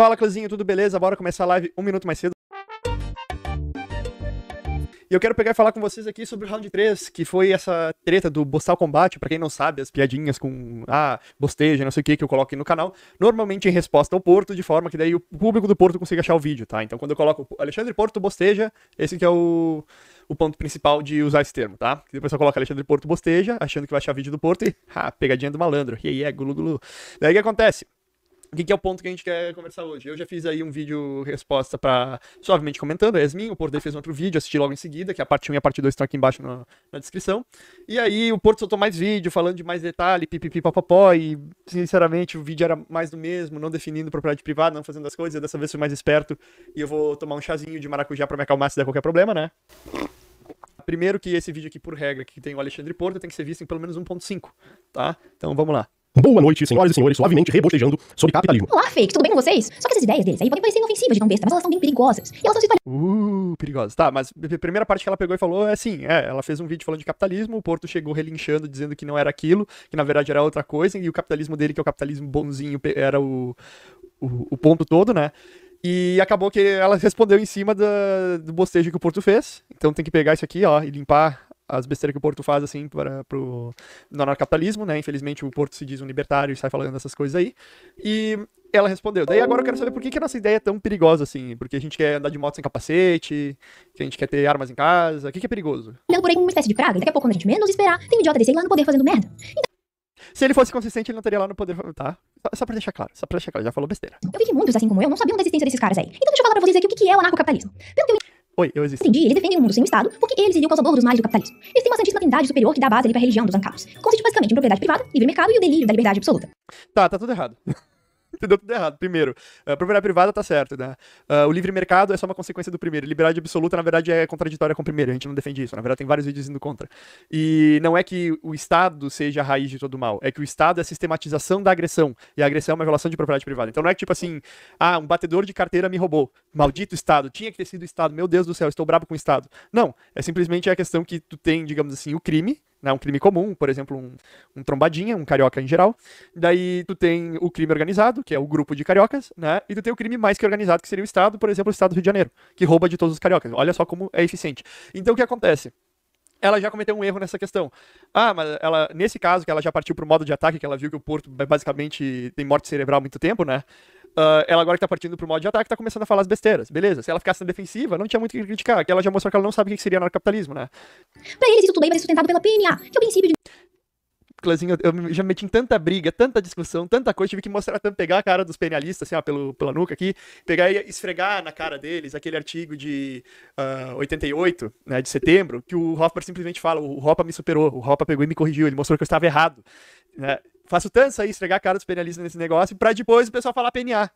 Fala, Cleuzinho, tudo beleza? Bora começar a live um minuto mais cedo. E eu quero pegar e falar com vocês aqui sobre o round 3, que foi essa treta do Bostal Combate, para quem não sabe, as piadinhas com ah, bosteja, não sei o que que eu coloco aqui no canal, normalmente em resposta ao Porto, de forma que daí o público do Porto consiga achar o vídeo, tá? Então quando eu coloco Alexandre Porto bosteja, esse que é o, o ponto principal de usar esse termo, tá? Que depois eu coloco Alexandre Porto bosteja, achando que vai achar vídeo do Porto e, ah, pegadinha do malandro. E aí é gulu gulu. Daí o que acontece? o que, que, é o ponto que a gente quer conversar hoje? Eu já fiz aí um vídeo resposta para suavemente comentando, a Yasmin, o Porto fez um outro vídeo, assisti logo em seguida, que é a parte 1 e a parte 2 estão aqui embaixo na, na descrição. E aí o Porto soltou mais vídeo, falando de mais detalhe, pipipipopopó, e sinceramente o vídeo era mais do mesmo, não definindo propriedade privada, não fazendo as coisas, e dessa vez fui mais esperto e eu vou tomar um chazinho de maracujá para me acalmar se der qualquer problema, né? Primeiro que esse vídeo aqui, por regra, que tem o Alexandre Porto, tem que ser visto em pelo menos 1.5, tá? Então vamos lá. Boa noite, senhoras e senhores, suavemente rebotejando sobre capitalismo. Olá, fake, tudo bem com vocês? Só que essas ideias deles aí podem parecer inofensivas de tão besta, mas elas são bem perigosas. E elas estão se espalhando. Uh, perigosas. Tá, mas a primeira parte que ela pegou e falou é assim: é, ela fez um vídeo falando de capitalismo, o Porto chegou relinchando, dizendo que não era aquilo, que na verdade era outra coisa, e o capitalismo dele, que é o capitalismo bonzinho, era o, o, o ponto todo, né? E acabou que ela respondeu em cima do bostejo que o Porto fez. Então tem que pegar isso aqui, ó, e limpar as besteiras que o Porto faz, assim, para, pro anarcapitalismo, né? Infelizmente o Porto se diz um libertário e sai falando essas coisas aí. E ela respondeu. Daí agora eu quero saber por que, que a nossa ideia é tão perigosa assim. Porque a gente quer andar de moto sem capacete, que a gente quer ter armas em casa. O que, que é perigoso? Não, porém, uma espécie de praga. Daqui a pouco, quando a gente menos esperar, tem um idiota desse lá no poder fazendo merda. Então... Se ele fosse consistente, ele não teria lá no poder. Tá? Só pra deixar claro, só pra deixar claro, já falou besteira. Eu vi que muitos, assim como eu, não sabiam da existência desses caras aí. Então deixa eu falar pra vocês aqui o que é o anarcocapitalismo. Pelo que eu Oi, eu existo. Hoje eles defendem o mundo sem o Estado porque eles seriam o causador dos males do capitalismo. Eles têm uma santíssima trindade superior que dá base ali pra religião dos ancalos. Consiste basicamente em propriedade privada, livre mercado e o delírio da liberdade absoluta. Tá, tá tudo errado. Entendeu tudo errado. Primeiro, a ah, propriedade privada tá certo, né? Uh, o livre mercado é só uma consequência do primeiro. Liberdade absoluta, na verdade, é contraditória com o primeiro. A gente não defende isso. Na verdade, tem vários vídeos indo contra. E não é que o Estado seja a raiz de todo mal. É que o Estado é a sistematização da agressão. E a agressão é uma violação de propriedade privada. Então não é que, tipo assim, ah, um batedor de carteira me roubou. Maldito Estado. Tinha que ter sido o Estado. Meu Deus do céu, estou brabo com o Estado. Não. É simplesmente a questão que tu tem, digamos assim, o crime né, um crime comum, por exemplo, um, um, trombadinha, um carioca em geral. Daí tu tem o crime organizado, que é o grupo de cariocas, né? E tu tem o crime mais que organizado, que seria o Estado, por exemplo, o Estado do Rio de Janeiro, que rouba de todos os cariocas. Olha só como é eficiente. Então o que acontece? ela já cometeu um erro nessa questão. Ah, mas ela, nesse caso, que ela já partiu pro modo de ataque, que ela viu que o Porto basicamente tem morte cerebral há muito tempo, né? Uh, ela agora que tá partindo pro modo de ataque, tá começando a falar as besteiras, beleza? Se ela ficasse na defensiva, não tinha muito o que criticar, que ela já mostrou que ela não sabe o que seria capitalismo né? Pra eles isso tudo bem, mas é sustentado pela PNA, que é o princípio de... Clãzinho, eu já meti em tanta briga, tanta discussão, tanta coisa, tive que mostrar, pegar a cara dos penalistas, assim, ó, pelo, pela nuca aqui, pegar e esfregar na cara deles aquele artigo de uh, ah, 88, né, de setembro, que o Hopper simplesmente fala, o Hopper me superou, o Hopper pegou e me corrigiu, ele mostrou que eu estava errado, né? faço tanto isso aí, estregar a cara dos penalistas nesse negócio, pra depois o pessoal falar PNA.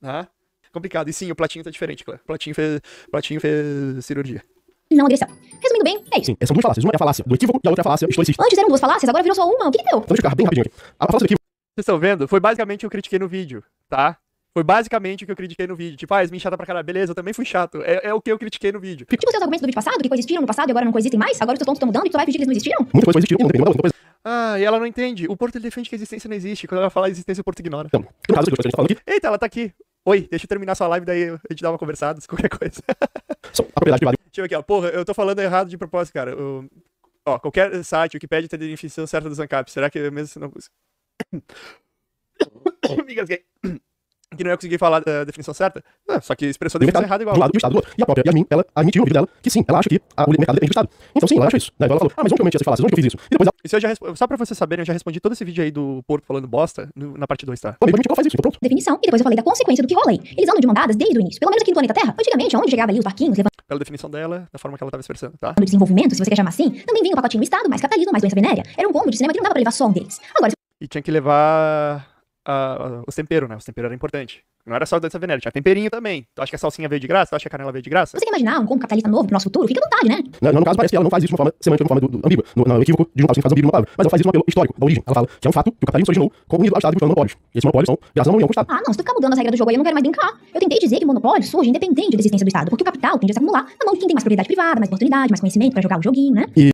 Né? Complicado. E sim, o Platinho tá diferente, claro. O Platinho fez, Platinho fez cirurgia. Não agressão. Resumindo bem, é isso. Sim, são duas falácias. Uma é a falácia do equívoco e a outra é a falácia do Antes eram duas falácias, agora virou só uma. O que, que deu? Vamos então, ficar bem rapidinho aqui. A falácia do equívoco. Vocês estão vendo? Foi basicamente o que eu critiquei no vídeo, tá? Foi basicamente o que eu critiquei no vídeo. Tipo, ah, Yasmin é chata pra caralho. Beleza, eu também fui chato. É, é o que eu critiquei no vídeo. Tipo, seus argumentos do vídeo passado, que coexistiram no passado e agora não coexistem mais? Agora os teus tontos tá estão mudando e tu vai fingir que eles não existiram? Muita coisa coexistiram, muita coisa, muita coisa. Ah, e ela não entende. O Porto ele defende que a existência não existe. Quando ela fala existência, o Porto ignora. Então, no caso, que a falando aqui. Eita, ela tá aqui. Oi, deixa eu terminar sua live, daí a gente dá uma conversada, qualquer coisa. Só, a propriedade privada. Deixa eu ver aqui, ó. Porra, eu tô falando errado de propósito, cara. Eu... Ó, qualquer site, o que pede tem definição certa dos ANCAP. Será que é mesmo se não. É Me engasguei que não ia conseguir falar da definição certa. Não, é, só que expressou a definição mercado, errada igual. Do lado do Estado do outro. E a própria Yasmin, ela admitiu no vídeo dela que sim, ela acha que a, o mercado depende do Estado. Então sim, ela acha isso. Daí né? ela falou, ah, mas onde que eu menti essas falácias? Onde que eu fiz isso? E depois ela... Isso eu já Só pra vocês saberem, eu já respondi todo esse vídeo aí do porco falando bosta no, na parte 2, tá? Também permite faz isso, então pronto. Definição, e depois eu falei da consequência do que rola aí. Eles andam de mandadas desde o início. Pelo menos aqui no planeta Terra, antigamente, onde chegava ali os barquinhos, levando... Pela definição dela, da forma que ela tava expressando, tá? No desenvolvimento, se você quer chamar assim, também vinha um pacotinho Estado, mais capitalismo, mais doença venérea. Era um combo de cinema que não dava pra levar só um deles. Agora... E tinha que levar a, os temperos, né? Os temperos eram importantes. Não era só doença venérea, tinha temperinho também. Tu acha que a salsinha veio de graça? Tu acha que a canela veio de graça? Você quer imaginar um combo capitalista novo pro nosso futuro? Fica à vontade, né? Não, não, no caso parece que ela não faz isso de uma forma semântica, de uma forma do, do ambígua. No, não, equívoco de juntar os faz ambígua numa palavra. Mas ela faz isso num apelo histórico, da origem. Ela fala que é um fato que o capitalismo se originou com o unido ao Estado os monopólios. E esses monopólios são graças à união com o Estado. Ah, não, se tu ficar mudando as regras do jogo aí, eu não quero mais brincar. Eu tentei dizer que o monopólio surge independente da existência do Estado, porque o capital tende a se acumular na mão de quem tem mais propriedade privada, mais oportunidade, mais conhecimento pra jogar o joguinho, né? E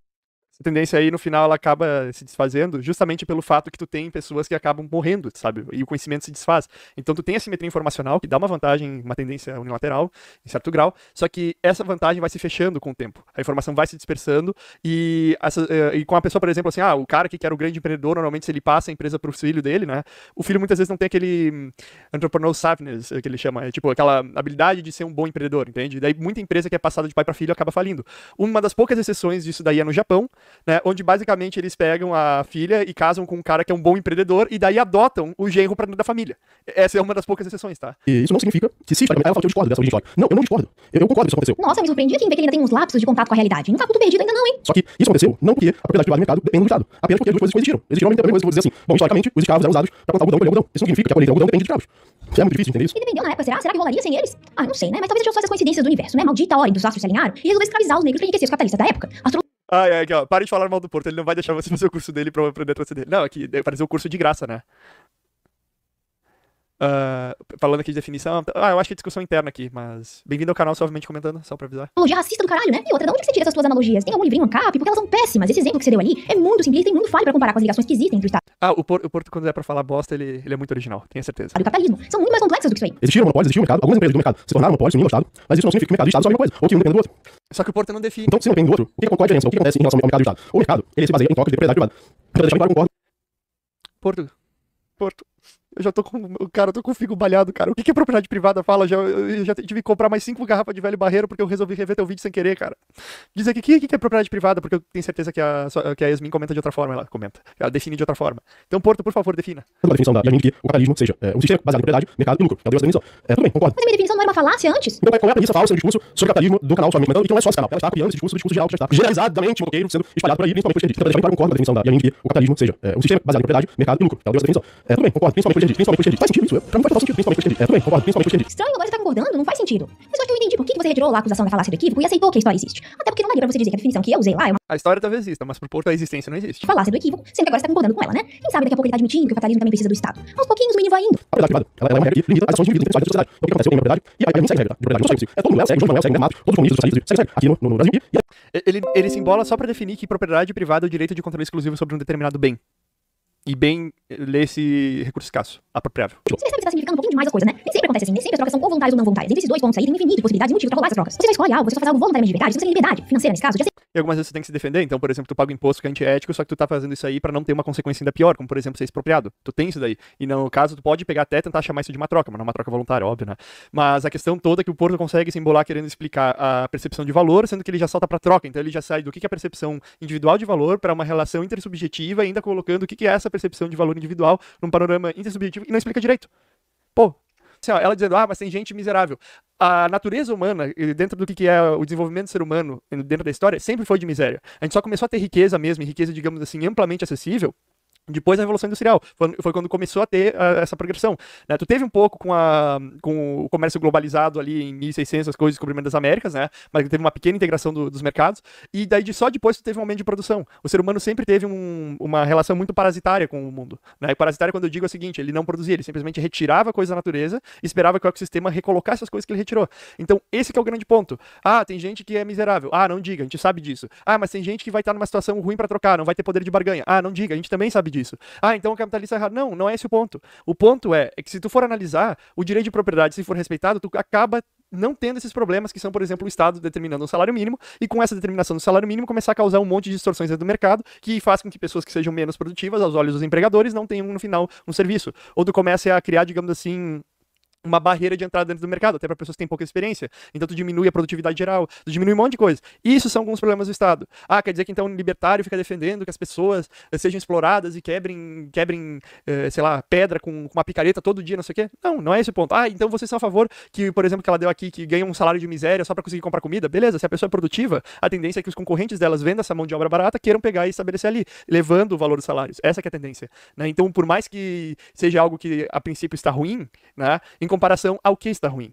essa tendência aí no final ela acaba se desfazendo justamente pelo fato que tu tem pessoas que acabam morrendo, sabe? E o conhecimento se desfaz. Então tu tem a simetria informacional que dá uma vantagem, uma tendência unilateral em certo grau, só que essa vantagem vai se fechando com o tempo. A informação vai se dispersando e, essa, eh, e com a pessoa, por exemplo, assim, ah, o cara que era o grande empreendedor, normalmente se ele passa a empresa pro filho dele, né? O filho muitas vezes não tem aquele hum, entrepreneur savviness eh, que ele chama, é tipo aquela habilidade de ser um bom empreendedor, entende? Daí muita empresa que é passada de pai para filho acaba falindo. Uma das poucas exceções disso daí é no Japão, né? Onde basicamente eles pegam a filha e casam com um cara que é um bom empreendedor e daí adotam o genro para dentro da família. Essa é uma das poucas exceções, tá? E isso não significa que se historicamente é é ela eu discordo dessa né, origem histórica. Não, eu não discordo. Eu, eu concordo que isso aconteceu. Nossa, me surpreendi aqui em ver que ele ainda tem uns lapsos de contato com a realidade. Não tá tudo perdido ainda não, hein? Só que isso aconteceu não porque a propriedade privada do mercado depende do Estado, apenas porque as duas coisas coexistiram. Existiram ao mesmo tempo, coisa que dizer assim. Bom, historicamente, os escravos eram usados para plantar algodão e algodão. Isso não significa que a colheita de algodão depende de escravos. É muito difícil entender isso. E dependeu na época, será? Será que rolaria sem eles? Ah, não sei, né? Mas talvez sejam só essas coincidências do universo, né? Maldita hora dos astros se alinharam e resolveu escravizar os negros enriquecer os capitalistas da época. Astro... Ai, ai, aqui, ó. Pare de falar mal do Porto, ele não vai deixar você fazer o curso dele pra aprender a trazer dele. Não, aqui é é, fazer o curso de graça, né? Uh, falando aqui de definição, ah, eu acho que é discussão interna aqui, mas. Bem-vindo ao canal, suavemente comentando, só pra avisar. Analogia racista do caralho, né? E outra, de onde que você tira essas suas analogias? Tem algum livrinho ANCAP? Porque elas são péssimas. Esse exemplo que você deu ali é muito simplista e muito falho pra comparar com as ligações que existem entre o Estado. Ah, o, por, o Porto, quando é pra falar bosta, ele, ele é muito original, tenho certeza. Ah, o capitalismo. São muito mais complexas do que isso aí. Existiram monopólios, existia o mercado, algumas empresas do mercado se tornaram monopólios, uniram ao Estado, mas isso não significa que o mercado e o Estado são a é mesma coisa, ou que um depende do outro. Só que o Porto não define. Então, se não depende do outro, o que, qual é diferença? O que acontece em relação ao mercado e ao Estado? O mercado, ele se baseia em trocas de propriedade privada. Então, deixa bem claro, concordo. Porto. Porto. Eu já tô com. Cara, eu tô com o figo balhado, cara. O que, que é propriedade privada? Fala, já, eu já tive que comprar mais cinco garrafas de velho barreiro porque eu resolvi rever teu vídeo sem querer, cara. Diz aqui, o que, que é propriedade privada? Porque eu tenho certeza que a, que a Yasmin comenta de outra forma. Ela comenta. Ela define de outra forma. Então, Porto, por favor, defina. A definição da Yasmin que o capitalismo seja é, um sistema baseado em propriedade, mercado e lucro. Ela deu essa definição. É, tudo bem, concordo. Mas a minha definição não era uma falácia antes? Então, qual é a premissa falsa do discurso sobre capitalismo do canal somente? Então, não é só esse canal. Ela está copiando esse discurso, o discurso geral que já está generalizadamente bloqueiro, sendo espalhado por aí, principalmente por esquerda. Então, deixa bem claro, concordo com a definição da Yasmin que o capitalismo seja é, um sistema baseado em propriedade, mercado e lucro. Ela então, deu essa definição. É, tudo bem, concordo, principalmente esquerdista, principalmente pro esquerdista. Faz sentido isso? eu Pra mim faz total sentido, principalmente pro esquerdista. É, bem concordo, principalmente pro esquerdista. Estranho, agora você tá concordando? Não faz sentido. Mas eu acho que eu entendi por que você retirou lá a acusação da falácia do equívoco e aceitou que a história existe. Até porque não daria pra você dizer que a definição que eu usei lá é uma... A história talvez exista, mas propor a existência não existe. Falácia do equívoco, sendo que agora você tá concordando com ela, né? Quem sabe daqui a pouco ele tá admitindo que o capitalismo também precisa do Estado. Aos pouquinhos o menino vai indo. A verdade privada, ela, é uma regra que limita as ações individuais pessoais da sociedade. É o que aconteceu, tem uma verdade, e aí não segue a De verdade, não segue, é todo mundo, ela segue, o João Manuel é? segue, o Mato, todos os comunistas, socialistas, segue, segue, aqui no, no Brasil. E... Ele, ele se embola só pra definir que propriedade privada é o direito de controle exclusivo sobre um determinado bem e bem eh, ler esse recurso escasso apropriável. Você percebe que tá simplificando um pouquinho demais as coisas, né? Nem sempre acontece assim, nem sempre as trocas são ou voluntárias ou não voluntárias. Entre esses dois pontos aí tem infinito de possibilidades e motivos pra rolar essas trocas. Você já escolhe algo, você só faz algo voluntariamente de verdade, você tem liberdade financeira nesse caso, já sei. E algumas vezes você tem que se defender, então, por exemplo, tu paga um imposto que é antiético, só que tu tá fazendo isso aí para não ter uma consequência ainda pior, como por exemplo ser expropriado. Tu tem isso daí. E no caso, tu pode pegar até tentar chamar isso de uma troca, mas não é uma troca voluntária, óbvio, né? Mas a questão toda é que o Porto consegue se embolar querendo explicar a percepção de valor, sendo que ele já salta para troca, então ele já sai do que é a percepção individual de valor para uma relação intersubjetiva, ainda colocando o que é essa percepção de valor individual num panorama intersubjetivo e não explica direito. Pô, assim, ó, ela dizendo, ah, mas tem gente miserável. A natureza humana, dentro do que é o desenvolvimento do ser humano, dentro da história, sempre foi de miséria. A gente só começou a ter riqueza mesmo, e riqueza, digamos assim, amplamente acessível, depois da Revolução Industrial, foi, quando começou a ter ah, essa progressão. Né? Tu teve um pouco com, a, com o comércio globalizado ali em 1600, as coisas, descobrimento das Américas, né? Mas teve uma pequena integração do, dos mercados. E daí de, só depois tu teve um aumento de produção. O ser humano sempre teve um, uma relação muito parasitária com o mundo. Né? E parasitária, quando eu digo, é o seguinte: ele não produzia, ele simplesmente retirava coisas da natureza, esperava que o ecossistema recolocasse as coisas que ele retirou. Então, esse é o grande ponto. Ah, tem gente que é miserável. Ah, não diga, a gente sabe disso. Ah, mas tem gente que vai estar numa situação ruim para trocar, não vai ter poder de barganha. Ah, não diga, a gente também sabe disso. Ah, então o capitalista é errado. Não, não é esse o ponto. O ponto é, é que se tu for analisar o direito de propriedade, se for respeitado, tu acaba não tendo esses problemas que são, por exemplo, o Estado determinando um salário mínimo e com essa determinação do salário mínimo começar a causar um monte de distorções dentro do mercado que faz com que pessoas que sejam menos produtivas aos olhos dos empregadores não tenham no final um serviço. Ou tu começa a criar, digamos assim, uma barreira de entrada dentro do mercado, até para pessoas que têm pouca experiência. Então tu diminui a produtividade geral, tu diminui um monte de coisa. Isso são alguns problemas do Estado. Ah, quer dizer que então o libertário fica defendendo que as pessoas eh, sejam exploradas e quebrem, quebrem eh, sei lá, pedra com, com, uma picareta todo dia, não sei o quê. Não, não é esse o ponto. Ah, então vocês são a favor que, por exemplo, que ela deu aqui, que ganha um salário de miséria só para conseguir comprar comida? Beleza, se a pessoa é produtiva, a tendência é que os concorrentes delas vendam essa mão de obra barata, queiram pegar e estabelecer ali, levando o valor dos salários. Essa é a tendência. Né? Então, por mais que seja algo que a princípio está ruim, né, em comparação ao que está ruim.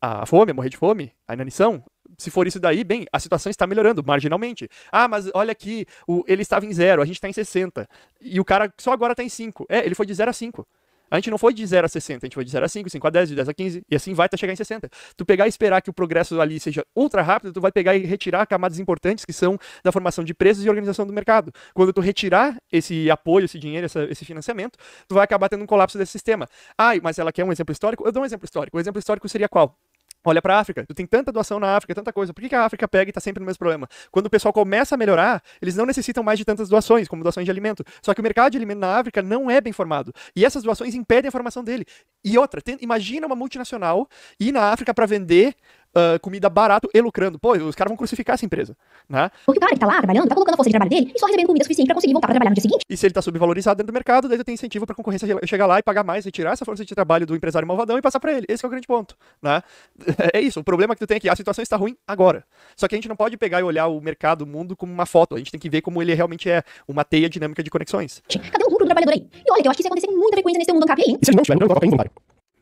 A fome, a morrer de fome, a inanição, se for isso daí, bem, a situação está melhorando marginalmente. Ah, mas olha aqui, o, ele estava em zero, a gente está em 60. E o cara só agora está em 5. É, ele foi de 0 a 5. A gente não foi de 0 a 60, a gente foi de 0 a 5, 5 a 10, de 10 a 15, e assim vai até chegar em 60. Tu pegar e esperar que o progresso ali seja ultra rápido, tu vai pegar e retirar camadas importantes que são da formação de preços e organização do mercado. Quando tu retirar esse apoio, esse dinheiro, essa, esse financiamento, tu vai acabar tendo um colapso desse sistema. Ai, mas ela quer um exemplo histórico? Eu dou um exemplo histórico. O exemplo histórico seria qual? Olha para a África, tu tem tanta doação na África, tanta coisa. Por que, que a África pega e está sempre no mesmo problema? Quando o pessoal começa a melhorar, eles não necessitam mais de tantas doações, como doações de alimento. Só que o mercado de alimento na África não é bem formado. E essas doações impedem a formação dele. E outra, tem, imagina uma multinacional ir na África para vender uh, comida barato e lucrando. Pô, os caras vão crucificar essa empresa, né? Porque o cara que tá lá trabalhando, tá colocando a força de trabalho dele e só recebendo comida suficiente para conseguir voltar pra trabalhar no dia seguinte. E se ele tá subvalorizado dentro do mercado, daí tem incentivo pra concorrência chegar lá e pagar mais e tirar essa força de trabalho do empresário malvadão e passar para ele. Esse é o grande ponto, né? É isso, o problema que tu tem é que a situação está ruim agora. Só que a gente não pode pegar e olhar o mercado, o mundo, como uma foto. A gente tem que ver como ele realmente é uma teia dinâmica de conexões. Cadê o lucro do trabalhador aí? E olha, eu acho que isso acontece com muita frequência nesse mundo ancap aí. E se não tiver, não coloca aí,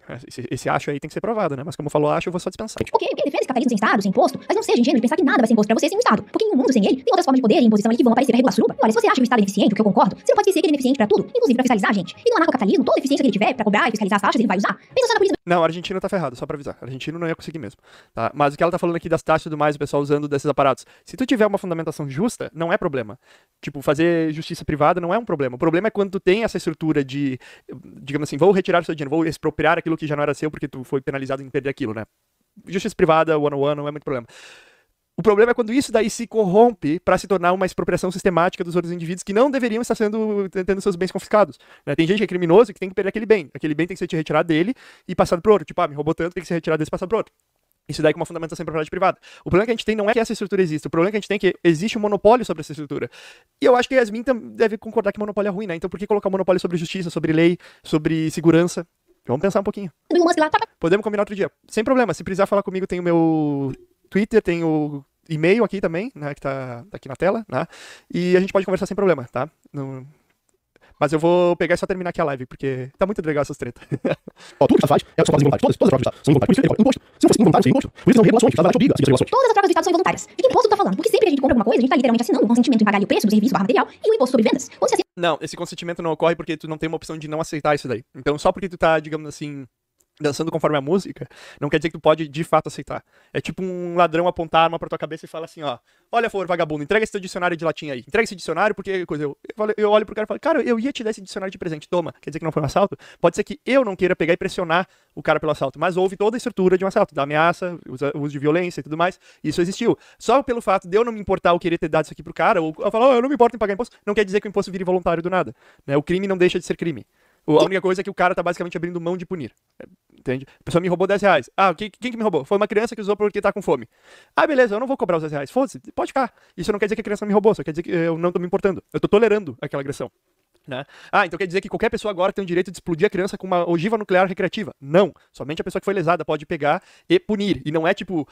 é, esse, esse, acho aí tem que ser provado, né? Mas como falou acho, eu vou só dispensar. Porque ele defende esse capitalismo sem Estado, sem imposto, mas não seja ingênuo de pensar que nada vai ser imposto pra você sem o Estado. Porque em um mundo sem ele, tem outras formas de poder e imposição ali que vão aparecer pra regular suruba. E olha, se você acha que o Estado é eficiente, o que eu concordo, você não pode esquecer que ele é eficiente pra tudo, inclusive pra fiscalizar a gente. E no anarcocapitalismo, toda a eficiência que ele tiver pra cobrar e fiscalizar as taxas, ele vai usar. Pensa só na polícia... Não, a Argentina tá ferrada, só pra avisar. A Argentina não ia conseguir mesmo. Tá? Mas o que ela tá falando aqui das taxas e do mais, o pessoal usando desses aparatos. Se tu tiver uma fundamentação justa, não é problema. Tipo, fazer justiça privada não é um problema. O problema é quando tu tem essa estrutura de, digamos assim, vou retirar seu dinheiro, vou expropriar aquilo que já não era seu porque tu foi penalizado em perder aquilo, né? Justiça privada, one-on-one, não é muito problema. O problema é quando isso daí se corrompe para se tornar uma expropriação sistemática dos outros indivíduos que não deveriam estar sendo tendo seus bens confiscados. Né? Tem gente que é criminoso que tem que perder aquele bem. Aquele bem tem que ser retirado dele e passado para outro. Tipo, ah, me roubou tanto, tem que ser retirado desse e passado para outro. Isso daí é com uma fundamentação em propriedade privada. O problema que a gente tem não é que essa estrutura existe, o problema que a gente tem é que existe um monopólio sobre essa estrutura. E eu acho que Yasmin deve concordar que monopólio é ruim, né? Então por que colocar um monopólio sobre justiça, sobre lei, sobre segurança? Vamos pensar um pouquinho. Tá? Podemos combinar outro dia. Sem problema. Se precisar falar comigo, tem o meu Twitter, tem o e-mail aqui também, né, que tá, tá aqui na tela, né? E a gente pode conversar sem problema, tá? Não, mas eu vou pegar e só terminar aqui a live, porque tá muito legal essas treta. Ó, tudo que faz é só fazer voluntário. Todas, todas as trocas são voluntárias. Por isso que é imposto. Se não fosse involuntário, seria imposto. Por isso não regulações. Estado obriga a seguir as regulações. Todas as trocas do Estado são involuntárias. De que imposto tu tá falando? Porque sempre a gente compra alguma coisa, a gente tá literalmente assinando um consentimento em pagar o preço do serviço barra material e o imposto sobre vendas. Quando você assina... Não, esse consentimento não ocorre porque tu não tem uma opção de não aceitar isso daí. Então, só porque tu tá, digamos assim, dançando conforme a música, não quer dizer que tu pode de fato aceitar. É tipo um ladrão apontar a arma pra tua cabeça e falar assim, ó, olha, for vagabundo, entrega esse teu dicionário de latim aí. Entrega esse dicionário porque coisa eu, eu olho pro cara e falo, cara, eu ia te dar esse dicionário de presente, toma. Quer dizer que não foi um assalto? Pode ser que eu não queira pegar e pressionar o cara pelo assalto, mas houve toda a estrutura de um assalto, da ameaça, uso de violência e tudo mais. Isso existiu. Só pelo fato de eu não me importar ou querer ter dado isso aqui pro cara, ou eu falar, oh, eu não me importo em pagar imposto, não quer dizer que o imposto vire voluntário do nada, né? O crime não deixa de ser crime. A então única coisa é que o cara tá basicamente abrindo mão de punir entende? A pessoa me roubou 10 reais. Ah, quem, quem que me roubou? Foi uma criança que usou porque tá com fome. Ah, beleza, eu não vou cobrar os 10 reais. Foda-se, pode ficar. Isso não quer dizer que a criança me roubou, só quer dizer que eu não tô me importando. Eu tô tolerando aquela agressão. Né? Ah, então quer dizer que qualquer pessoa agora tem o direito de explodir a criança com uma ogiva nuclear recreativa? Não. Somente a pessoa que foi lesada pode pegar e punir. E não é tipo,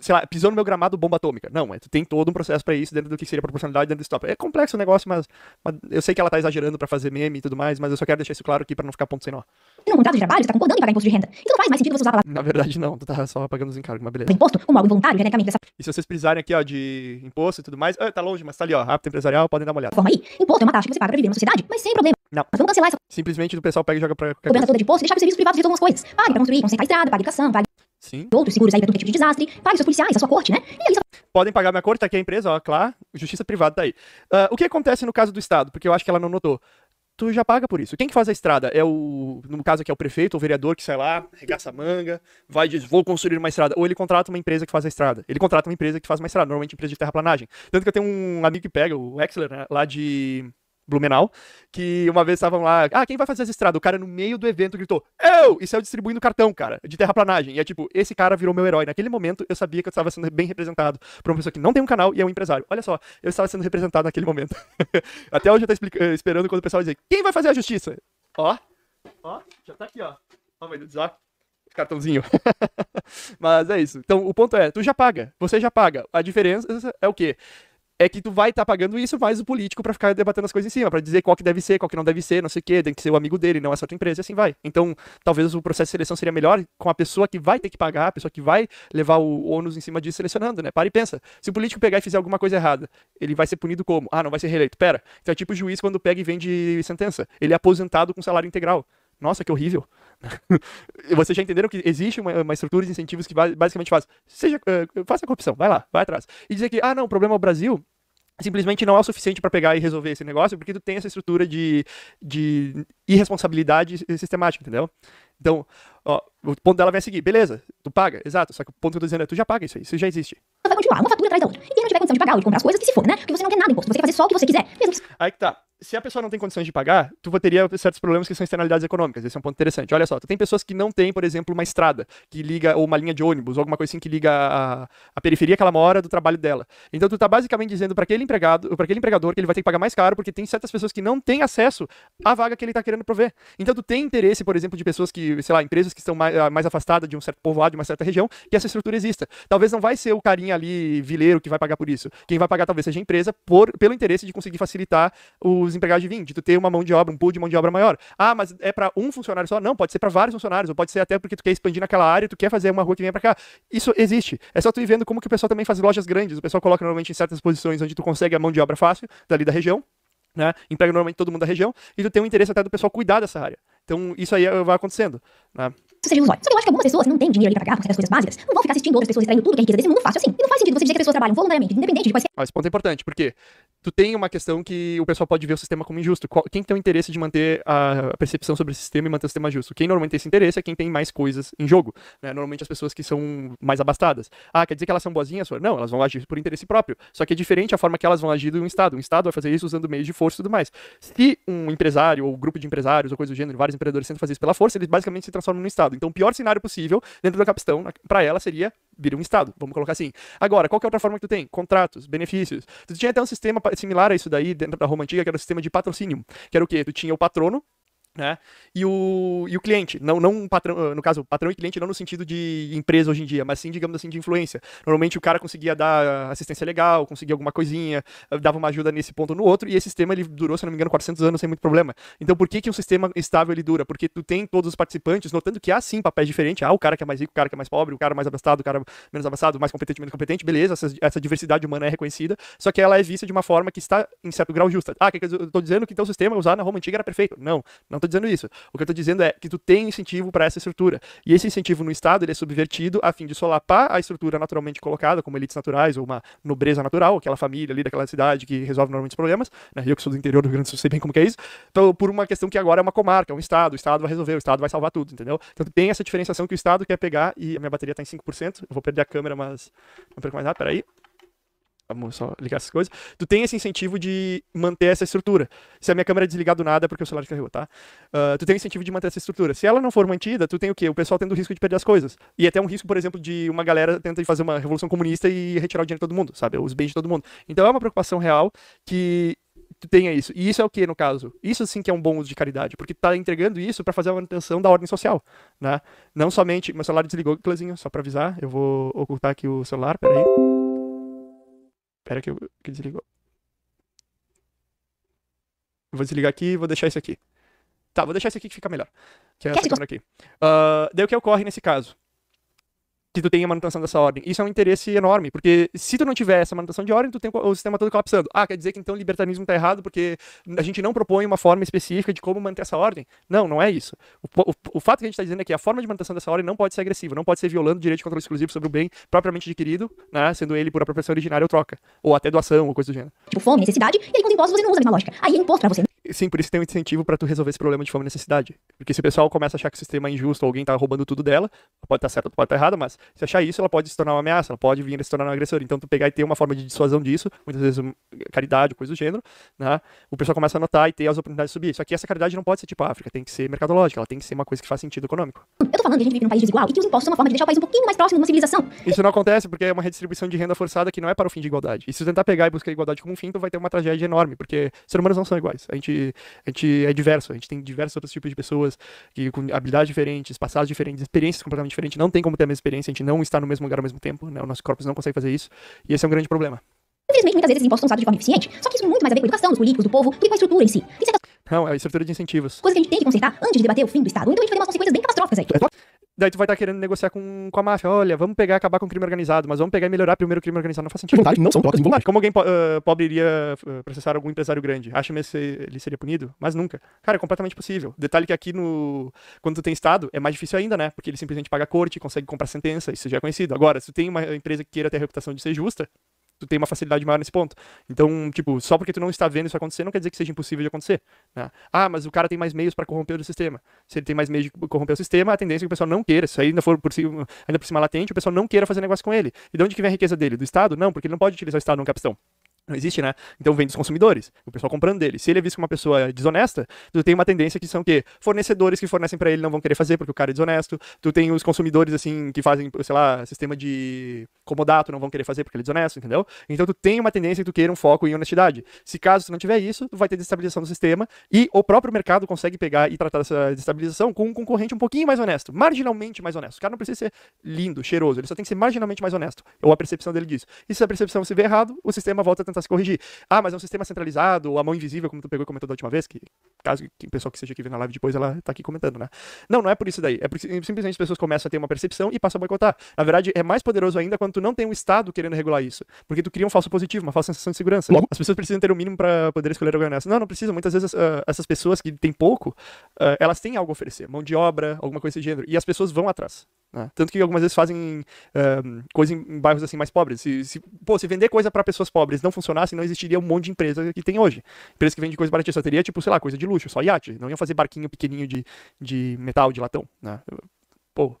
sei lá, pisou no meu gramado bomba atômica. Não, tu tem todo um processo para isso dentro do que seria proporcionalidade dentro do tópico. É complexo o negócio, mas, mas eu sei que ela tá exagerando para fazer meme e tudo mais, mas eu só quero deixar isso claro aqui para não ficar ponto sem nó. No contrato de trabalho, tu tá concordando em pagar imposto de renda. Então não faz mais sentido você usar a palavra. Na verdade, não, tu tá só pagando os encargos, mas beleza. imposto, como algo involuntário, genericamente. Dessa... E se vocês precisarem aqui, ó, de imposto e tudo mais, ah, tá longe, mas tá ali, ó, rápido empresarial, podem dar uma olhada. Forma aí, imposto é uma taxa que você paga pra viver na sociedade, mas sem problema. Não. Mas vamos cancelar essa. Simplesmente o pessoal pega e joga pra. Cobrança toda de imposto e deixar que os serviços privados coisas. Pague pra construir, consertar a estrada, pague educação, pague. Sim. Outros seguros aí pra né, é tipo de desastre. Pague seus policiais, a sua corte, né? Podem pagar minha corte, tá aqui a empresa, ó, claro. Justiça privada tá aí. Uh, o que acontece no caso do Estado? Porque eu acho que ela não notou tu já paga por isso. Quem que faz a estrada? É o, no caso aqui é o prefeito, o vereador que sai lá, regaça a manga, vai e diz, vou construir uma estrada. Ou ele contrata uma empresa que faz a estrada. Ele contrata uma empresa que faz uma estrada, normalmente empresa de terraplanagem. Tanto que eu tenho um amigo que pega, o Exler, né, lá de Blumenau, que uma vez estavam lá, ah, quem vai fazer as estradas? O cara no meio do evento gritou, eu! E saiu distribuindo cartão, cara, de terraplanagem. E é tipo, esse cara virou meu herói. Naquele momento, eu sabia que eu estava sendo bem representado por uma pessoa que não tem um canal e é um empresário. Olha só, eu estava sendo representado naquele momento. Até hoje eu tô eh, esperando quando o pessoal dizer, quem vai fazer a justiça? Ó, ó, já tá aqui, ó. Ó, meu Deus, ó cartãozinho. Mas é isso. Então, o ponto é, tu já paga. Você já paga. A diferença é o quê? é que tu vai estar tá pagando isso mais o político para ficar debatendo as coisas em cima, para dizer qual que deve ser, qual que não deve ser, não sei o quê, tem que ser o amigo dele, não é só tua empresa, e assim vai. Então, talvez o processo de seleção seria melhor com a pessoa que vai ter que pagar, a pessoa que vai levar o ônus em cima disso selecionando, né? Para e pensa. Se o político pegar e fizer alguma coisa errada, ele vai ser punido como? Ah, não vai ser reeleito. Pera. Então é tipo o juiz quando pega e vende sentença. Ele é aposentado com salário integral nossa, que horrível. Vocês já entenderam que existe uma, uma, estrutura de incentivos que basicamente faz, seja, eh, faça corrupção, vai lá, vai atrás. E dizer que, ah, não, o problema é o Brasil, simplesmente não é o suficiente para pegar e resolver esse negócio, porque tu tem essa estrutura de, de irresponsabilidade sistemática, entendeu? Então, ó, o ponto dela vem a seguir, beleza, tu paga, exato, só que o ponto que eu tô dizendo é, tu já paga isso aí, isso já existe. Vai continuar, uma fatura atrás da outra. E quem não tiver condição de pagar ou de comprar as coisas, que se for, né? Porque você não tem nada imposto, você quer fazer só o que você quiser. Mesmo que... Aí que tá se a pessoa não tem condições de pagar, tu teria certos problemas que são externalidades econômicas. Esse é um ponto interessante. Olha só, tu tem pessoas que não têm, por exemplo, uma estrada que liga, ou uma linha de ônibus, ou alguma coisa assim que liga a, a periferia que ela mora do trabalho dela. Então tu tá basicamente dizendo para aquele empregado, para aquele empregador que ele vai ter que pagar mais caro, porque tem certas pessoas que não têm acesso à vaga que ele tá querendo prover. Então tu tem interesse, por exemplo, de pessoas que, sei lá, empresas que estão mais, ah, mais afastadas de um certo povoado, de uma certa região, que essa estrutura exista. Talvez não vai ser o carinha ali, vileiro, que vai pagar por isso. Quem vai pagar talvez seja a empresa, por, pelo interesse de conseguir facilitar o os empregados de vinho, de tu ter uma mão de obra, um pool de mão de obra maior. Ah, mas é para um funcionário só? Não, pode ser para vários funcionários, ou pode ser até porque tu quer expandir naquela área, tu quer fazer uma rua que vem para cá. Isso existe. É só tu ir vendo como que o pessoal também faz lojas grandes. O pessoal coloca normalmente em certas posições onde tu consegue a mão de obra fácil, dali da região, né? Emprega normalmente todo mundo da região, e tu tem o interesse até do pessoal cuidar dessa área. Então, isso aí é, vai acontecendo, né? seja ilusório. Só que eu acho que algumas pessoas não têm dinheiro ali pra pagar, por as coisas básicas, não vão ficar assistindo outras pessoas extraindo tudo que é riqueza desse mundo fácil assim. E não faz sentido você dizer que as pessoas trabalham voluntariamente, independente de quais... Mas ah, esse ponto é importante, porque tu tem uma questão que o pessoal pode ver o sistema como injusto. Quem tem o interesse de manter a percepção sobre o sistema e manter o sistema justo? Quem normalmente tem esse interesse é quem tem mais coisas em jogo. Né? Normalmente as pessoas que são mais abastadas. Ah, quer dizer que elas são boazinhas? Não, elas vão agir por interesse próprio. Só que é diferente a forma que elas vão agir do um Estado. Um Estado vai fazer isso usando meios de força e tudo mais. Se um empresário ou um grupo de empresários ou coisa do gênero, vários empreendedores tentam fazer isso pela força, eles basicamente se transformam num Estado. Então, o pior cenário possível dentro da capistão para ela seria virar um Estado, vamos colocar assim. Agora, qual que é outra forma que tu tem? Contratos, benefícios. Tu tinha até um sistema similar a isso daí dentro da Roma Antiga, que era o sistema de patrocínio, que era o quê? Tu tinha o patrono, né? E, o, e o cliente, não, não patrão, ah, no caso, patrão e cliente, não no sentido de empresa hoje em dia, mas sim, digamos assim, de influência. Normalmente o cara conseguia dar assistência legal, conseguia alguma coisinha, ah, dava uma ajuda nesse ponto ou no outro, e esse sistema ele durou, se não me engano, 400 anos sem muito problema. Então por que, que um sistema estável ele dura? Porque tu tem todos os participantes, notando que há sim papéis diferentes, há o cara que é mais rico, o cara que é mais pobre, o cara mais abastado, o cara menos abastado, mais competente, menos competente, beleza, essa, essa diversidade humana é reconhecida, só que ela é vista de uma forma que está em certo grau justa. Ah, que, que eu tô dizendo que então o sistema usado na Roma antiga era perfeito? Não, não tô dizendo isso. O que eu tô dizendo é que tu tem incentivo para essa estrutura. E esse incentivo no Estado, ele é subvertido a fim de solapar a estrutura naturalmente colocada, como elites naturais ou uma nobreza natural, aquela família ali daquela cidade que resolve normalmente os problemas. Né? Eu que sou do interior do Rio Grande do Sul sei bem como que é isso. Então, por uma questão que agora é uma comarca, é um Estado. O Estado vai resolver, o Estado vai salvar tudo, entendeu? Então tem essa diferenciação que o Estado quer pegar e a minha bateria tá em 5%. Eu vou perder a câmera, mas... Não perco mais nada, peraí. Vamos só ligar essas coisas. Tu tem esse incentivo de manter essa estrutura. Se a minha câmera é desligar do nada, é porque o celular carregou, tá? Uh, tu tem incentivo de manter essa estrutura. Se ela não for mantida, tu tem o quê? O pessoal tendo o risco de perder as coisas. E é até um risco, por exemplo, de uma galera tenta fazer uma revolução comunista e retirar o dinheiro de todo mundo, sabe? Os bens de todo mundo. Então é uma preocupação real que tu tenha isso. E isso é o quê no caso? Isso sim que é um bom uso de caridade, porque tá entregando isso para fazer a manutenção da ordem social, né? Não somente... Meu celular desligou, clazinho só para avisar. Eu vou ocultar aqui o celular, peraí. Espera que, eu, que desligou. Vou desligar aqui e vou deixar isso aqui. Tá, vou deixar isso aqui que fica melhor. Que é essa tá, então. câmera aqui. Uh, daí o que ocorre nesse caso? que tu tenha manutenção dessa ordem. Isso é um interesse enorme, porque se tu não tiver essa manutenção de ordem, tu tem o sistema todo colapsando. Ah, quer dizer que então o libertarismo está errado porque a gente não propõe uma forma específica de como manter essa ordem? Não, não é isso. O, o, o fato que a gente está dizendo é que a forma de manutenção dessa ordem não pode ser agressiva, não pode ser violando o direito de controle exclusivo sobre o bem propriamente adquirido, né, sendo ele por apropriação originária ou troca, ou até doação ou coisa do gênero. Tipo fome, necessidade, e aí com os impostos você não usa a mesma lógica. Aí é imposto para você sim, por isso tem um incentivo para tu resolver esse problema de fome e necessidade. Porque se o pessoal começa a achar que o sistema é injusto, ou alguém tá roubando tudo dela, pode estar tá certo pode estar tá mas se achar isso, ela pode se tornar uma ameaça, ela pode vir a se tornar um agressor. Então, tu pegar e ter uma forma de dissuasão disso, muitas vezes hum, caridade, coisa do gênero, né? O pessoal começa a notar e ter as oportunidades de subir. Só que essa caridade não pode ser tipo ah, África, tem que ser mercadológica, ela tem que ser uma coisa que faz sentido econômico. Eu tô falando que a gente vive num país desigual e que os impostos são é uma forma de deixar o país um pouquinho mais próximo de uma civilização. Isso não acontece porque é uma redistribuição de renda forçada que não é para o fim de igualdade. E se tentar pegar e buscar igualdade como um fim, tu vai ter uma tragédia enorme, porque seres humanos não são iguais. A gente gente, a gente é diverso, a gente tem diversos outros tipos de pessoas que, com habilidades diferentes, passados diferentes, experiências completamente diferentes, não tem como ter a mesma experiência, a gente não está no mesmo lugar ao mesmo tempo, né? o nosso corpo não consegue fazer isso, e esse é um grande problema. Infelizmente, muitas vezes impostos são usados de forma eficiente, só que isso tem muito mais a ver com a educação dos políticos, do povo, do que com a estrutura em si. Não, é a estrutura de incentivos. Coisas que a gente tem que consertar antes de debater o fim do Estado, então a gente vai ter umas consequências bem catastróficas aí. É Daí tu vai estar tá querendo negociar com, com a máfia. Olha, vamos pegar acabar com o crime organizado, mas vamos pegar e melhorar primeiro o crime organizado. Não faz sentido. Vontade, não são trocas involuntárias. Como alguém po uh, pobre iria eh, processar algum empresário grande? Acha mesmo que ele seria punido? Mas nunca. Cara, é completamente possível. Detalhe que aqui no. Quando tu tem Estado, é mais difícil ainda, né? Porque ele simplesmente paga a corte, consegue comprar sentença, isso já é conhecido. Agora, se tu tem uma empresa que queira ter a reputação de ser justa, tu tem uma facilidade maior nesse ponto. Então, tipo, só porque tu não está vendo isso acontecer, não quer dizer que seja impossível de acontecer. Né? Ah, mas o cara tem mais meios para corromper o sistema. Se ele tem mais meios de corromper o sistema, a tendência é que o pessoal não queira. Isso ainda for por cima, ainda por cima latente, o pessoal não queira fazer negócio com ele. E de onde que vem a riqueza dele? Do Estado? Não, porque ele não pode utilizar o Estado num capitão. Não existe, né? Então vem dos consumidores, o pessoal comprando dele. Se ele é visto como uma pessoa desonesta, tu tem uma tendência que são que fornecedores que fornecem para ele não vão querer fazer porque o cara é desonesto. Tu tem os consumidores assim que fazem, sei lá, sistema de comodato, não vão querer fazer porque ele é desonesto, entendeu? Então tu tem uma tendência que tu queira um foco em honestidade. Se caso tu não tiver isso, tu vai ter destabilização do sistema e o próprio mercado consegue pegar e tratar essa destabilização com um concorrente um pouquinho mais honesto, marginalmente mais honesto. O cara não precisa ser lindo, cheiroso, ele só tem que ser marginalmente mais honesto. Ou a percepção dele disso. E se a percepção se vê errado, o sistema volta a tentar se corrigir. Ah, mas é um sistema centralizado, ou a mão invisível, como tu pegou e comentou da última vez, que caso que o pessoal que seja aqui vendo a live depois, ela tá aqui comentando, né? Não, não é por isso daí. É porque simplesmente as pessoas começam a ter uma percepção e passam a boicotar. Na verdade, é mais poderoso ainda quando tu não tem um Estado querendo regular isso. Porque tu cria um falso positivo, uma falsa sensação de segurança. Logo. As pessoas precisam ter o um mínimo para poder escolher algo nessa. Não, não precisa. Muitas vezes uh, essas pessoas que têm pouco, uh, elas têm algo a oferecer. Mão de obra, alguma coisa desse gênero. E as pessoas vão atrás. Né? Tanto que algumas vezes fazem um, eh, coisa em, bairros assim mais pobres. Se, se, pô, se vender coisa para pessoas pobres não funcionasse, não existiria um monte de empresa que tem hoje. Empresa que vende coisa baratinha, só teria, tipo, sei lá, coisa de luxo, só iate. Não iam fazer barquinho pequenininho de, de metal, de latão. Né? Pô,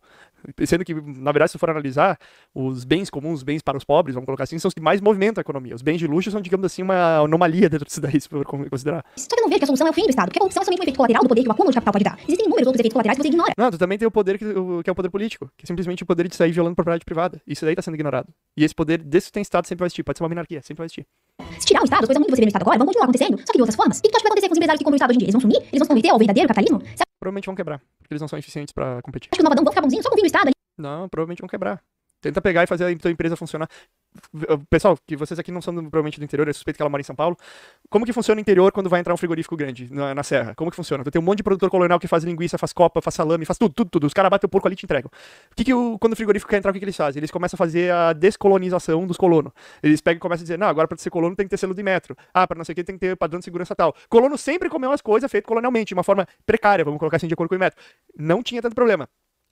Sendo que, na verdade, se for analisar, os bens comuns, os bens para os pobres, vamos colocar assim, são os que mais movimentam a economia. Os bens de luxo são, digamos assim, uma anomalia dentro disso daí, se for considerar. Só que eu não vejo que a solução é o fim do Estado, porque a corrupção é somente um efeito colateral do poder que o acúmulo de capital pode dar. Existem inúmeros outros efeitos colaterais que você ignora. Não, tu também tem o poder que, o, que é o poder político, que é simplesmente o poder de sair violando propriedade privada. Isso daí está sendo ignorado. E esse poder, desse tem Estado, sempre vai existir. Pode ser uma monarquia, sempre vai existir. Se tirar o Estado, coisa muito que você vê no Estado agora, vão continuar acontecendo, só que de outras formas. O que, que tu acha que vai acontecer com os empresários que compram o Estado hoje em dia? Eles vão sumir? Eles vão se converter ao verdadeiro capitalismo? Provavelmente vão quebrar, porque eles não são eficientes pra competir. Acho que o Novadão vão ficar bonzinho só com o Estado ali. Não, provavelmente vão quebrar. Tenta pegar e fazer a tua empresa funcionar. Ah, pessoal, que vocês aqui não são provavelmente do interior, eu suspeito que ela mora em São Paulo. Como que funciona o interior quando vai entrar um frigorífico grande na, na serra? Como que funciona? Tu tem um monte de produtor colonial que faz linguiça, faz copa, faz salame, faz tudo, tudo, tudo. Os caras batem o porco ali e te entregam. O que que o, quando o frigorífico quer entrar, o que, que eles fazem? Eles começam a fazer a descolonização dos colonos. Eles pegam e começam a dizer, não, agora pra ser colono tem que ter selo de metro. Ah, pra não sei o que tem que ter padrão de segurança tal. Colono sempre comeu as coisas feitas colonialmente, de uma forma precária, vamos colocar assim, de acordo com o metro. Não tinha tanto problema.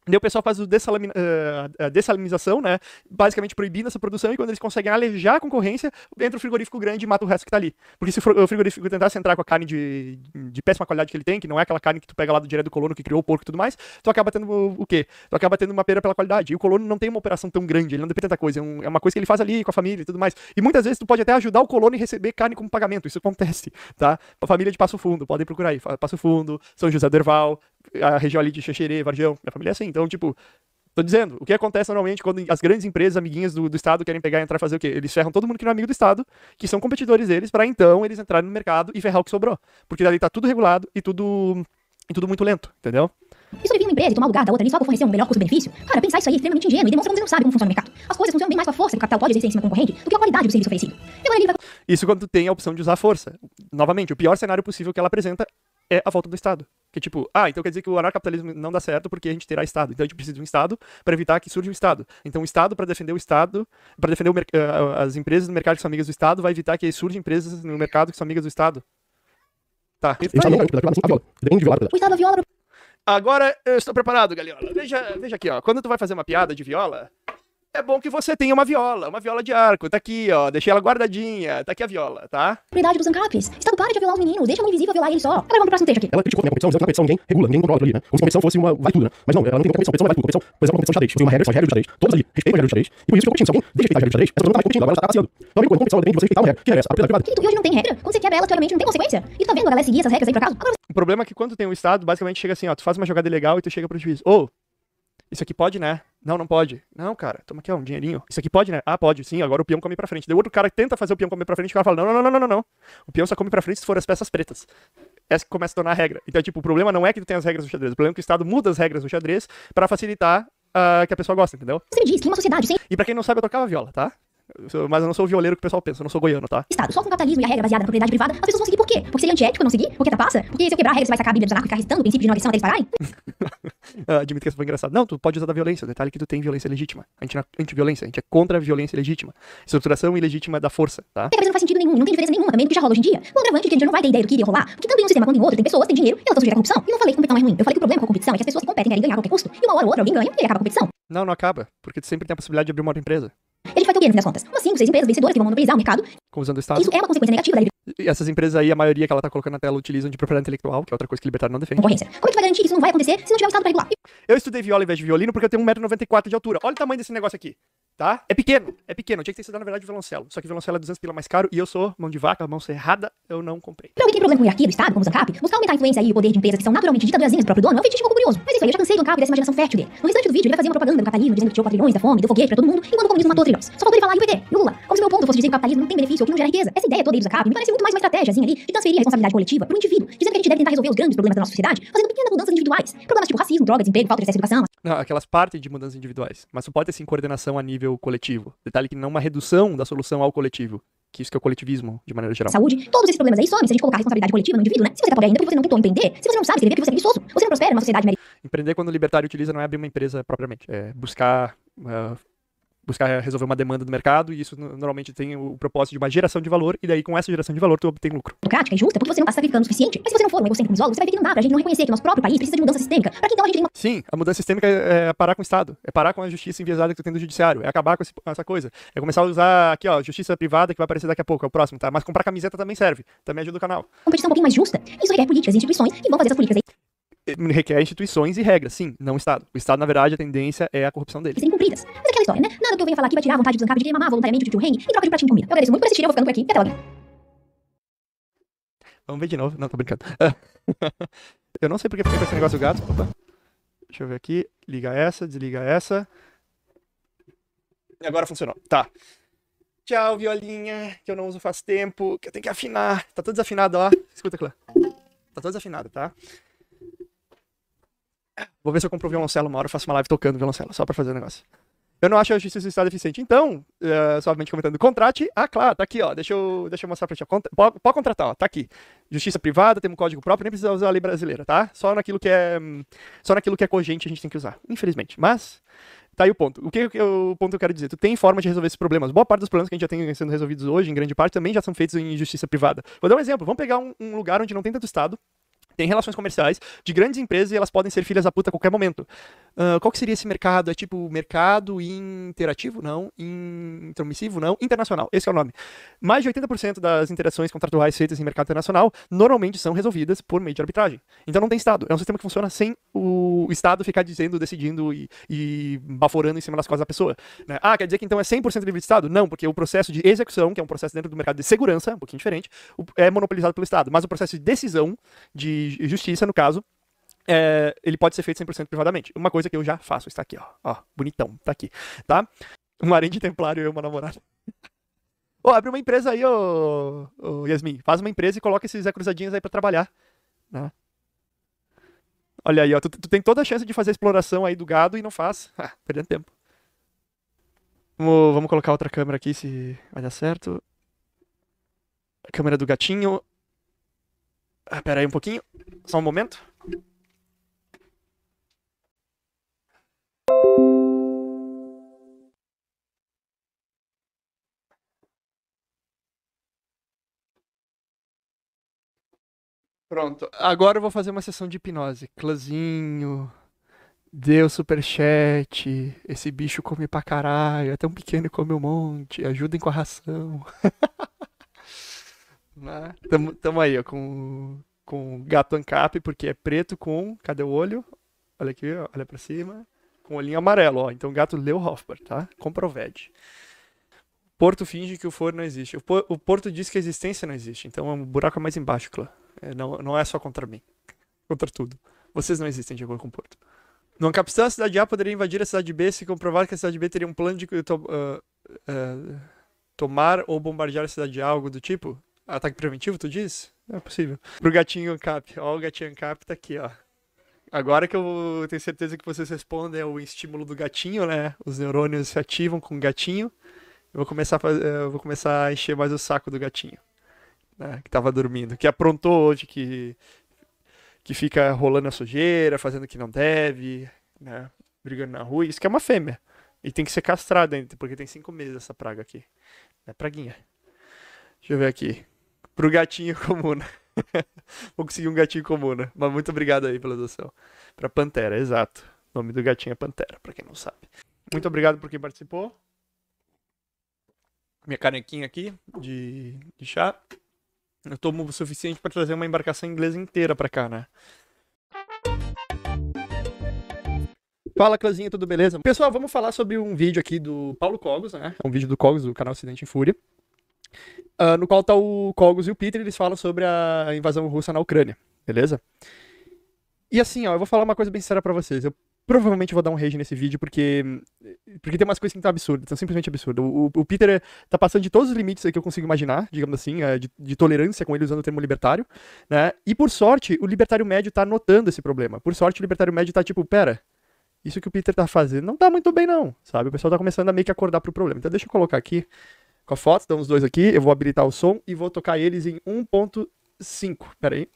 Daí o pessoal faz dessalamina, uh, eh, a dessalinização, né? Basicamente proibindo essa produção, e quando eles conseguem alejar a concorrência, entra o frigorífico grande e mata o resto que tá ali. Porque se o frigorífico tentasse entrar com a carne de, de péssima qualidade que ele tem, que não é aquela carne que tu pega lá do direto do colono que criou o porco e tudo mais, tu acaba tendo o quê? Tu acaba tendo uma perda pela qualidade. E o colono não tem uma operação tão grande, ele não depende da coisa. É, um, é uma coisa que ele faz ali com a família e tudo mais. E muitas vezes tu pode até ajudar o colono e receber carne como pagamento. Isso acontece, tá? A família de Passo Fundo, podem procurar aí. Passo Fundo, São José do a região ali de Xexerê, Varjão, minha família é assim. Então, tipo, Tô dizendo, o que acontece normalmente quando as grandes empresas amiguinhas do, do Estado querem pegar e entrar e fazer o quê? Eles ferram todo mundo que não é amigo do Estado, que são competidores deles, para então eles entrarem no mercado e ferrar o que sobrou. Porque dali tá tudo regulado e tudo, e tudo muito lento, entendeu? E sobreviver uma empresa e tomar o lugar da outra ali só por fornecer um melhor custo-benefício? Cara, pensar isso aí é extremamente ingênuo e demonstra como você não sabe como funciona o mercado. As coisas funcionam bem mais com a força que o capital pode exercer em cima concorrente do que a qualidade do serviço oferecido. Vai... Isso quando tu tem a opção de usar a força. Novamente, o pior cenário possível que ela apresenta é a volta do Estado. Que tipo, ah, então quer dizer que o anarcapitalismo não dá certo porque a gente terá Estado. Então a gente precisa de um Estado para evitar que surja um Estado. Então o Estado, para defender o Estado, para defender as empresas no mercado que são amigas do Estado, vai evitar que surjam empresas no mercado que são amigas do Estado. Tá. Ele tá Cuidado, viola. Agora eu estou preparado, galera. Veja, veja aqui, ó. Quando tu vai fazer uma piada de viola, é bom que você tenha uma viola, uma viola de arco. Tá aqui, ó. Deixei ela guardadinha. Tá aqui a viola, tá? Propriedade dos ancapes. Estado para de violar os meninos. Deixa a mão invisível violar ele só. Cara, vamos pro próximo texto aqui. Ela criticou também né? a competição, dizendo que competição ninguém regula, ninguém controla ali, né? Como se a competição fosse uma vai tudo, né? Mas não, ela não tem competição. Competição não é vai tudo. Competição, por exemplo, a competição de xadrez. Você tem uma regra, são as regras do xadrez. Todas ali. Respeita a regra de xadrez. E por isso que eu competindo. Se alguém desrespeita a regra de xadrez, essa pessoa não tá mais competindo. Agora ela tá passeando. Então, quando competição, ela de você respeitar uma regra. Que regra é essa? A propriedade privada. Querido, e hoje não tem regra? Quando você quebra ela, teoricamente não tem consequência. E tu tá vendo a galera seguir essas regras aí por acaso? Agora... O problema é que quando tem um Estado, basicamente chega assim, ó. Tu faz uma jogada ilegal e tu chega pro juiz. Ô, oh, isso aqui pode, né? Não, não pode. Não, cara, toma aqui, ó, um dinheirinho. Isso aqui pode, né? Ah, pode, sim, agora o peão come pra frente. Daí o outro cara tenta fazer o peão comer pra frente, o cara fala, não, não, não, não, não, não. O peão só come pra frente se for as peças pretas. Essa é assim que começa a tornar a regra. Então, tipo, o problema não é que tu tem as regras do xadrez, o problema é que o Estado muda as regras do xadrez para facilitar uh, que a pessoa gosta, entendeu? Você diz que uma sociedade sem... E pra quem não sabe, eu tocava viola, tá? mas eu não sou o violeiro que o pessoal pensa, eu não sou goiano, tá? Estado, só com o capitalismo e a regra baseada na propriedade privada, as pessoas vão seguir por quê? Porque seria antiético não seguir? Porque tá passa? Porque se eu quebrar a regra, você vai sacar a Bíblia do Zanarco e ficar restando o princípio de não agressão até eles pararem? Admito que isso foi engraçado. Não, tu pode usar da violência. O detalhe é que tu tem violência legítima. A gente não é anti-violência, a gente é contra a violência legítima. Estruturação ilegítima da força, tá? É, mas não faz sentido nenhum, não tem diferença nenhuma também do que já rola hoje em dia. O agravante é que a gente não vai ter ideia do que iria rolar, porque também um sistema quanto em outro tem pessoas, tem dinheiro, elas estão à corrupção. E não falei que competição é ruim, eu falei que o problema com é a competição é que as pessoas competem querem ganhar a qualquer custo, e uma hora ou outra alguém ganha e acaba a competição. Não, não acaba, porque tu sempre tem a possibilidade de abrir uma outra empresa. Ele vai ter o quê, no fim das contas? Umas 5, 6 empresas vencedoras que vão monopolizar o mercado. Confusão o Estado. Isso é uma consequência negativa da livre... E essas empresas aí, a maioria que ela tá colocando na tela, utilizam de propriedade intelectual, que é outra coisa que libertário não defende. Concorrência. Como é que vai garantir que isso não vai acontecer se não tiver um Estado pra regular? Eu estudei viola em vez de violino porque eu tenho 1,94m de altura. Olha o tamanho desse negócio aqui tá? É pequeno, é pequeno. tinha que ter estudado, na verdade, violoncelo. Só que violoncelo é 200 pila mais caro e eu sou mão de vaca, mão cerrada, eu não comprei. Pra então, alguém que tem é problema com hierarquia do Estado, como o Zancap, buscar aumentar a influência e o poder de empresas que são naturalmente ditadorazinhas do próprio dono é um fetiche pouco curioso. Mas isso aí, eu já cansei do Zancap e dessa imaginação fértil dele. No restante do vídeo, ele vai fazer uma propaganda do capitalismo dizendo que tirou 4 trilhões da fome, do foguete pra todo mundo, enquanto o comunismo matou trilhões. Só faltou ele falar e o PT, e o Lula. Como se meu ponto fosse dizer que o capitalismo não tem benefício ou que não gera riqueza. Essa ideia toda aí do Zancap me parece muito mais uma estratégiazinha ali de transferir a responsabilidade coletiva pro indivíduo, dizendo que a gente deve tentar resolver os grandes problemas da nossa sociedade fazendo pequenas mudanças individuais. Problemas tipo racismo, droga, desemprego, falta de acesso à educação. Não, aquelas partes de mudanças individuais. Mas pode ter, sim, coordenação a nível nível coletivo. Detalhe que não é uma redução da solução ao coletivo. Que isso que é o coletivismo, de maneira geral. Saúde, todos esses problemas aí somem se a gente colocar a responsabilidade coletiva no indivíduo, né? Se você tá pobre ainda, porque você não tentou empreender. Se você não sabe escrever, porque você é preguiçoso. Você não prospera numa sociedade Empreender quando o libertário utiliza não é abrir uma empresa propriamente. É buscar... Uh, buscar resolver uma demanda do mercado, e isso normalmente tem o propósito de uma geração de valor, e daí com essa geração de valor tu obtém lucro. Democrática e justa, porque você não está sacrificando o suficiente. Mas se você não for um egocêntrico isólogo, você vai ver que não dá pra gente não reconhecer que o nosso próprio país precisa de mudança sistêmica. Pra que então a gente tem uma... Sim, a mudança sistêmica é, é, parar com o Estado, é parar com a justiça enviesada que tu tem do judiciário, é acabar com esse, essa coisa, é começar a usar aqui, ó, justiça privada que vai aparecer daqui a pouco, é o próximo, tá? Mas comprar camiseta também serve, também ajuda o canal. Competição um pouquinho mais justa, isso requer políticas e instituições que vão fazer essas políticas aí. Eh, requer instituições e regras, sim, não o Estado. O Estado, na verdade, a tendência é a corrupção dele. Serem cumpridas. Mas é aquela história, né? Nada que eu venha falar aqui vai tirar a vontade de zancar, de querer mamar voluntariamente o tio Henry em troca de um pratinho de comida. Eu agradeço muito por assistir, eu vou ficando por aqui. Até logo. Vamos ver de novo. Não, tô brincando. eu não sei porque fica esse negócio do gato. Opa. Deixa eu ver aqui. Liga essa, desliga essa. E agora funcionou. Tá. Tchau, violinha, que eu não uso faz tempo, que eu tenho que afinar. Tá tudo desafinado lá. Escuta aqui Tá tudo desafinado, tá? Vou ver se eu compro o violoncelo uma hora, faço uma live tocando violoncelo, só pra fazer o negócio. Eu não acho a justiça do Estado eficiente. Então, uh, suavemente comentando, contrate. Ah, claro, tá aqui, ó. Deixa eu, deixa eu mostrar pra ti. Contra, pode, pode, contratar, ó. Tá aqui. Justiça privada, tem um código próprio, nem precisa usar a lei brasileira, tá? Só naquilo que é. Só naquilo que é cogente a gente tem que usar, infelizmente. Mas. Tá aí o ponto. O que, é o ponto que eu quero dizer? Tu tem forma de resolver esses problemas. Boa parte dos problemas que a gente já tem sendo resolvidos hoje, em grande parte, também já são feitos em justiça privada. Vou dar um exemplo. Vamos pegar um, um lugar onde não tem tanto Estado, tem relações comerciais de grandes empresas e elas podem ser filhas da puta a qualquer momento. Ah, qual que seria esse mercado? É tipo mercado interativo? Não. Intromissivo? Não. Internacional. Esse é o nome. Mais de 80% das interações contratuais feitas em mercado internacional normalmente são resolvidas por meio de arbitragem. Então não tem Estado. É um sistema que funciona sem o Estado ficar dizendo, decidindo e, e baforando em cima das coisas da pessoa. Né? Ah, quer dizer que então é 100% livre de Estado? Não, porque o processo de execução, que é um processo dentro do mercado de segurança, um pouquinho diferente, é monopolizado pelo Estado. Mas o processo de decisão, de justiça, no caso, é, ele pode ser feito 100% privadamente. Uma coisa que eu já faço, está aqui, ó. ó bonitão, tá aqui, tá? Um harém de templário e uma namorada. Ô, abre uma empresa aí, ô, Yasmin. Faz uma empresa e coloca esses Zé Cruzadinhos aí para trabalhar. Né? Olha aí, ó. Tu, tu, tem toda a chance de fazer a exploração aí do gado e não faz. Ah, perdendo tempo. Vamos, vamos colocar outra câmera aqui se vai dar certo. A câmera do gatinho. Ah, pera aí um pouquinho. Só um momento. Pronto. Agora eu vou fazer uma sessão de hipnose. Clãzinho, deu superchat, esse bicho come pra caralho, é tão pequeno e come um monte, ajudem com a ração. Né? tamo, tamo aí, ó, com, com gato ancap, porque é preto com. Cadê o olho? Olha aqui, ó, olha pra cima. Com olhinho amarelo, ó. Então gato leu Hofbard, tá? Comprovede. Porto finge que o forno não existe. O, por, o Porto diz que a existência não existe. Então é um buraco mais embaixo, Clã. É, não, não é só contra mim. Contra tudo. Vocês não existem de acordo com o Porto. capitão, a cidade A poderia invadir a cidade B se comprovar que a cidade B teria um plano de uh, uh, tomar ou bombardear a cidade A, algo do tipo. Ataque preventivo, tu diz? É possível. Pro gatinho cap. Ó, o gatinho cap tá aqui, ó. Agora que eu tenho certeza que vocês respondem é o estímulo do gatinho, né? Os neurônios se ativam com o gatinho. Eu vou começar a, fazer, vou começar a encher mais o saco do gatinho né, que estava dormindo, que aprontou hoje, que, que fica rolando a sujeira, fazendo o que não deve, né, brigando na rua. Isso que é uma fêmea. E tem que ser castrada ainda, porque tem cinco meses essa praga aqui. É praguinha. Deixa eu ver aqui. Pro gatinho comuna. Né? Vou conseguir um gatinho comuna. Né? Mas muito obrigado aí pela doação. Pra Pantera, exato. O nome do gatinho é Pantera, pra quem não sabe. Muito obrigado por quem participou. Minha canequinha aqui de, de chá. Eu tomo o suficiente para trazer uma embarcação inglesa inteira para cá, né? Fala, Clazinha, tudo beleza? Pessoal, vamos falar sobre um vídeo aqui do Paulo Cogos, né? É um vídeo do Cogos, do canal Acidente em Fúria. Uh, no qual tá o Cogos e o Peter, eles falam sobre a invasão russa na Ucrânia, beleza? E assim, ó, eu vou falar uma coisa bem séria para vocês. Eu Provavelmente vou dar um rage nesse vídeo, porque. Porque tem umas coisas que estão absurdas, estão simplesmente absurdas. O, o, o Peter eh, tá passando de todos os limites que eu consigo imaginar, digamos assim, eh, de, de, tolerância com ele usando o termo libertário, né? E por sorte, o libertário médio tá notando esse problema. Por sorte, o libertário médio tá tipo, pera, isso que o Peter tá fazendo não tá muito bem, não, sabe? O pessoal tá começando a meio que acordar pro problema. Então deixa eu colocar aqui com a foto, estão os dois aqui, eu vou habilitar o som e vou tocar eles em 1.5. Pera aí.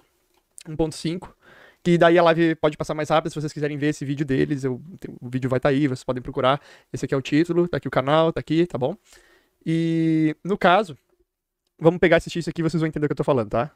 1.5. Que daí a live pode passar mais rápido. Se vocês quiserem ver esse vídeo deles, eu, o vídeo vai estar tá aí, vocês podem procurar. Esse aqui é o título, tá aqui o canal, tá aqui, tá bom? E no caso, vamos pegar esse assistir isso aqui vocês vão entender o que eu tô falando, tá?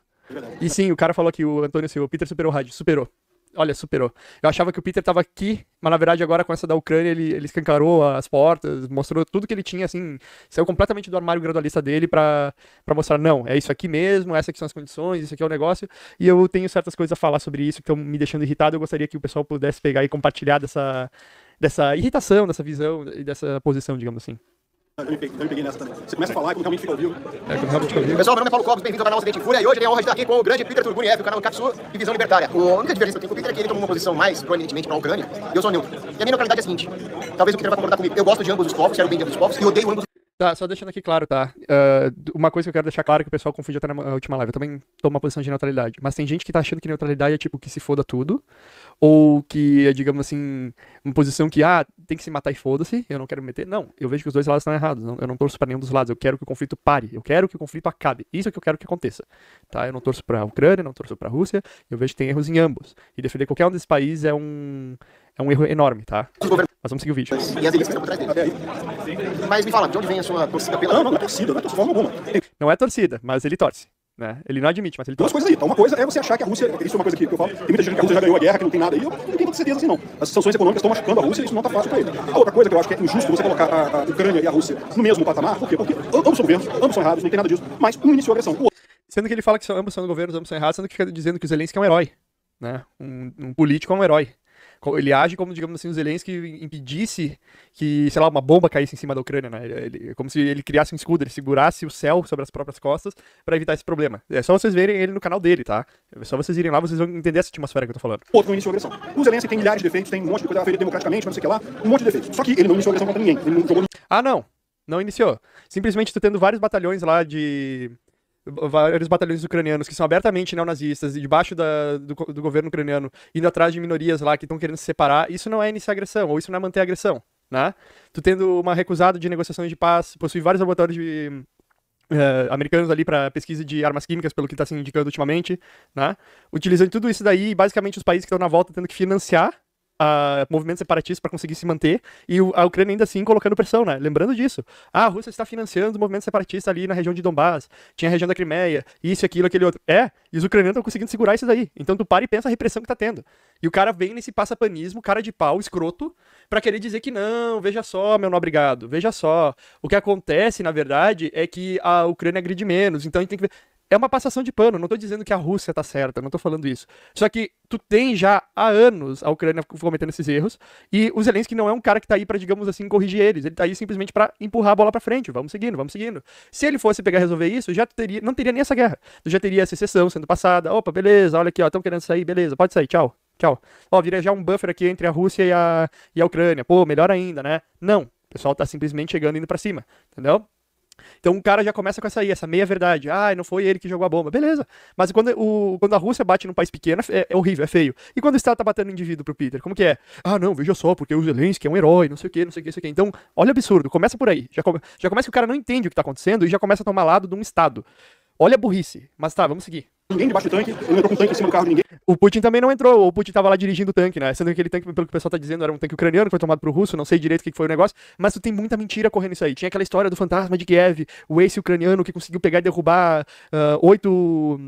E sim, o cara falou que o Antônio Silva, o Peter superou o rádio, superou olha, superou. Eu achava que o Peter tava aqui, mas na verdade agora com essa da Ucrânia ele, ele escancarou as portas, mostrou tudo que ele tinha, assim, saiu completamente do armário gradualista dele para mostrar, não, é isso aqui mesmo, essas aqui são as condições, isso aqui é o negócio, e eu tenho certas coisas a falar sobre isso que estão me deixando irritado, eu gostaria que o pessoal pudesse pegar e compartilhar dessa, dessa irritação, dessa visão e dessa posição, digamos assim. Eu me, peguei, eu me peguei nessa também. Você começa a falar e quando realmente fica ao é, vivo. Pessoal, meu nome é Paulo Cobos, bem-vindo ao canal Ocidente em Fúria. E hoje eu tenho a honra de estar aqui com o grande Peter Turguniev, o canal Capsu e Visão Libertária. a única diferença que eu tenho com o Peter é que ele tomou uma posição mais proeminentemente para a Ucrânia e eu sou neutro. E a minha localidade é a seguinte: talvez o Peter vai concordar comigo. Eu gosto de ambos os povos, quero bem de ambos os povos e odeio ambos os Tá, só deixando aqui claro, tá? Uh, uma coisa que eu quero deixar claro que o pessoal confundiu até na última live. Eu também tomo uma posição de neutralidade. Mas tem gente que tá achando que neutralidade é tipo que se foda tudo ou que é, digamos assim, uma posição que, ah, tem que se matar e foda-se, eu não quero me meter. Não, eu vejo que os dois lados estão errados, eu não torço para nenhum dos lados, eu quero que o conflito pare, eu quero que o conflito acabe, isso é o que eu quero que aconteça, tá? Eu não torço para a Ucrânia, não torço para a Rússia, eu vejo que tem erros em ambos, e defender qualquer um desses países é um, é um erro enorme, tá? Mas vamos seguir o vídeo. Mas me fala, de onde vem a sua torcida pela... Não, não, é torcida, não é torcida Não é torcida, mas ele torce. Né? Ele não admite, mas ele. Duas coisas aí. Então, uma coisa é você achar que a Rússia. Isso é uma coisa que, eu falo. Tem muita gente que a Rússia já ganhou a guerra, que não tem nada aí. Eu não tenho certeza assim, não. As sanções econômicas estão machucando a Rússia e isso não está fácil para ele. A outra coisa que eu acho que é injusto você colocar a, Ucrânia e a Rússia no mesmo patamar. Por quê? Porque ambos são governos, ambos são errados, não tem nada disso. Mas um iniciou a agressão. O... Sendo que ele fala que ambos são governos, ambos são errados, sendo que fica dizendo que o Zelensky é um herói. Né? Um, um político é um herói ele age como, digamos assim, o Zelensky impedisse que, sei lá, uma bomba caísse em cima da Ucrânia, né? Ele, como se ele criasse um escudo, ele segurasse o céu sobre as próprias costas para evitar esse problema. É só vocês verem ele no canal dele, tá? É só vocês irem lá, vocês vão entender essa atmosfera que eu tô falando. Outro não iniciou agressão. O Zelensky tem milhares de defeitos, tem um monte de coisa feita democraticamente, não sei o que lá, um monte de defeitos. Só que ele não iniciou agressão contra ninguém, ele não jogou... Ah, não! Não iniciou. Simplesmente tô tendo vários batalhões lá de vários batalhões ucranianos que são abertamente neonazistas e debaixo da, do, do, governo ucraniano indo atrás de minorias lá que estão querendo se separar, isso não é iniciar agressão, ou isso não é manter agressão, né? Tu tendo uma recusada de negociações de paz, possui vários laboratórios de, uh, americanos ali para pesquisa de armas químicas, pelo que está se indicando ultimamente, né? Utilizando tudo isso daí, basicamente os países que estão na volta tendo que financiar uh, movimentos separatistas para conseguir se manter e a Ucrânia ainda assim colocando pressão, né? Lembrando disso. Ah, a Rússia está financiando movimentos separatistas ali na região de Donbass, tinha a região da Crimeia, isso, aquilo, aquele outro. É, e os ucranianos estão conseguindo segurar isso daí. Então tu para e pensa a repressão que tá tendo. E o cara vem nesse passapanismo, cara de pau, escroto, para querer dizer que não, veja só, meu nobre gado, veja só. O que acontece, na verdade, é que a Ucrânia agride menos, então a gente tem que ver é uma passação de pano. Não estou dizendo que a Rússia está certa, não estou falando isso. Só que tu tem já há anos a Ucrânia cometendo esses erros e o Zelensky não é um cara que está aí para, digamos assim, corrigir eles. Ele está aí simplesmente para empurrar a bola para frente. Vamos seguindo, vamos seguindo. Se ele fosse pegar e resolver isso, já teria, não teria nem essa guerra. Tu já teria a secessão sendo passada. Opa, beleza, olha aqui, ó, estão querendo sair, beleza, pode sair, tchau. Tchau. Ó, viria já um buffer aqui entre a Rússia e a, e a Ucrânia. Pô, melhor ainda, né? Não. O pessoal tá simplesmente chegando indo para cima, entendeu? Então o cara já começa com essa aí, essa meia verdade. Ah, não foi ele que jogou a bomba. Beleza. Mas quando, o, quando a Rússia bate num país pequeno, é, é horrível, é feio. E quando o Estado tá batendo indivíduo pro Peter, como que é? Ah, não, veja só, porque o Zelensky é um herói, não sei o que, não sei o que, não sei o que. Então, olha o absurdo, começa por aí. Já, já começa que o cara não entende o que tá acontecendo e já começa a tomar lado de um Estado. Olha a burrice. Mas tá, vamos seguir ninguém debaixo do tanque, ele não entrou com o tanque em cima do carro de ninguém. O Putin também não entrou, o Putin tava lá dirigindo o tanque, né? Sendo que aquele tanque, pelo que o pessoal tá dizendo, era um tanque ucraniano que foi tomado pro russo, não sei direito o que foi o negócio, mas tu tem muita mentira correndo isso aí. Tinha aquela história do fantasma de Kiev, o ex ucraniano que conseguiu pegar e derrubar uh, oito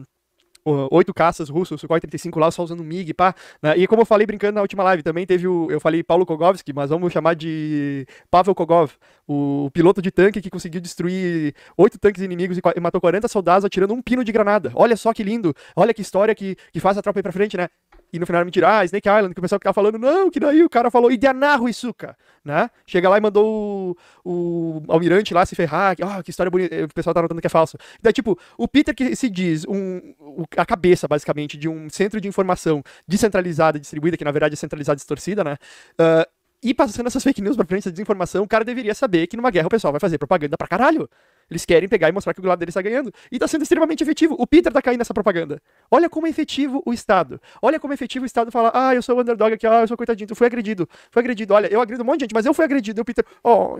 oito caças russos, Sukhoi 35 lá, só usando MiG, pá. Né? E como eu falei brincando na última live, também teve o. Eu falei Paulo Kogovski, mas vamos chamar de Pavel Kogov, o piloto de tanque que conseguiu destruir oito tanques inimigos e matou 40 soldados atirando um pino de granada. Olha só que lindo, olha que história que, que faz a tropa ir pra frente, né? E no final me ah, Snake Island, que o pessoal que tá falando, não, que daí o cara falou Idianahu Isuka, né? Chega lá e mandou o, o almirante lá se ferrar, que, oh, que história bonita, eh, o pessoal tá notando que é falso. E daí, tipo, o Peter que se diz um, a cabeça, basicamente, de um centro de informação descentralizada, distribuída, que na verdade é centralizada e distorcida, né? Uh, e passando essas fake news pra frente, essa desinformação, o cara deveria saber que numa guerra o pessoal vai fazer propaganda pra caralho. Eles querem pegar e mostrar que o lado deles está ganhando. E está sendo extremamente efetivo. O Peter está caindo nessa propaganda. Olha como é efetivo o Estado. Olha como é efetivo o Estado falar: ah, eu sou o underdog aqui, ah, eu sou coitadinho, tu foi agredido. Foi agredido. Olha, eu agredo um monte de gente, mas eu fui agredido. E o Peter, oh,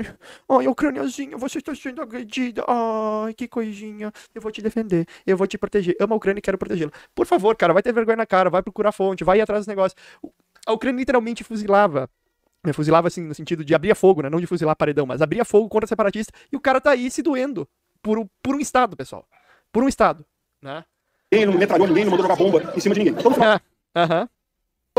oh, Ucrâniazinha, você está sendo agredida. Ai, oh, que coisinha. Eu vou te defender. Eu vou te proteger. Amo a Ucrânia e quero protegê-la. Por favor, cara, vai ter vergonha na cara, vai procurar fonte, vai ir atrás dos negócios. A Ucrânia literalmente fuzilava né, fuzilava assim, no sentido de abrir fogo, né? Não de fuzilar paredão, mas abria fogo contra separatista. E o cara tá aí se doendo por, um, por um Estado, pessoal. Por um Estado, né? Ninguém não metralhou ninguém, não mandou jogar bomba em cima de ninguém. Todos é, ah,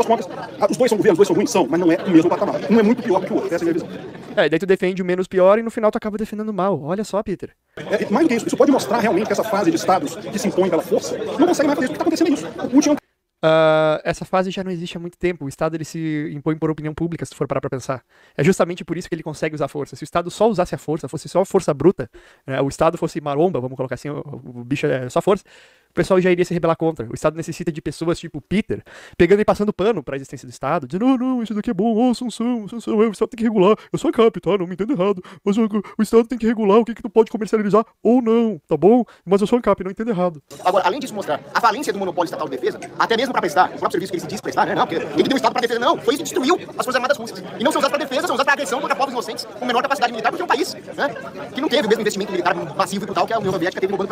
uh -huh. os dois são governos, os dois são ruins, são, mas não é o mesmo patamar. Um é muito pior que o outro, essa é a minha visão. É, daí tu defende o menos pior e no final tu acaba defendendo mal. Olha só, Peter. É, é, mais do que isso, isso pode mostrar realmente que essa fase de estados que se impõem pela força não consegue mais fazer isso, que está acontecendo isso. O Putin Uh, essa fase já não existe há muito tempo. O Estado ele se impõe por opinião pública, se tu for parar pra pensar. É justamente por isso que ele consegue usar força. Se o Estado só usasse a força, fosse só força bruta, né, o Estado fosse maromba, vamos colocar assim, o, o bicho é só força, o pessoal já iria se rebelar contra. O Estado necessita de pessoas tipo Peter, pegando e passando pano para a existência do Estado, dizendo, não, ah, não, isso daqui é bom, oh, Sansão, Sansão, o Estado tem que regular, eu sou a CAP, tá, não me entendo errado, mas o, o Estado tem que regular o que, que tu pode comercializar ou não, tá bom? Mas eu sou a CAP, não entendo errado. Agora, além disso mostrar a falência do monopólio estatal de defesa, até mesmo para prestar, o próprio serviço que ele se diz prestar, né, não, porque ele deu o Estado para defesa, não, foi isso que destruiu as Forças Armadas Russas, e não são usadas para defesa, são usadas para agressão contra povos inocentes, com menor capacidade militar, porque é um país, né, que não teve o mesmo investimento militar massivo e brutal que a União Soviética teve no bando...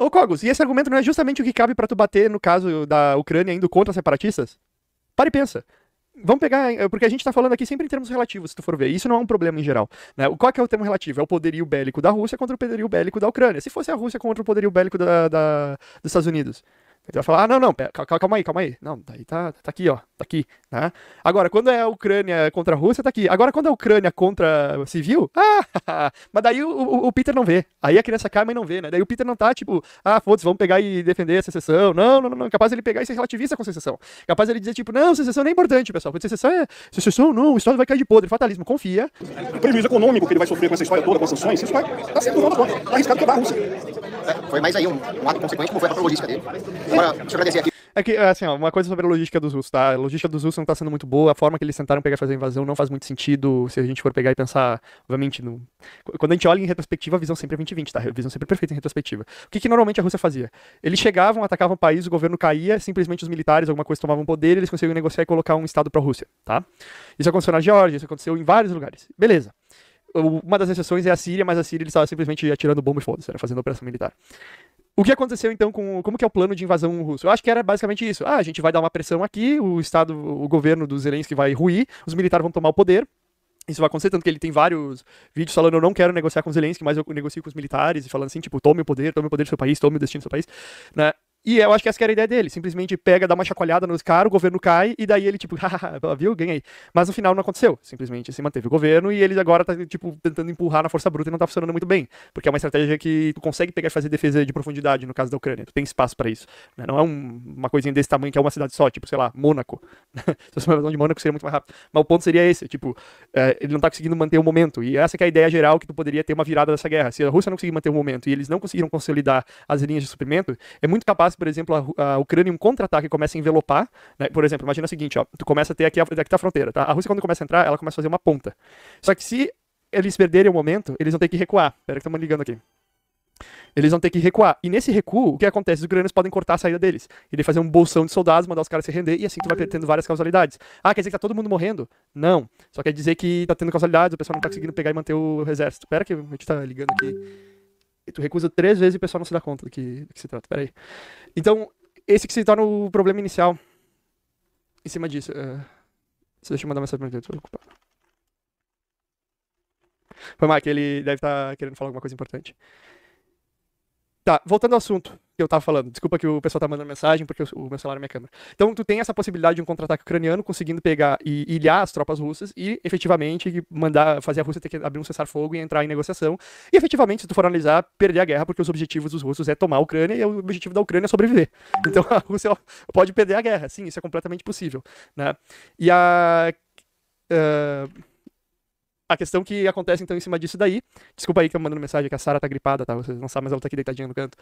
Ô, Cogos, e esse argumento não é justamente o que cabe para tu bater no caso da Ucrânia indo contra separatistas? Para e pensa. Vamos pegar, porque a gente está falando aqui sempre em termos relativos, se tu for ver. Isso não é um problema em geral. Né? Qual que é o termo relativo? É o poderio bélico da Rússia contra o poderio bélico da Ucrânia. Se fosse a Rússia contra o poderio bélico da, da dos Estados Unidos, ele vai falar, ah, não, não, calma aí, calma aí. Não, daí tá, tá aqui, ó, tá aqui, né? Agora, quando é a Ucrânia contra a Rússia, tá aqui. Agora, quando é a Ucrânia contra civil, ah, mas daí o, o, Peter não vê. Aí a criança cai, mas não vê, né? Daí o Peter não tá, tipo, ah, foda-se, vamos pegar e defender a secessão. Não, não, não, não. Capaz ele pegar e ser relativista com a secessão. Capaz ele dizer, tipo, não, secessão não é importante, pessoal. Porque secessão é, secessão não, o Estado vai cair de podre. Fatalismo, confia. O prejuízo econômico que ele vai sofrer com essa história toda, com as sanções, isso vai, tá sendo não da Tá arriscado quebrar a Rússia foi mais aí um, um ato consequente, como foi a própria logística dele. Agora, deixa eu agradecer aqui. É que, assim, ó, uma coisa sobre a logística dos russos, tá? A logística dos russos não tá sendo muito boa, a forma que eles tentaram pegar fazer a invasão não faz muito sentido se a gente for pegar e pensar, obviamente, no... quando a gente olha em retrospectiva, a visão sempre é 2020, tá? A visão sempre é perfeita em retrospectiva. O que, que normalmente a Rússia fazia? Eles chegavam, atacavam o país, o governo caía, simplesmente os militares, alguma coisa tomavam poder, eles conseguiam negociar e colocar um estado pra Rússia, tá? Isso aconteceu na Geórgia, isso aconteceu em vários lugares. Beleza. Uma das exceções é a Síria, mas a Síria ele estava simplesmente atirando bombas foda-se, era fazendo operação militar. O que aconteceu então com como que é o plano de invasão russo? Eu acho que era basicamente isso. Ah, a gente vai dar uma pressão aqui, o estado, o governo dos Zelensky vai ruir, os militares vão tomar o poder, isso vai acontecer, tanto que ele tem vários vídeos falando eu não quero negociar com Zelensky, mas eu negocio com os militares, e falando assim, tipo, tome o poder, tome o poder do seu país, tome o destino do seu país, né? E eu acho que essa era a ideia dele. Simplesmente pega, dá uma chacoalhada nos caras, o governo cai, e daí ele, tipo, viu, ganhei. Mas no final não aconteceu. Simplesmente se manteve o governo e ele agora tá, tipo, tentando empurrar na força bruta e não tá funcionando muito bem. Porque é uma estratégia que tu consegue pegar e fazer defesa de profundidade, no caso da Ucrânia. Tu tem espaço para isso. Né? Não é um, uma coisinha desse tamanho que é uma cidade só, tipo, sei lá, Mônaco. se fosse uma visão de Mônaco, seria muito mais rápido. Mas o ponto seria esse, tipo, é, ele não tá conseguindo manter o momento. E essa é a ideia geral que tu poderia ter uma virada dessa guerra. Se a Rússia não conseguir manter o momento e eles não conseguiram consolidar as linhas de suprimento, é muito capaz por exemplo, a, a Ucrânia em um contra-ataque começa a envelopar, né? por exemplo, imagina o seguinte, ó, tu começa a ter aqui, a, aqui tá a fronteira, tá? A Rússia quando começa a entrar, ela começa a fazer uma ponta. Só que se eles perderem o momento, eles vão ter que recuar. Espera que estamos ligando aqui. Eles vão ter que recuar. E nesse recuo, o que acontece? Os ucranianos podem cortar a saída deles. ele fazer um bolsão de soldados, mandar os caras se render, e assim tu vai tendo várias causalidades. Ah, quer dizer que tá todo mundo morrendo? Não. Só quer dizer que tá tendo causalidades, o pessoal não tá conseguindo pegar e manter o exército. Pera que a gente tá ligando aqui tu recusa três vezes e o pessoal não se dá conta do que, do que se trata. Peraí. Então, esse que se torna o problema inicial. Em cima disso. Uh... Deixa eu mandar mensagem pra ele, tô ocupado. Foi, Mike, ele deve estar tá querendo falar alguma coisa importante. Tá, voltando ao assunto que eu tava falando. Desculpa que o pessoal tá mandando mensagem, porque o meu celular é minha câmera. Então, tu tem essa possibilidade de um contra-ataque ucraniano conseguindo pegar e ilhar as tropas russas e, efetivamente, mandar fazer a Rússia ter que abrir um cessar-fogo e entrar em negociação. E, efetivamente, se tu for analisar, perder a guerra, porque os objetivos dos russos é tomar a Ucrânia e o objetivo da Ucrânia é sobreviver. Então, a Rússia pode perder a guerra. Sim, isso é completamente possível. Né? E a... Uh, a questão que acontece então em cima disso daí. Desculpa aí que eu mandando mensagem que a Sara tá gripada, tá? Vocês não sabem, mas ela tá aqui deitadinha no canto.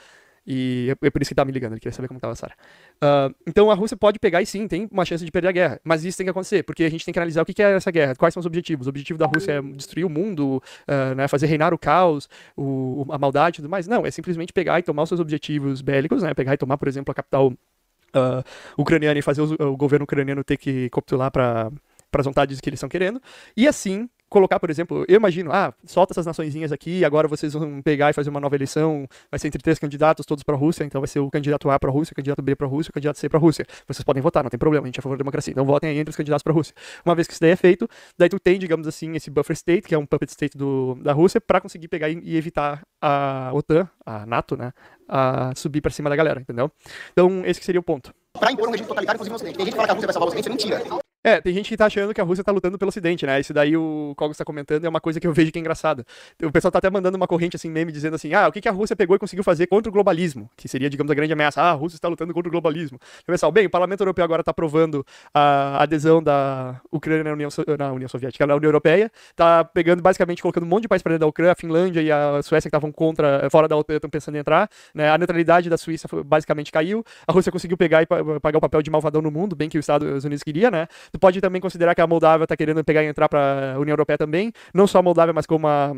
E é por isso que tá me ligando, ele queria saber como tava a Sara. Uh, ah, então a Rússia pode pegar e sim, tem uma chance de perder a guerra. Mas isso tem que acontecer, porque a gente tem que analisar o que é essa guerra, quais são os objetivos. O objetivo da Rússia é destruir o mundo, uh, né, fazer reinar o caos, o, a maldade e tudo mais. Não, é simplesmente pegar e tomar os seus objetivos bélicos, né? Pegar e tomar, por exemplo, a capital uh, ucraniana e fazer o, o governo ucraniano ter que capitular para para as vontades que eles estão querendo, e assim colocar, por exemplo, eu imagino, ah, solta essas naçõezinhas aqui, agora vocês vão pegar e fazer uma nova eleição, vai ser entre três candidatos, todos para a Rússia, então vai ser o candidato A para a Rússia, o candidato B para a Rússia, o candidato C para a Rússia. Vocês podem votar, não tem problema, a gente é a favor da democracia. Então votem aí entre os candidatos para a Rússia. Uma vez que isso daí é feito, daí tu tem, digamos assim, esse buffer state, que é um puppet state do, da Rússia, para conseguir pegar e, e evitar a OTAN, a NATO, né, a subir para cima da galera, entendeu? Então esse que seria o ponto. Para impor um regime totalitário, inclusive é Tem gente que fala que a Rússia vai salvar o Ocidente, isso é mentira. É, tem gente que tá achando que a Rússia tá lutando pelo Ocidente, né? Isso daí o Cogos está comentando é uma coisa que eu vejo que é engraçada. O pessoal tá até mandando uma corrente assim, meme, dizendo assim: ah, o que, que a Rússia pegou e conseguiu fazer contra o globalismo? Que seria, digamos, a grande ameaça. Ah, a Rússia está lutando contra o globalismo. Então, pessoal, bem, o Parlamento Europeu agora tá aprovando a adesão da Ucrânia na União, so... na União Soviética, na União Europeia. Tá pegando, basicamente, colocando um monte de países para dentro da Ucrânia, a Finlândia e a Suécia que estavam contra, eh, fora da OTAN, estão pensando em entrar. Né? A neutralidade da Suíça basicamente caiu. A Rússia conseguiu pegar e pagar o papel de malvadão no mundo, bem que os Estados Unidos queria, né? Tu pode também considerar que a Moldávia está querendo pegar e entrar para a União Europeia também, não só a Moldávia, mas como a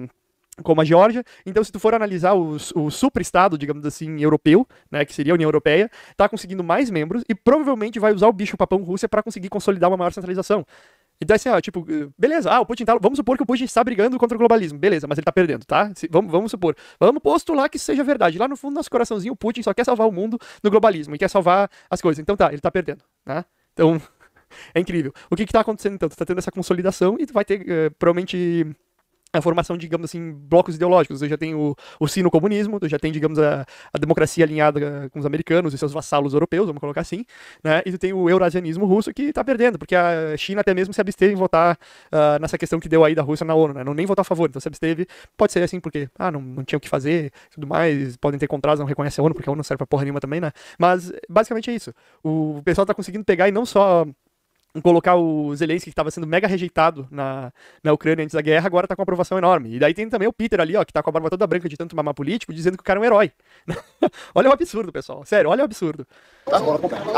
como a Geórgia. Então, se tu for analisar o, o super-estado, digamos assim, europeu, né, que seria a União Europeia, está conseguindo mais membros e provavelmente vai usar o bicho papão Rússia para conseguir consolidar uma maior centralização. Então, assim, ó, tipo, beleza, ah, o Putin tá, vamos supor que o Putin está brigando contra o globalismo, beleza, mas ele tá perdendo, tá? Se, vamos, vamos supor, vamos postular que seja verdade. Lá no fundo do nosso coraçãozinho, o Putin só quer salvar o mundo do globalismo e quer salvar as coisas. Então tá, ele tá perdendo, tá? Então, é incrível. O que está acontecendo então? Tu está tendo essa consolidação e tu vai ter eh, provavelmente a formação, digamos assim, blocos ideológicos. Você já tem o, o sino-comunismo, já tem, digamos, a, a, democracia alinhada com os americanos e seus vassalos europeus, vamos colocar assim, né? E tu tem o eurasianismo russo que está perdendo, porque a China até mesmo se absteve em votar uh, nessa questão que deu aí da Rússia na ONU, né? Não nem votar a favor, então se absteve. Pode ser assim porque, ah, não, não tinha o que fazer, tudo mais, podem ter contratos, não reconhece a ONU, porque a ONU não serve pra porra nenhuma também, né? Mas, basicamente é isso. O pessoal está conseguindo pegar e não só colocar o Zelensky, que estava sendo mega rejeitado na, na Ucrânia antes da guerra, agora está com uma aprovação enorme. E daí tem também o Peter ali, ó, que está com a barba toda branca de tanto mamar político, dizendo que o cara é um herói. olha o absurdo, pessoal. Sério, olha o absurdo. A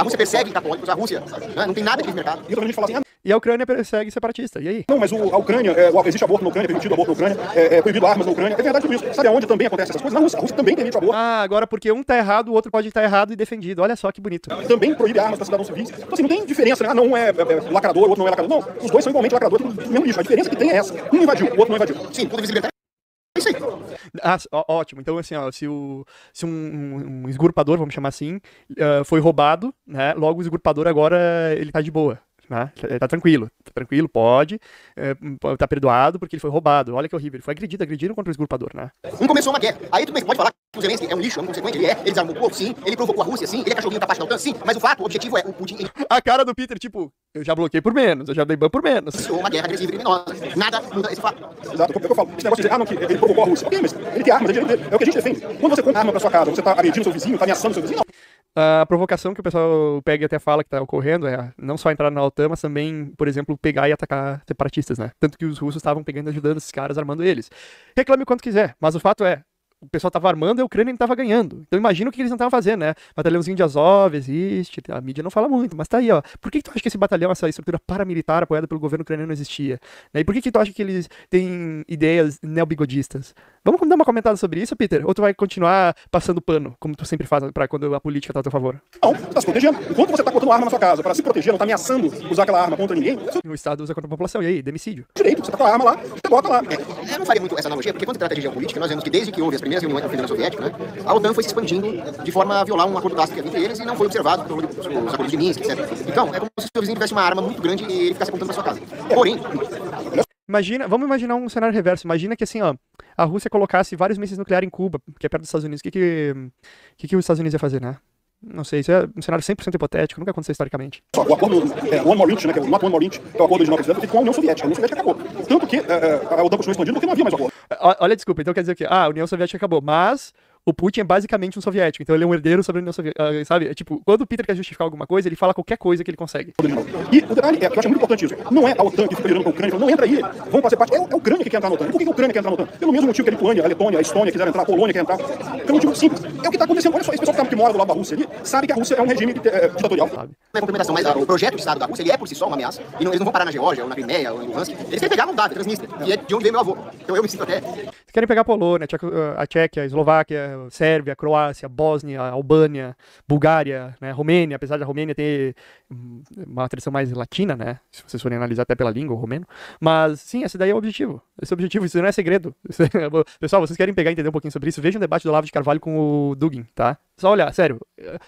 Rússia persegue tá católicos, a Rússia né, não tem nada no mercado. E o me fala assim, ah, e a Ucrânia persegue separatista. E aí? Não, mas o, a Ucrânia, é, existe aborto na Ucrânia, é permitido aborto na Ucrânia, é, é, proibido armas na Ucrânia. É verdade tudo isso. Sabe aonde também acontece essas coisas? Na Rússia. A Rússia também permite aborto. Ah, agora porque um tá errado, o outro pode estar tá errado e defendido. Olha só que bonito. Também proíbe armas para cidadãos civis. Então, assim, não tem diferença, né? Ah, não um é, é, é, lacrador, o outro não é lacrador. Não, os dois são igualmente lacradores, tudo do mesmo lixo. A diferença que tem é essa. Um invadiu, o outro não invadiu. Sim, toda visibilidade. É ah, ó, ótimo. Então, assim, ó, se, o, se um, um, um, esgurpador, vamos chamar assim, uh, foi roubado, né? Logo o esgurpador agora ele tá de boa. Né? Tá, tá tranquilo, tá tranquilo, pode. É, hum, tá perdoado porque ele foi roubado. Olha que horrível. Ele foi agredido, agrediram contra o esculpador, né? Um começou uma guerra. Aí tu mesmo pode falar que o Zelensky é um lixo, é um consequente, ele é. Ele desarmou o povo, sim. Ele provocou a Rússia, sim. Ele é cachorrinho da parte da OTAN, sim. Mas o fato, o objetivo é o Putin. Ele... A cara do Peter, tipo, eu já bloqueei por menos, eu já dei ban por menos. começou uma guerra agressiva e criminosa. Nada muda esse fato. Exato, é o que eu falo? Esse negócio de dizer, ah, não, que ele provocou a Rússia. ok mas ele tem armas, é, é o que a gente defende. Quando você compra arma pra sua casa, você tá agredindo seu vizinho, tá ameaçando seu vizinho, não a provocação que o pessoal pega e até fala que está ocorrendo é não só entrar na OTAN, mas também, por exemplo, pegar e atacar separatistas, né? Tanto que os russos estavam pegando e ajudando esses caras, armando eles. Reclame quanto quiser, mas o fato é, o pessoal tava armando e a Ucrânia não tava ganhando. Então imagina o que eles não estavam fazendo, né? Batalhãozinho de Azov existe, a mídia não fala muito, mas tá aí, ó. Por que, que tu acha que esse batalhão, essa estrutura paramilitar apoiada pelo governo ucraniano existia? Né? E por que, que tu acha que eles têm ideias neobigodistas? Vamos dar uma comentada sobre isso, Peter? Ou tu vai continuar passando pano, como tu sempre faz, para quando a política tá a teu favor? Não, tá se protegendo. Enquanto você tá botando arma na sua casa para se proteger, não tá ameaçando usar aquela arma contra ninguém. Né? O Estado usa contra a população, e aí, demicídio? Direito, você tá com a arma lá, você bota lá. É, eu não faria muito essa analogia, porque quando trata de geopolítica, nós vemos que desde que houve as primeiras reuniões da fim da União Soviética, né, a OTAN foi se expandindo de forma a violar um acordo tácito que havia entre eles e não foi observado pelos os acordos de Minsk, etc. Então, é como se o seu vizinho tivesse uma arma muito grande e ele ficasse apontando para sua casa. Porém... Imagina, vamos imaginar um cenário reverso. Imagina que assim, ó, a Rússia colocasse vários mísseis nucleares em Cuba, que é perto dos Estados Unidos. O que, que, que, que os Estados Unidos ia fazer, né? Não sei, isso é um cenário 100% hipotético, nunca aconteceu historicamente. O acordo é, One More Inch, né, que é o Not One More Inch, que é o acordo original que com a União Soviética. A União Soviética acabou. Tanto que é, é a OTAN continuou expandindo porque não havia mais acordo. Olha, desculpa, então quer dizer que ah, a União Soviética acabou, mas o Putin é basicamente um soviético, então ele é um herdeiro sobre a União Soviética, ah, sabe? É, tipo, quando o Peter quer justificar alguma coisa, ele fala qualquer coisa que ele consegue. E o detalhe é, que eu acho muito importante isso, não é a OTAN que fica virando pra Ucrânia, não entra aí, Vamos fazer parte, é, é a Ucrânia que quer entrar na OTAN. Por que a Ucrânia quer entrar na OTAN? Pelo mesmo motivo que a Lituânia, a Letônia, a Estônia quiseram entrar, a Polônia quer entrar. Pelo então, é motivo simples. É o que tá acontecendo, olha só, esse pessoal que mora do lado da Rússia ali, sabe que a Rússia é um regime é, ditatorial. Sabe? É complementação, mas ah, o projeto de Estado da Rússia, ele é por si só uma ameaça, e não, eles não vão parar na Geórgia, ou na Crimeia, ou em Luhansk, eles querem pegar a Moldávia, Transnistria, que é de onde veio meu avô. Então eu me sinto até... querem pegar a Polônia, a eh, Tchequia, a Eslováquia, Sérvia, Croácia, Bósnia, Albânia, Bulgária, né, Romênia, apesar da Romênia ter hum, uma tradição mais latina, né? Se vocês forem analisar até pela língua, o romeno. Mas sim, esse daí é o objetivo. Esse é o objetivo, isso não é segredo. É, pessoal, vocês querem pegar e entender um pouquinho sobre isso? Vejam o debate do Olavo de Carvalho com o Dugin, tá? Só olhar, sério,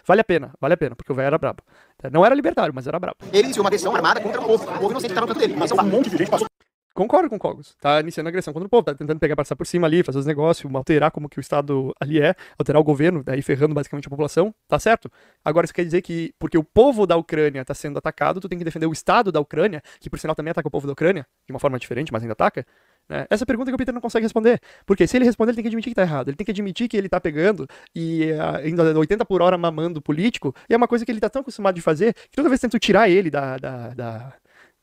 vale a pena, vale a pena, porque o velho era brabo. Não era libertário, mas era brabo. Ele iniciou uma decisão armada contra o povo, um povo que estava dele, mas um monte de gente passou concordo com o Cogos. Tá iniciando agressão contra o povo, tá tentando pegar, passar por cima ali, fazer os negócios, alterar como que o Estado ali é, alterar o governo, daí né, ferrando basicamente a população, tá certo? Agora isso quer dizer que, porque o povo da Ucrânia tá sendo atacado, tu tem que defender o Estado da Ucrânia, que por sinal também ataca o povo da Ucrânia, de uma forma diferente, mas ainda ataca. Né? Essa é pergunta que o Peter não consegue responder. Porque se ele responder, ele tem que admitir que tá errado. Ele tem que admitir que ele tá pegando e ainda ah, 80 por hora mamando político. E é uma coisa que ele tá tão acostumado de fazer que toda vez que tento tirar ele da, da, da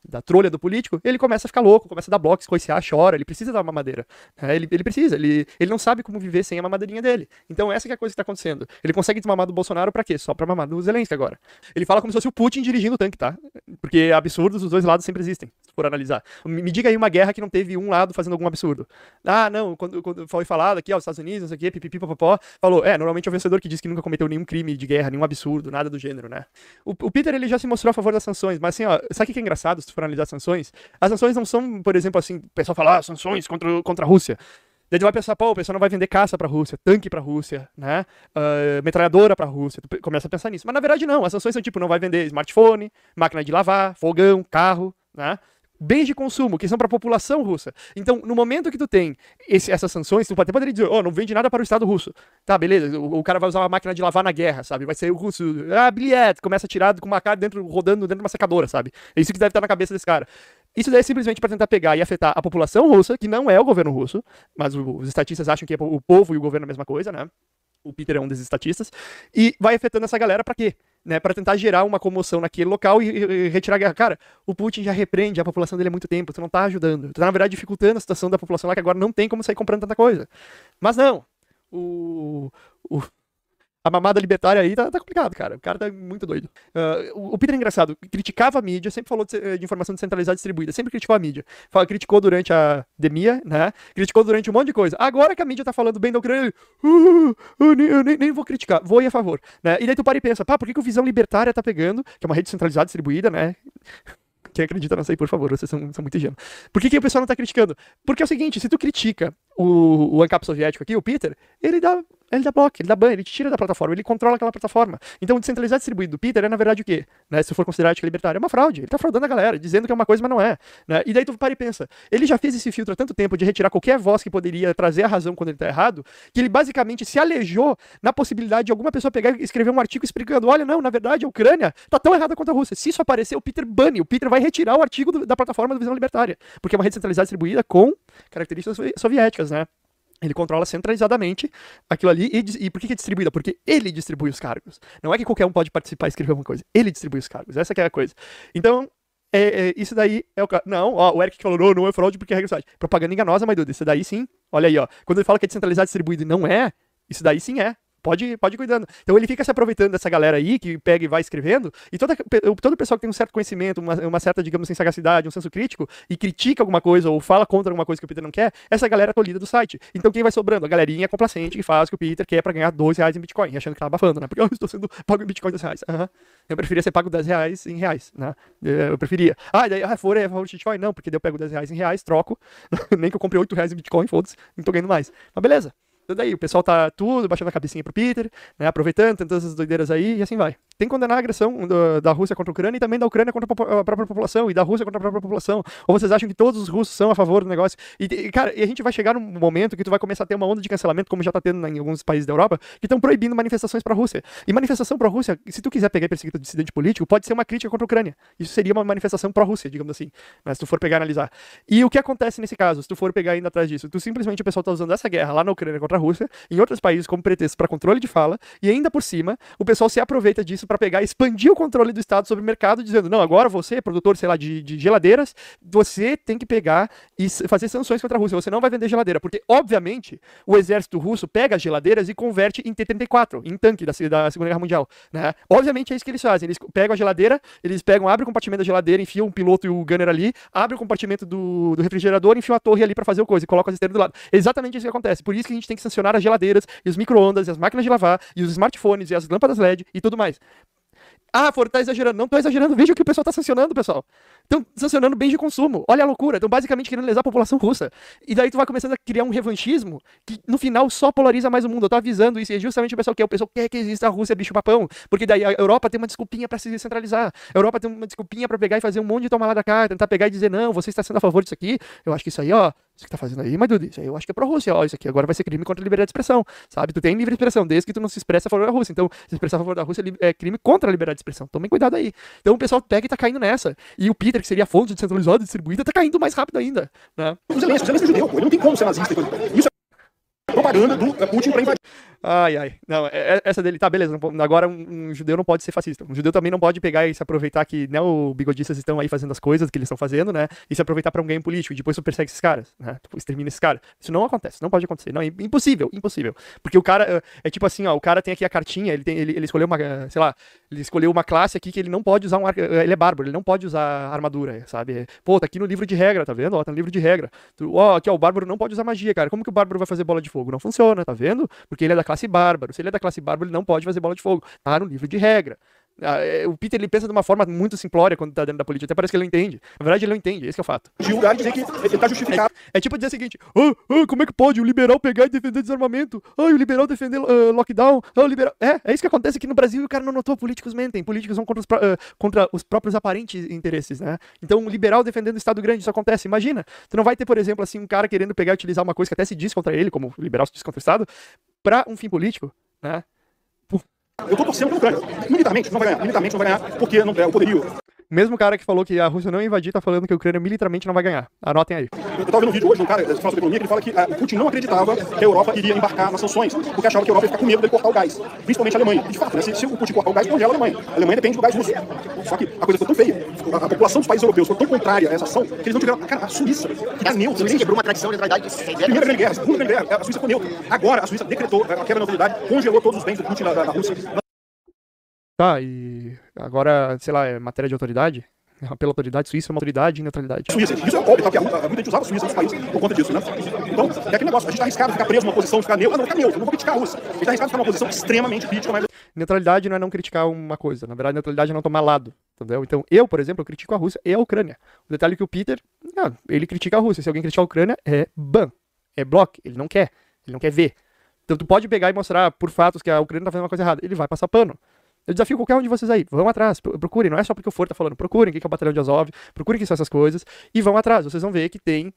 da trolha do político, ele começa a ficar louco, começa a dar blocos, coicear, chora, ele precisa da mamadeira. É, ele, ele precisa, ele, ele não sabe como viver sem a mamadeirinha dele. Então essa é a coisa que tá acontecendo. Ele consegue desmamar do Bolsonaro para quê? Só pra mamar do Zelensky agora. Ele fala como se fosse o Putin dirigindo o tanque, tá? Porque absurdos dos dois lados sempre existem for analisar. Me, me, diga aí uma guerra que não teve um lado fazendo algum absurdo. Ah, não, quando, quando foi falado aqui, ó, os Estados Unidos, não sei o quê, pipipi, papapó, falou, é, normalmente é o vencedor que diz que nunca cometeu nenhum crime de guerra, nenhum absurdo, nada do gênero, né? O, o Peter, ele já se mostrou a favor das sanções, mas assim, ó, sabe o que é engraçado se tu for analisar sanções? As sanções não são, por exemplo, assim, o pessoal fala, ah, sanções contra, contra a Rússia. Daí tu vai pensar, pô, o pessoal não vai vender caça pra Rússia, tanque pra Rússia, né? Uh, metralhadora pra Rússia. Tu começa a pensar nisso. Mas na verdade não, as sanções são tipo, não vai vender smartphone, máquina de lavar, fogão, carro, né? bens de consumo, que são para a população russa. Então, no momento que tu tem esse, essas sanções, tu até poderia dizer, oh, não vende nada para o Estado russo. Tá, beleza, o, o, cara vai usar uma máquina de lavar na guerra, sabe? Vai ser o russo, ah, bilhete, começa a tirar com uma cara dentro, rodando dentro de uma secadora, sabe? É isso que deve estar na cabeça desse cara. Isso daí é simplesmente para tentar pegar e afetar a população russa, que não é o governo russo, mas os estatistas acham que é o povo e o governo é a mesma coisa, né? O Peter é um desses estatistas. E vai afetando essa galera para quê? né, para tentar gerar uma comoção naquele local e, e, retirar a guerra. Cara, o Putin já repreende a população dele há muito tempo, tu não tá ajudando. Tu tá, na verdade, dificultando a situação da população lá que agora não tem como sair comprando tanta coisa. Mas não, o, o, a mamada libertária aí tá, tá, complicado, cara. O cara tá muito doido. Uh, o Peter é engraçado, criticava a mídia, sempre falou de, de informação descentralizada distribuída, sempre criticou a mídia. Fala, criticou durante a demia, né? Criticou durante um monte de coisa. Agora que a mídia tá falando bem da Ucrânia, ele, uh, eu, nem, eu nem, nem, vou criticar, vou ir a favor. Né? E daí tu para e pensa, pá, por que, que o Visão Libertária tá pegando, que é uma rede descentralizada distribuída, né? Quem acredita nessa aí, por favor, vocês são, são muito ingênuos. Por que, que o pessoal não tá criticando? Porque é o seguinte, se tu critica o, o ANCAP soviético aqui, o Peter, ele dá ele dá block, ele dá ban, ele te tira da plataforma, ele controla aquela plataforma. Então o descentralizado distribuído do Peter é, na verdade, o quê? Né? Se for considerado ética libertária, é uma fraude. Ele tá fraudando a galera, dizendo que é uma coisa, mas não é. Né? E daí tu para e pensa, ele já fez esse filtro há tanto tempo de retirar qualquer voz que poderia trazer a razão quando ele tá errado, que ele basicamente se alejou na possibilidade de alguma pessoa pegar e escrever um artigo explicando: olha, não, na verdade, a Ucrânia tá tão errada quanto a Rússia. Se isso aparecer, o Peter bane, o Peter vai retirar o artigo do, da plataforma do Visão Libertária, porque é uma rede centralizada distribuída com características soviéticas, né? Ele controla centralizadamente aquilo ali. E, e por que, é distribuída? Porque ele distribui os cargos. Não é que qualquer um pode participar e escrever alguma coisa. Ele distribui os cargos. Essa é a coisa. Então, é, é, isso daí é o cara. Não, ó, o Eric falou, não, é fraude porque é regra Propaganda enganosa, mas Duda, isso daí sim. Olha aí, ó. Quando ele fala que é descentralizado distribuído e não é, isso daí sim é pode, pode ir cuidando. Então ele fica se aproveitando dessa galera aí que pega e vai escrevendo, e toda, todo pessoal que tem um certo conhecimento, uma, uma certa, digamos assim, sagacidade, um senso crítico, e critica alguma coisa ou fala contra alguma coisa que o Peter não quer, essa galera é tolida do site. Então quem vai sobrando? A galerinha complacente que faz o que o Peter quer para ganhar 2 reais em Bitcoin, achando que tá abafando, né? Porque eu estou sendo pago em Bitcoin 10 reais. Uhum. Eu preferia ser pago 10 reais em reais, né? Eu preferia. Ah, daí, ah, for, é favor de Bitcoin? Não, porque daí eu pego 10 reais em reais, troco, nem que eu comprei 8 reais em Bitcoin, foda-se, não tô ganhando mais. Mas beleza. Então daí o pessoal tá tudo baixando a cabecinha pro Peter, né? Aproveitando, tentando essas doideiras aí e assim vai tem que condenar a agressão do, da Rússia contra a Ucrânia e também da Ucrânia contra a, a própria população e da Rússia contra a própria população. Ou vocês acham que todos os russos são a favor do negócio? E, e cara, e a gente vai chegar num momento que tu vai começar a ter uma onda de cancelamento, como já tá tendo em alguns países da Europa, que estão proibindo manifestações para a Rússia. E manifestação para a Rússia, se tu quiser pegar perseguido dissidente político, pode ser uma crítica contra a Ucrânia. Isso seria uma manifestação para a rússia digamos assim, Mas se tu for pegar e analisar. E o que acontece nesse caso, se tu for pegar ainda atrás disso? Tu simplesmente o pessoal tá usando essa guerra lá na Ucrânia contra a Rússia, em outros países como pretexto para controle de fala, e ainda por cima, o pessoal se aproveita disso para pegar, expandir o controle do Estado sobre o mercado, dizendo: não, agora você, produtor, sei lá, de, de geladeiras, você tem que pegar e fazer sanções contra a Rússia. Você não vai vender geladeira, porque, obviamente, o exército russo pega as geladeiras e converte em T-34, em tanque da, da Segunda Guerra Mundial. Né? Obviamente é isso que eles fazem. Eles pegam a geladeira, eles pegam, abrem o compartimento da geladeira, enfiam um piloto e o gunner ali, abrem o compartimento do, do refrigerador, enfiam a torre ali para fazer o coisa e colocam as esteiras do lado. É exatamente isso que acontece. Por isso que a gente tem que sancionar as geladeiras, e os micro-ondas, e as máquinas de lavar, e os smartphones, e as lâmpadas LED e tudo mais. Ah, for, tá exagerando. Não tô exagerando. Veja o que o pessoal tá sancionando, pessoal. Estão sancionando bens de consumo. Olha a loucura. Estão basicamente querendo lesar a população russa. E daí tu vai começando a criar um revanchismo que no final só polariza mais o mundo. Eu tô avisando isso. E é justamente o pessoal que é. O pessoal quer que exista a Rússia bicho-papão. Porque daí a Europa tem uma desculpinha para se descentralizar. A Europa tem uma desculpinha para pegar e fazer um monte de tomar lá da cara, tentar pegar e dizer, não, você está sendo a favor disso aqui. Eu acho que isso aí, ó, isso que tá fazendo aí, mas Duda, isso aí eu acho que é pró-Rússia, ó, isso aqui agora vai ser crime contra a liberdade de expressão, sabe? Tu tem livre expressão, desde que tu não se expressa a favor da Rússia. Então, se expressar a favor da Rússia é, é crime contra a liberdade de expressão. Tomem cuidado aí. Então o pessoal pega e tá caindo nessa. E o Peter, que seria a fonte descentralizada, distribuída, tá caindo mais rápido ainda, né? O Zelensky, o Zelensky judeu, pô. ele não tem como ser nazista Isso é propaganda do Putin pra invadir. Ai, ai. Não, é, é, essa dele, tá, beleza. Agora um, judeu não pode ser fascista. Um judeu também não pode pegar e se aproveitar que né, os bigodistas estão aí fazendo as coisas que eles estão fazendo, né? E se aproveitar para um ganho político. E depois tu persegue esses caras, né? Tu extermina esses caras. Isso não acontece, não pode acontecer. Não, é impossível, impossível. Porque o cara, é, é tipo assim, ó, o cara tem aqui a cartinha, ele, tem, ele, ele escolheu uma, sei lá, ele escolheu uma classe aqui que ele não pode usar um ar... Ele é bárbaro, ele não pode usar armadura, sabe? Pô, tá aqui no livro de regra, tá vendo? Ó, tá no livro de regra. Tu, ó, aqui, ó, o bárbaro não pode usar magia, cara. Como que o bárbaro vai fazer bola de fogo? Não funciona, tá vendo? Porque ele é da classe bárbaro. Se ele é da classe bárbaro, ele não pode fazer bola de fogo. Está no livro de regra. Ah, é, o Peter ele pensa de uma forma muito simplória quando tá dentro da política. Até parece que ele não entende. Na verdade, ele não entende. Esse é o fato. Julgar dizer que ele tá justificado. É, é tipo dizer o seguinte: oh, oh, como é que pode o liberal pegar e defender desarmamento? Oh, o liberal defender uh, lockdown? Oh, liberal... É, é isso que acontece aqui no Brasil e o cara não notou. Políticos mentem. Políticos vão contra os, uh, contra os próprios aparentes interesses, né? Então, o liberal defendendo o Estado grande, isso acontece. Imagina. Tu não vai ter, por exemplo, assim, um cara querendo pegar e utilizar uma coisa que até se diz contra ele, como o liberal se diz contra o Estado, para um fim político. Né? Eu estou torcendo pelo Ucrânia. Militarmente não vai ganhar, militarmente não vai ganhar, porque não é o poderio mesmo cara que falou que a Rússia não invadir tá falando que a Ucrânia militarmente não vai ganhar. Anotem aí. Eu tava vendo um vídeo hoje de um cara que fala sobre economia que ele fala que ah, o Putin não acreditava que a Europa iria embarcar nas sanções, porque achava que a Europa ia ficar com medo de cortar o gás, principalmente a Alemanha. De fato, né, se, se, o Putin cortar o gás, congela a Alemanha. A Alemanha depende do gás russo. Só que a coisa ficou tão feia, a, a população dos países europeus ficou tão contrária a essa ação, que eles não tiveram. Cara, a Suíça é neutra. Suíça quebrou uma tradição de neutralidade Primeira Grande Guerra, Segunda Grande Guerra, a Suíça ficou neutra. Agora a Suíça decretou eh, a quebra da neutralidade, congelou todos os bens do Putin na, na Rússia. Tá, e agora, sei lá, é matéria de autoridade? pela autoridade suíça é uma autoridade e neutralidade. Suíça, isso é óbvio, é porque a, a, muita gente usava a Suíça nos países por conta disso, né? Então, é aquele negócio, a gente tá arriscado ficar preso numa posição, ficar neutro, ah, não, ficar neutro, não vou criticar a Rússia. A gente tá arriscado ficar numa posição extremamente crítica, mas... Neutralidade não é não criticar uma coisa, na verdade neutralidade é não tomar lado, entendeu? Então, eu, por exemplo, eu critico a Rússia e a Ucrânia. O detalhe é que o Peter, ah, ele critica a Rússia, se alguém criticar a Ucrânia, é ban, é bloco, ele não quer, ele não quer ver. Então, tu pode pegar e mostrar por fatos que a Ucrânia tá fazendo uma coisa errada, ele vai passar pano. Eu desafio qualquer um de vocês aí, vão atrás, procurem, não é só porque o for tá falando, procurem o que é o Batalhão de Azov, procurem o que são essas coisas, e vão atrás, vocês vão ver que tem,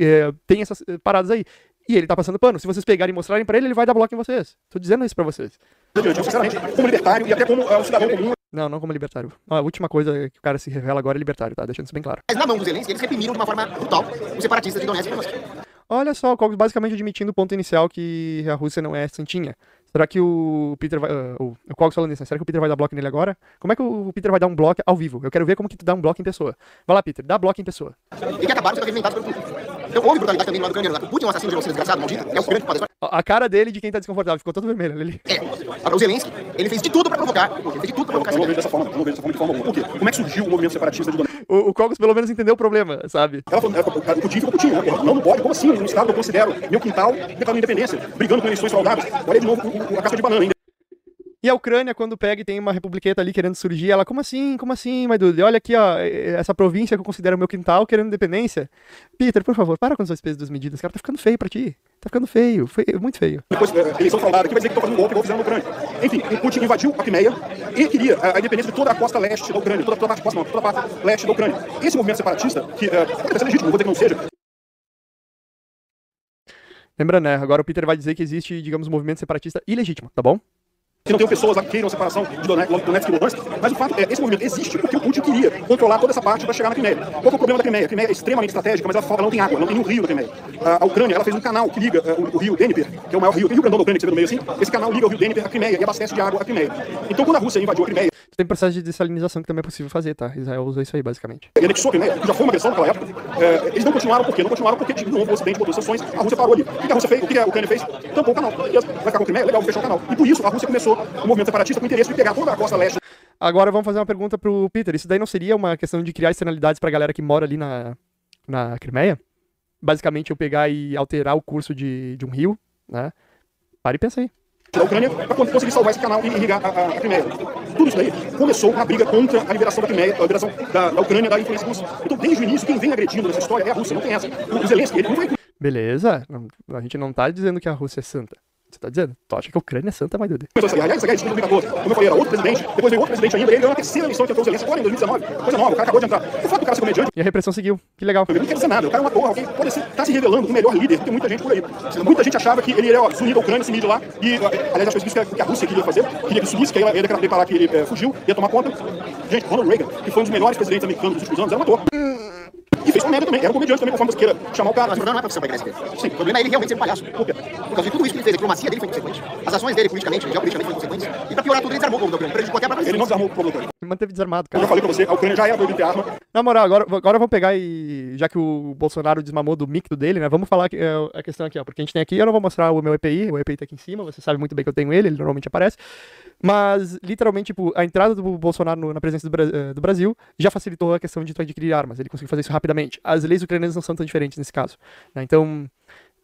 é, tem essas eh, paradas aí. E ele tá passando pano, se vocês pegarem e mostrarem para ele, ele vai dar bloco em vocês. Tô dizendo isso para vocês. Como libertário e até como um eh, cidadão comum. Não, não como libertário. A última coisa que o cara se revela agora é libertário, tá? Deixando isso bem claro. Mas na mão dos Zelensky, eles reprimiram de uma forma brutal os separatistas de Donetsk e Olha só, basicamente admitindo o ponto inicial que a Rússia não é santinha. Será que o Peter vai. Uh, o Cogs falando isso, né? Será que o Peter vai dar bloco nele agora? Como é que o Peter vai dar um bloco ao vivo? Eu quero ver como que tu dá um bloco em pessoa. Vai lá, Peter, dá bloco em pessoa. Tem que acabar, você tá então houve brutalidade também do lado ucraniano. O Putin é um assassino de genocida desgraçado, maldito. É o grande culpado A cara dele de quem tá desconfortável ficou todo vermelho ali. É. Agora, o Zelensky, ele fez de tudo pra provocar. Ele fez de tudo pra provocar. Eu, eu não vejo dessa forma, eu não vejo dessa forma de forma alguma. Por quê? Como é que surgiu o movimento separatista de Donetsk? O, o Cogos pelo menos entendeu o problema, sabe? Ela falou, o Putin ficou putinho. né? Não, não pode, como assim? No é Estado eu considero meu quintal, declarando independência, brigando com eleições saudáveis. Olha de novo o, o, a caixa de banana ainda. E a Ucrânia, quando pega e tem uma republiqueta ali querendo surgir, ela, como assim? Como assim, Maidude? Olha aqui, ó, essa província que eu considero meu quintal querendo independência. Peter, por favor, para com suas pesas das medidas, cara, tá ficando feio pra ti. Tá ficando feio, feio muito feio. Depois, eh, eleição fraudada, que vai dizer que tô fazendo um golpe vou fizeram na Ucrânia. Enfim, o Putin invadiu a Crimeia e queria eh, a independência de toda a costa leste da Ucrânia, toda, toda a parte costa, não, toda a parte leste da Ucrânia. Esse movimento separatista, que uh, pode legítimo, vou dizer que não seja, Lembrando, né? Agora o Peter vai dizer que existe, digamos, um movimento separatista ilegítimo, tá bom? que não tenham pessoas lá que queiram a separação de Donetsk, e Luhansk, mas o fato é, esse movimento existe porque o Putin queria controlar toda essa parte para chegar na Crimeia. Qual é o problema da Crimeia? A Crimeia é extremamente estratégica, mas ela, ela não tem água, não tem nenhum rio na Crimeia. A Ucrânia, ela fez um canal que liga eh, o, o rio Dnieper, que é o maior rio, tem o rio grandão da Ucrânia que você vê no meio assim, esse canal liga o rio Dnieper à Crimeia e abastece de água a Crimeia. Então quando a Rússia invadiu a Crimeia... Tem processo de dessalinização que também é possível fazer, tá? Israel usa isso aí, basicamente. E anexou a Crimeia, que já foi uma agressão naquela época. É, eles não continuaram por quê? Não continuaram porque, de novo, o Ocidente botou sanções, a Rússia parou ali. O que a Rússia fez? O que a Ucrânia fez? Tampou o canal. Vai ficar com a Crimeia? Legal, fechou o canal. E por isso a Rússia começou um movimento separatista com interesse de pegar toda a costa leste. Agora vamos fazer uma pergunta pro Peter. Isso daí não seria uma questão de criar externalidades pra galera que mora ali na, na Crimeia? Basicamente eu pegar e alterar o curso de, de um rio, né? Para e pensa aí da Ucrânia para conseguir salvar esse canal e irrigar a, a, Crimeia. Tudo isso daí começou a briga contra a liberação da Crimeia, a liberação da, da Ucrânia da influência russa. Então, desde o início, quem vem agredindo nessa história é a Rússia, não tem essa. O, Zelensky, ele não vai... Beleza, a gente não está dizendo que a Rússia é santa. Você tá dizendo? Tu acha que a Ucrânia é santa, vai doido. Começou essa guerra, essa guerra existe em 2014. Como eu falei, era outro presidente, depois veio outro presidente ainda, ele ganhou uma terceira missão que entrou o Zelensky agora em 2019. Coisa nova, o cara acabou de entrar. O fato do cara ser comediante. E a repressão seguiu, que legal. Eu não queria dizer nada, o cara é uma porra, alguém pode ser, tá se revelando o melhor líder, tem muita gente por aí. Muita gente achava que ele ia sumir da Ucrânia, se de lá, e aliás, as coisas que a Rússia queria fazer, queria que sumisse, que aí ele declarar que ele eh, fugiu, ia tomar conta. Gente, Ronald Reagan, que foi um dos melhores presidentes americanos dos últimos anos, era uma ator. E fez comédia também, era um comediante também, conforme você queira chamar o cara. Mas não é profissão pra igreja. Sim, o problema é ele realmente ser um palhaço. Por causa de tudo isso que ele fez, a diplomacia política dele foi inconsequente, as ações dele politicamente, geopoliticamente foram inconsequentes, e pra piorar tudo ele desarmou o povo da Ucrânia, prejudicou até a própria Ele não desarmou o povo da Ucrânia. Ele manteve desarmado, cara. Como eu falei pra você, a Ucrânia já é proibida de arma. Na moral, agora, agora eu vou pegar e, já que o Bolsonaro desmamou do micro dele, né, vamos falar é, a questão aqui, ó, porque a gente tem aqui, eu não vou mostrar o meu EPI, o EPI tá aqui em cima, você sabe muito bem que eu tenho ele, ele normalmente aparece, mas, literalmente, tipo, a entrada do Bolsonaro no, na presença do, eh, do, Brasil já facilitou a questão de adquirir armas, ele conseguiu fazer isso rapidamente. As leis ucranianas não são tão diferentes nesse caso, né? então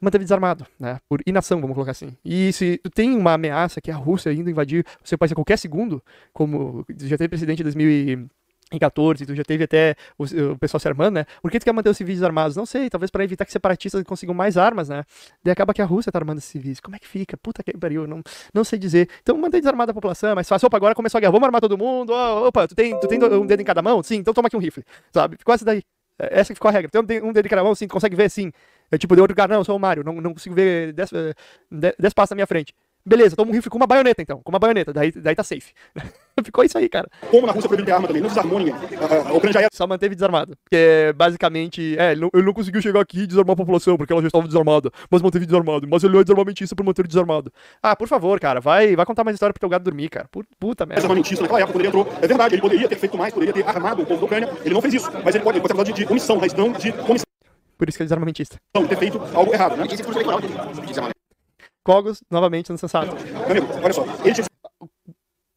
manteve desarmado, né? Por inação, vamos colocar assim. E se tu tem uma ameaça que é a Rússia ainda invadir o seu país a qualquer segundo, como já teve presidente em 2014 tu já teve até o, o, pessoal se armando, né? Por que tu quer manter os civis desarmados? Não sei, talvez para evitar que separatistas consigam mais armas, né? Daí acaba que a Rússia tá armando os civis. Como é que fica? Puta que pariu, não, não sei dizer. Então manter desarmada a população, é mas fácil. Opa, agora começou a guerra, vamos armar todo mundo. Oh, opa, tu tem, tu tem um dedo em cada mão? Sim, então toma aqui um rifle, sabe? Ficou essa daí. É, essa que ficou a regra. Tem um dedo em cada mão, sim, tu consegue ver, sim. É tipo, de outro cara, não, eu sou o Mario, não, não consigo ver 10 eh, passos na minha frente. Beleza, toma um rifle com uma baioneta, então. Com uma baioneta, daí, daí tá safe. Ficou isso aí, cara. Como na Rússia proibiu ter arma também, não desarmou ninguém. A, Ucrânia já era... Só manteve desarmado. Porque, basicamente, é, ele não, ele não conseguiu chegar aqui e desarmar a população, porque ela já estava desarmada. Mas manteve desarmado. Mas ele é desarmamentista por manter desarmado. Ah, por favor, cara, vai, vai contar mais história pro teu gado dormir, cara. Puta merda. Desarmamentista naquela época, quando ele entrou, é verdade, ele poderia ter feito mais, poderia ter armado o povo da Ucrânia. Ele não fez isso, mas ele pode, ele pode de, de omissão, mas não de comissão. Por isso que ele é desarmamentista. Não, ter feito algo errado, né? Cogos, novamente, insensato. Meu amigo, olha só. Ele tinha...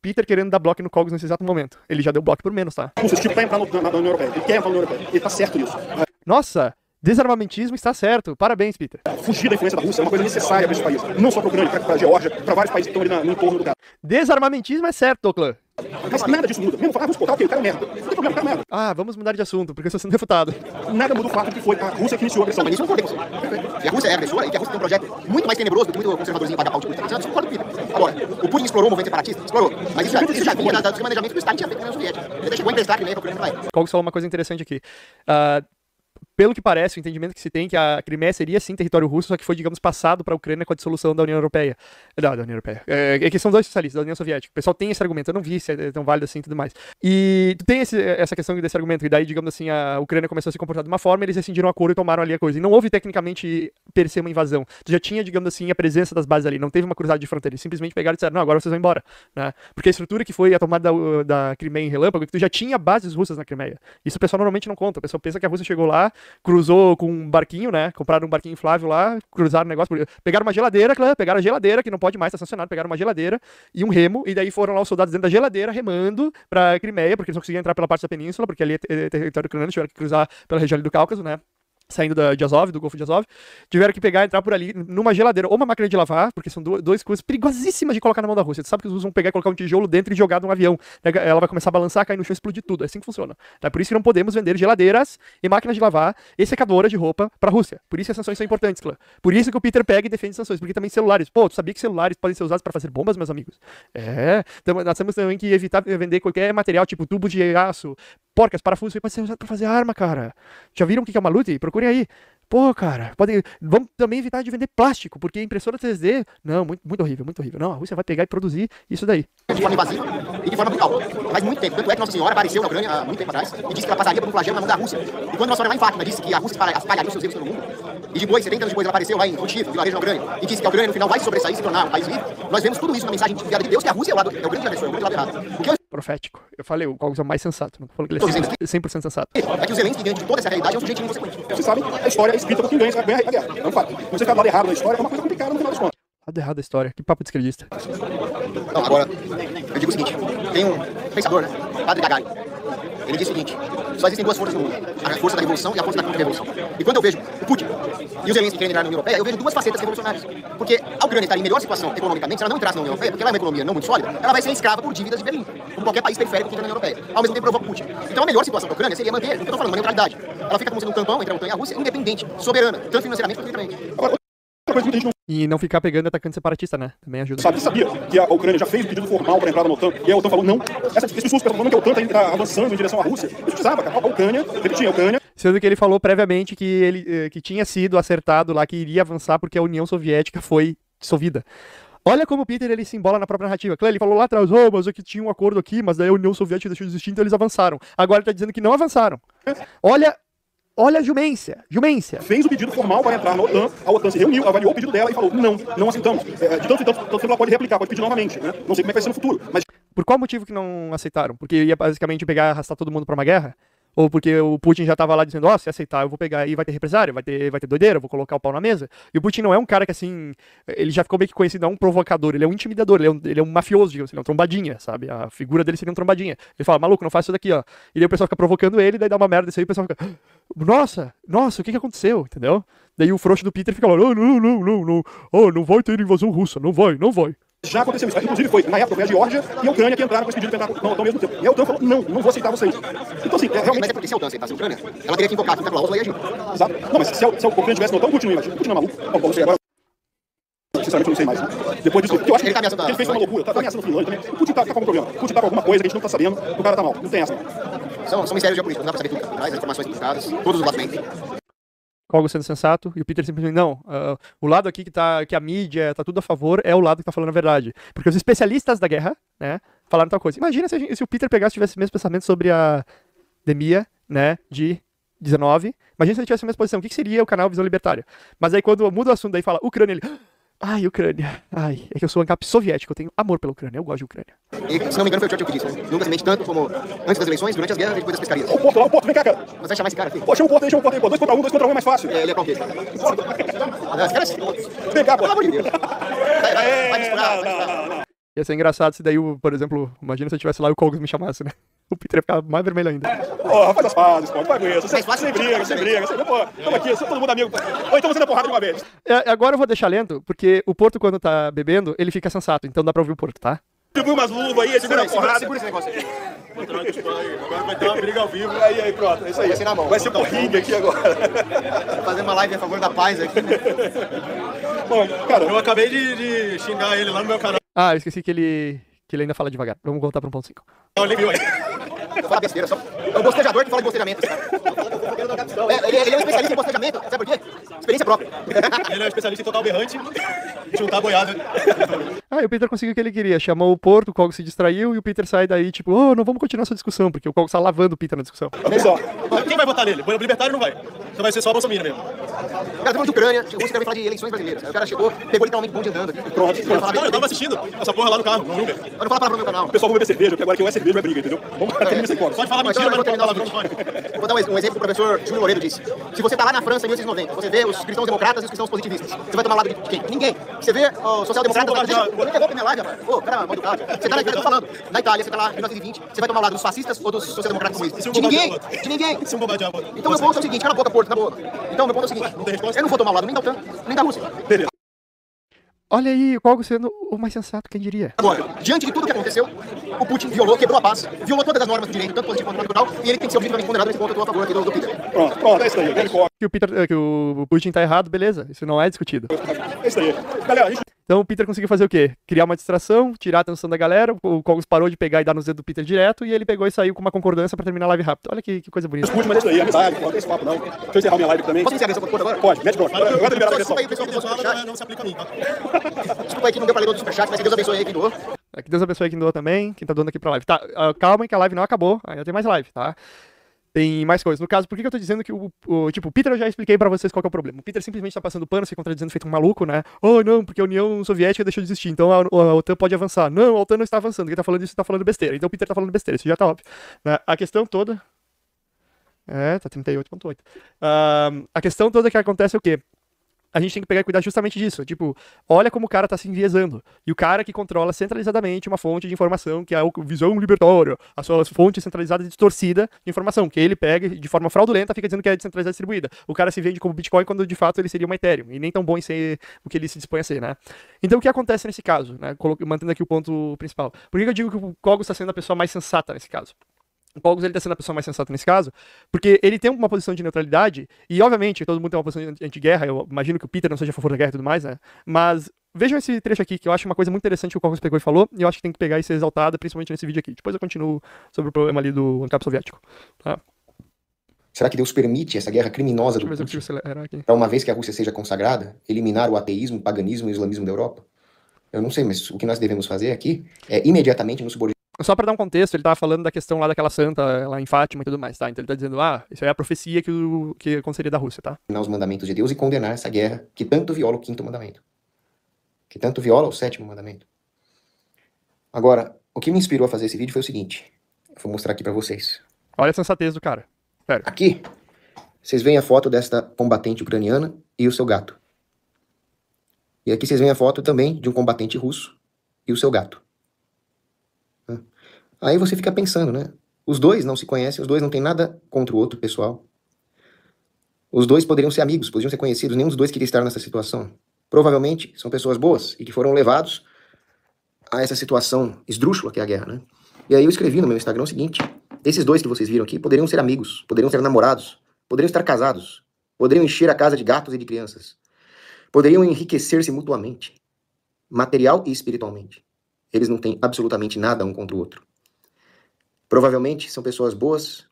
Peter querendo dar bloco no Cogos nesse exato momento. Ele já deu bloco por menos, tá? O tipo vai tá entrar no, na, na União Europeia. Ele quer entrar na União Europeia. Ele tá certo nisso. Nossa, Desarmamentismo está certo. Parabéns, Peter. Fugir da influência da Rússia é uma coisa necessária para esse país. Não só para o Ucrânia, para a Geórgia, para vários países que estão ali na, no entorno do cara. Desarmamentismo é certo, Doclan. Mas nada disso muda. Mesmo falar, ah, vamos suportar, ok, o cara é merda. Não tem problema, o cara é merda. Ah, vamos mudar de assunto, porque eu estou sendo refutado. Nada muda o fato de que foi a Rússia que iniciou a agressão. Mas isso não concordei com você. E a Rússia é agressora e que a Rússia tem um projeto muito mais tenebroso do que muito conservadorzinho dar pau de Putin. Tá isso eu concordo com o Agora, o Putin explorou o movimento separatista? Explorou. Mas isso já, isso já vinha dos manejamentos que o Estado tinha feito na União Soviética. Ele deixou a emprestar a o governo Qual que falou é uma coisa interessante aqui. Uh, pelo que parece, o entendimento que se tem é que a Crimeia seria sim território russo, só que foi, digamos, passado para a Ucrânia com a dissolução da União Europeia. da União Europeia. É, questão é que são dois socialistas, da União Soviética. O pessoal tem esse argumento, eu não vi se é tão válido assim e tudo mais. E tem esse, essa questão desse argumento, e daí, digamos assim, a Ucrânia começou a se comportar de uma forma, eles rescindiram o acordo e tomaram ali a coisa. E não houve tecnicamente per se uma invasão. Tu já tinha, digamos assim, a presença das bases ali, não teve uma cruzada de fronteira. Eles simplesmente pegaram e disseram, não, agora vocês vão embora. Né? Porque a estrutura que foi a tomada da, da Crimeia em relâmpago, é tu já tinha bases russas na Crimeia. Isso o pessoal normalmente não conta. O pessoal pensa que a Rússia chegou lá cruzou com um barquinho, né? Compraram um barquinho inflável lá, cruzaram o negócio. Pegaram uma geladeira, claro, pegaram a geladeira, que não pode mais, tá sancionado, pegaram uma geladeira e um remo, e daí foram lá os soldados dentro da geladeira remando pra Crimeia, porque eles não conseguiam entrar pela parte da península, porque ali é, é território ucraniano, tiveram que cruzar pela região do Cáucaso, né? saindo da, de Azov, do Golfo de Azov, tiveram que pegar, entrar por ali numa geladeira ou uma máquina de lavar, porque são do, duas coisas perigosíssimas de colocar na mão da Rússia. Tu sabe que os russos vão pegar e colocar um tijolo dentro e jogar num avião. Né, ela vai começar a balançar, cair no chão e explodir tudo. É assim que funciona. Tá? Por isso que não podemos vender geladeiras e máquinas de lavar e secadoras de roupa pra Rússia. Por isso que as sanções são importantes, Clã. Por isso que o Peter pega e defende sanções, porque também celulares. Pô, tu sabia que celulares podem ser usados para fazer bombas, meus amigos? É. Então, nós temos também que evitar vender qualquer material, tipo tubo de aço, porcas, parafusos, pode ser usado é para fazer arma, cara. Já viram o que é uma lute? Procurem aí. Pô, cara, pode, vamos também evitar de vender plástico, porque impressora 3D, não, muito, muito horrível, muito horrível. Não, a Rússia vai pegar e produzir isso daí. De forma invasiva e de forma brutal. Faz muito tempo. Tanto é que Nossa Senhora apareceu na Ucrânia há muito tempo atrás e disse que ela passaria por um flagelo na mão da Rússia. E quando Nossa Senhora lá em Fátima disse que a Rússia espalharia os seus erros pelo mundo, e depois, 70 anos depois, ela apareceu lá em Contigo, vilarejo na Ucrânia, e disse que a Ucrânia no final vai sobressair e se tornar um país livre, nós vemos tudo isso na mensagem enviada de Deus, que a Rússia é o, lado, é o grande agressor, é o grande lado errado. O que eu profético. Eu falei, o Goggins é o mais sensato. Não falei que ele é 100%, 100 sensato. É que o Zelensky, diante de toda essa realidade, é um sujeito inconsequente. Vocês sabem, a história escrita por quem ganha, ganha a guerra. É um fato. Você ficar lado errado da história é uma coisa complicada no final das contas. Lado errado da história. Que papo de esquerdista. Não, agora, eu digo o seguinte. Tem um pensador, né? Padre Gagari. Ele diz o seguinte: só existem duas forças no mundo, a força da revolução e a força da contra-revolução. E quando eu vejo o Putin e os elementos que querem entrar na União Europeia, eu vejo duas facetas revolucionárias. Porque a Ucrânia está em melhor situação economicamente, se ela não entrasse na União Europeia, porque ela é uma economia não muito sólida, ela vai ser escrava por dívidas de Berlim, como qualquer país periférico que entra na União Europeia. Ao mesmo tempo, provoca Putin. Então, a melhor situação a Ucrânia seria manter, eu estou falando, uma neutralidade. Ela fica como sendo um tampão entre a Ucrânia e a Rússia, independente, soberana, tanto financeiramente quanto militarmente coisa que a gente não... E não ficar pegando atacante separatista, né? Também ajuda. Sabe, sabia que a Ucrânia já fez um pedido formal para entrar na OTAN, e a OTAN falou não. Essa, esse discurso que falando é que a OTAN está tá avançando em direção à Rússia, isso precisava, cara. A Ucrânia, tinha a Ucrânia... Sendo que ele falou previamente que ele eh, que tinha sido acertado lá, que iria avançar porque a União Soviética foi dissolvida. Olha como o Peter ele se embola na própria narrativa. Claro, ele falou lá atrás, oh, mas que tinha um acordo aqui, mas daí a União Soviética deixou de existir, então eles avançaram. Agora ele tá dizendo que não avançaram. Olha Olha a jumência, jumência. Fez o pedido formal, para entrar na OTAN, a OTAN se reuniu, avaliou o pedido dela e falou, não, não aceitamos. É, de tanto em tanto, ela pode replicar, pode pedir novamente, né? Não sei como é que vai ser no futuro, mas... Por qual motivo que não aceitaram? Porque ia basicamente pegar, arrastar todo mundo para uma guerra? ou porque o Putin já estava lá dizendo, ó, oh, se aceitar eu vou pegar e vai ter represário vai ter, vai ter doideira, eu vou colocar o pau na mesa. E o Putin não é um cara que, assim, ele já ficou meio que conhecido, é um provocador, ele é um intimidador, ele é um, ele é um mafioso, digamos assim, é um trombadinha, sabe? A figura dele seria um trombadinha. Ele fala, maluco, não faça isso daqui, ó. E daí o pessoal fica provocando ele, daí dá uma merda isso aí, o pessoal fica, ah, nossa, nossa, o que que aconteceu, entendeu? Daí o frouxo do Peter fica lá, oh, não, não, não, não, oh, não vai ter invasão russa, não vai, não vai. Já aconteceu isso. Inclusive foi, na época, foi a Geórgia e a Ucrânia que entraram com esse pedido de tentar ao mesmo tempo. E a OTAN falou, não, não vou aceitar vocês. Então, assim, é, realmente... Mas é porque se a é OTAN aceitasse a Ucrânia, ela teria que invocar a Cláusula e agir. Exato. Não, mas se a, é se a é Ucrânia tivesse notado, continua, imagina. Continua maluco. Bom, não sei agora sinceramente eu não sei mais. Né? Depois disso, eu acho que ele, tá ele fez uma loucura, tá, tá ameaçando Finlândia também. Putin tá, tá com algum problema, Putin tá com alguma coisa que a gente não tá sabendo, o cara tá mal, não tem essa. Não. São, são mistérios geopolíticos, não dá pra saber tudo, traz as informações publicadas, todos os lados bem algo sendo é sensato, e o Peter simplesmente, não, uh, o lado aqui que, tá, que a mídia tá tudo a favor é o lado que tá falando a verdade. Porque os especialistas da guerra, né, falaram tal coisa. Imagina se, gente, se o Peter pegasse tivesse o mesmo pensamento sobre a demia, né, de 19. Imagina se ele tivesse a mesma posição, o que, que seria o canal Visão Libertária? Mas aí quando muda o assunto, aí fala Ucrânia, ele... Ah, Ai, Ucrânia. Ai, é que eu sou um cap soviético, eu tenho amor pela Ucrânia, eu gosto de Ucrânia. E, se não me engano, foi o Churchill que disse, né? Nunca se mente tanto como antes das eleições, durante as guerras e depois das pescarias. O Porto, lá, o Porto, vem cá, cara. Mas vai chamar esse cara aqui. Pô, chama o Porto aí, chama o Porto aí, pô. Dois contra um, dois contra um é mais fácil. É, ele é pra o quê? Os caras... Vem cá, pô. Pelo amor de Deus. Vai, vai, vai misturar, vai misturar. Ia ser engraçado se daí, por exemplo, imagina se eu estivesse lá e o Kogos me chamasse, né? O Peter ficar mais vermelho ainda. Porra, é. oh, faz as pazes, pô. Vai mesmo. Você, você briga, você briga. Você, pô, tamo aqui, todo mundo amigo. Ou então você dá porrada de uma vez. É, agora eu vou deixar lento, porque o Porto, quando tá bebendo, ele fica sensato. Então dá pra ouvir o Porto, tá? Segura umas luvas aí, segura a porrada. Segura esse negócio aí. Agora vai ter uma briga ao vivo. Aí, aí, pronto. É isso aí. Vai ser na mão. Vai ser porrinha aqui agora. Fazer uma live a favor da paz aqui. Bom, cara, eu acabei de, de xingar ele lá no meu canal. Ah, eu esqueci que ele, que ele ainda fala devagar. Vamos voltar para um ponto 5. Olha, então, viu aí. Eu falo besteira, só. É um bostejador que fala de bostejamento. É, ele, ele, é um especialista em bostejamento, sabe por quê? Experiência própria. Ele é um especialista em tocar o berrante e juntar boiada. Ah, e o Peter conseguiu o que ele queria. Chamou o Porto, o Kog se distraiu e o Peter sai daí, tipo, oh, não vamos continuar essa discussão, porque o Kog está lavando o Peter na discussão. Olha só. Quem vai votar nele? O libertário não vai. Então vai ser só Bolsonaro mesmo. Cara, tem tá de Ucrânia, o Russo quer falar de eleições brasileiras. Aí o cara chegou, pegou literalmente de andando. Pronto. Eu, não, eu tava assistindo essa porra lá no carro, no Uber. Eu não falo palavra no meu canal. O pessoal vai beber cerveja, porque agora quem é cerveja é briga, entendeu? Vamos é. terminar sem corte. Pode falar mentira, mas não pode falar palavra. Assim. Vou dar um exemplo que o professor Júlio Moreira disse. Se você tá lá na França em 1990, você vê os cristãos democratas e os cristãos positivistas. Você vai tomar lado de quem? Ninguém. Você vê o social-democrata... Ô, cara, é mal educado. Você tá na Itália, falando. Na Itália, você tá lá em 1920, você vai tomar lado dos fascistas ou dos social-democratas comunistas? É de ninguém. De ninguém. É então meu ponto é o seguinte, cala boca, porra. Então, meu ponto é o seguinte: eu não vou tomar o lado nem da OTAN, nem da Rússia. Beleza. Olha aí, qual sendo o mais sensato, quem diria? Agora, diante de tudo que aconteceu, o Putin violou, quebrou a paz, violou todas as normas do direito, tanto positivo quanto natural, e ele tem que ser objetivamente ponderado nesse ponto, eu tô a favor aqui do, do Peter. Pronto, pronto, é isso aí. Que o, Peter, eh, que o Putin tá errado, beleza, isso não é discutido. É isso aí. Galera, a gente... Então o Peter conseguiu fazer o quê? Criar uma distração, tirar a atenção da galera, o Cogus parou de pegar e dar nos dedos do Peter direto, e ele pegou e saiu com uma concordância pra terminar a live rápido. Olha que, que coisa bonita. Escute, mas deixa aí, é amizade, não tem esse papo não. Deixa eu encerrar minha live também. Pode, encerrar essa conta agora? Pode, mete bronca. Agora libera a pessoal. Né? Não se aplica a mim, tá? Desculpa aí que não deu pra ler todo o superchat, mas que Deus abençoe aí quem doou. É, que Deus abençoe quem doou também, quem tá doando aqui pra live. Tá, ah, calma que a live não acabou, ainda tem mais live, tá? tem mais coisas. No caso, por que, eu tô dizendo que o, o, Tipo, o Peter eu já expliquei para vocês qual é o problema. O Peter simplesmente tá passando pano, se contradizendo feito um maluco, né? Oh, não, porque a União Soviética deixou de existir, então a, a, a OTAN pode avançar. Não, a OTAN não está avançando, quem tá falando isso tá falando besteira. Então o Peter tá falando besteira, isso já tá óbvio. Né? A questão toda. É, tá 38.8. Uh, a questão toda que acontece é o quê? a gente tem que pegar e cuidar justamente disso. Tipo, olha como o cara tá se enviesando. E o cara que controla centralizadamente uma fonte de informação, que é a visão libertória, a sua fonte centralizada e distorcida de informação, que ele pega de forma fraudulenta fica dizendo que é descentralizada e distribuída. O cara se vende como Bitcoin quando de fato ele seria uma Ethereum. E nem tão bom em ser o que ele se dispõe a ser, né? Então o que acontece nesse caso, né? Mantendo aqui o ponto principal. Por que eu digo que o Cogos está sendo a pessoa mais sensata nesse caso? O Paulo ele está sendo a pessoa mais sensata nesse caso, porque ele tem uma posição de neutralidade, e obviamente todo mundo tem uma posição anti-guerra, eu imagino que o Peter não seja a favor da guerra e tudo mais, né? Mas vejam esse trecho aqui, que eu acho uma coisa muito interessante que o Cocos pegou e falou, e eu acho que tem que pegar e ser exaltada, principalmente nesse vídeo aqui. Depois eu continuo sobre o problema ali do ANCAP soviético. Tá? Será que Deus permite essa guerra criminosa do para uma vez que a Rússia seja consagrada, eliminar o ateísmo, o paganismo e o islamismo da Europa? Eu não sei, mas o que nós devemos fazer aqui é imediatamente nos subordinar só para dar um contexto, ele tava falando da questão lá daquela santa eh, lá em Fátima e tudo mais, tá? Então ele tá dizendo, ah, isso é a profecia que, o, que aconteceria da Rússia, tá? Os mandamentos de Deus e condenar essa guerra que tanto viola o quinto mandamento. Que tanto viola o sétimo mandamento. Agora, o que me inspirou a fazer esse vídeo foi o seguinte. Vou mostrar aqui para vocês. Olha a sensatez do cara. pera. Aqui, vocês veem a foto desta combatente ucraniana e o seu gato. E aqui vocês veem a foto também de um combatente russo e o seu gato. Aí você fica pensando, né? Os dois não se conhecem, os dois não têm nada contra o outro pessoal. Os dois poderiam ser amigos, poderiam ser conhecidos, nenhum dos dois queria estar nessa situação. Provavelmente são pessoas boas e que foram levados a essa situação esdrúxula que é a guerra, né? E aí eu escrevi no meu Instagram o seguinte: esses dois que vocês viram aqui poderiam ser amigos, poderiam ser namorados, poderiam estar casados, poderiam encher a casa de gatos e de crianças, poderiam enriquecer-se mutuamente, material e espiritualmente. Eles não têm absolutamente nada um contra o outro. Provavelmente são pessoas boas.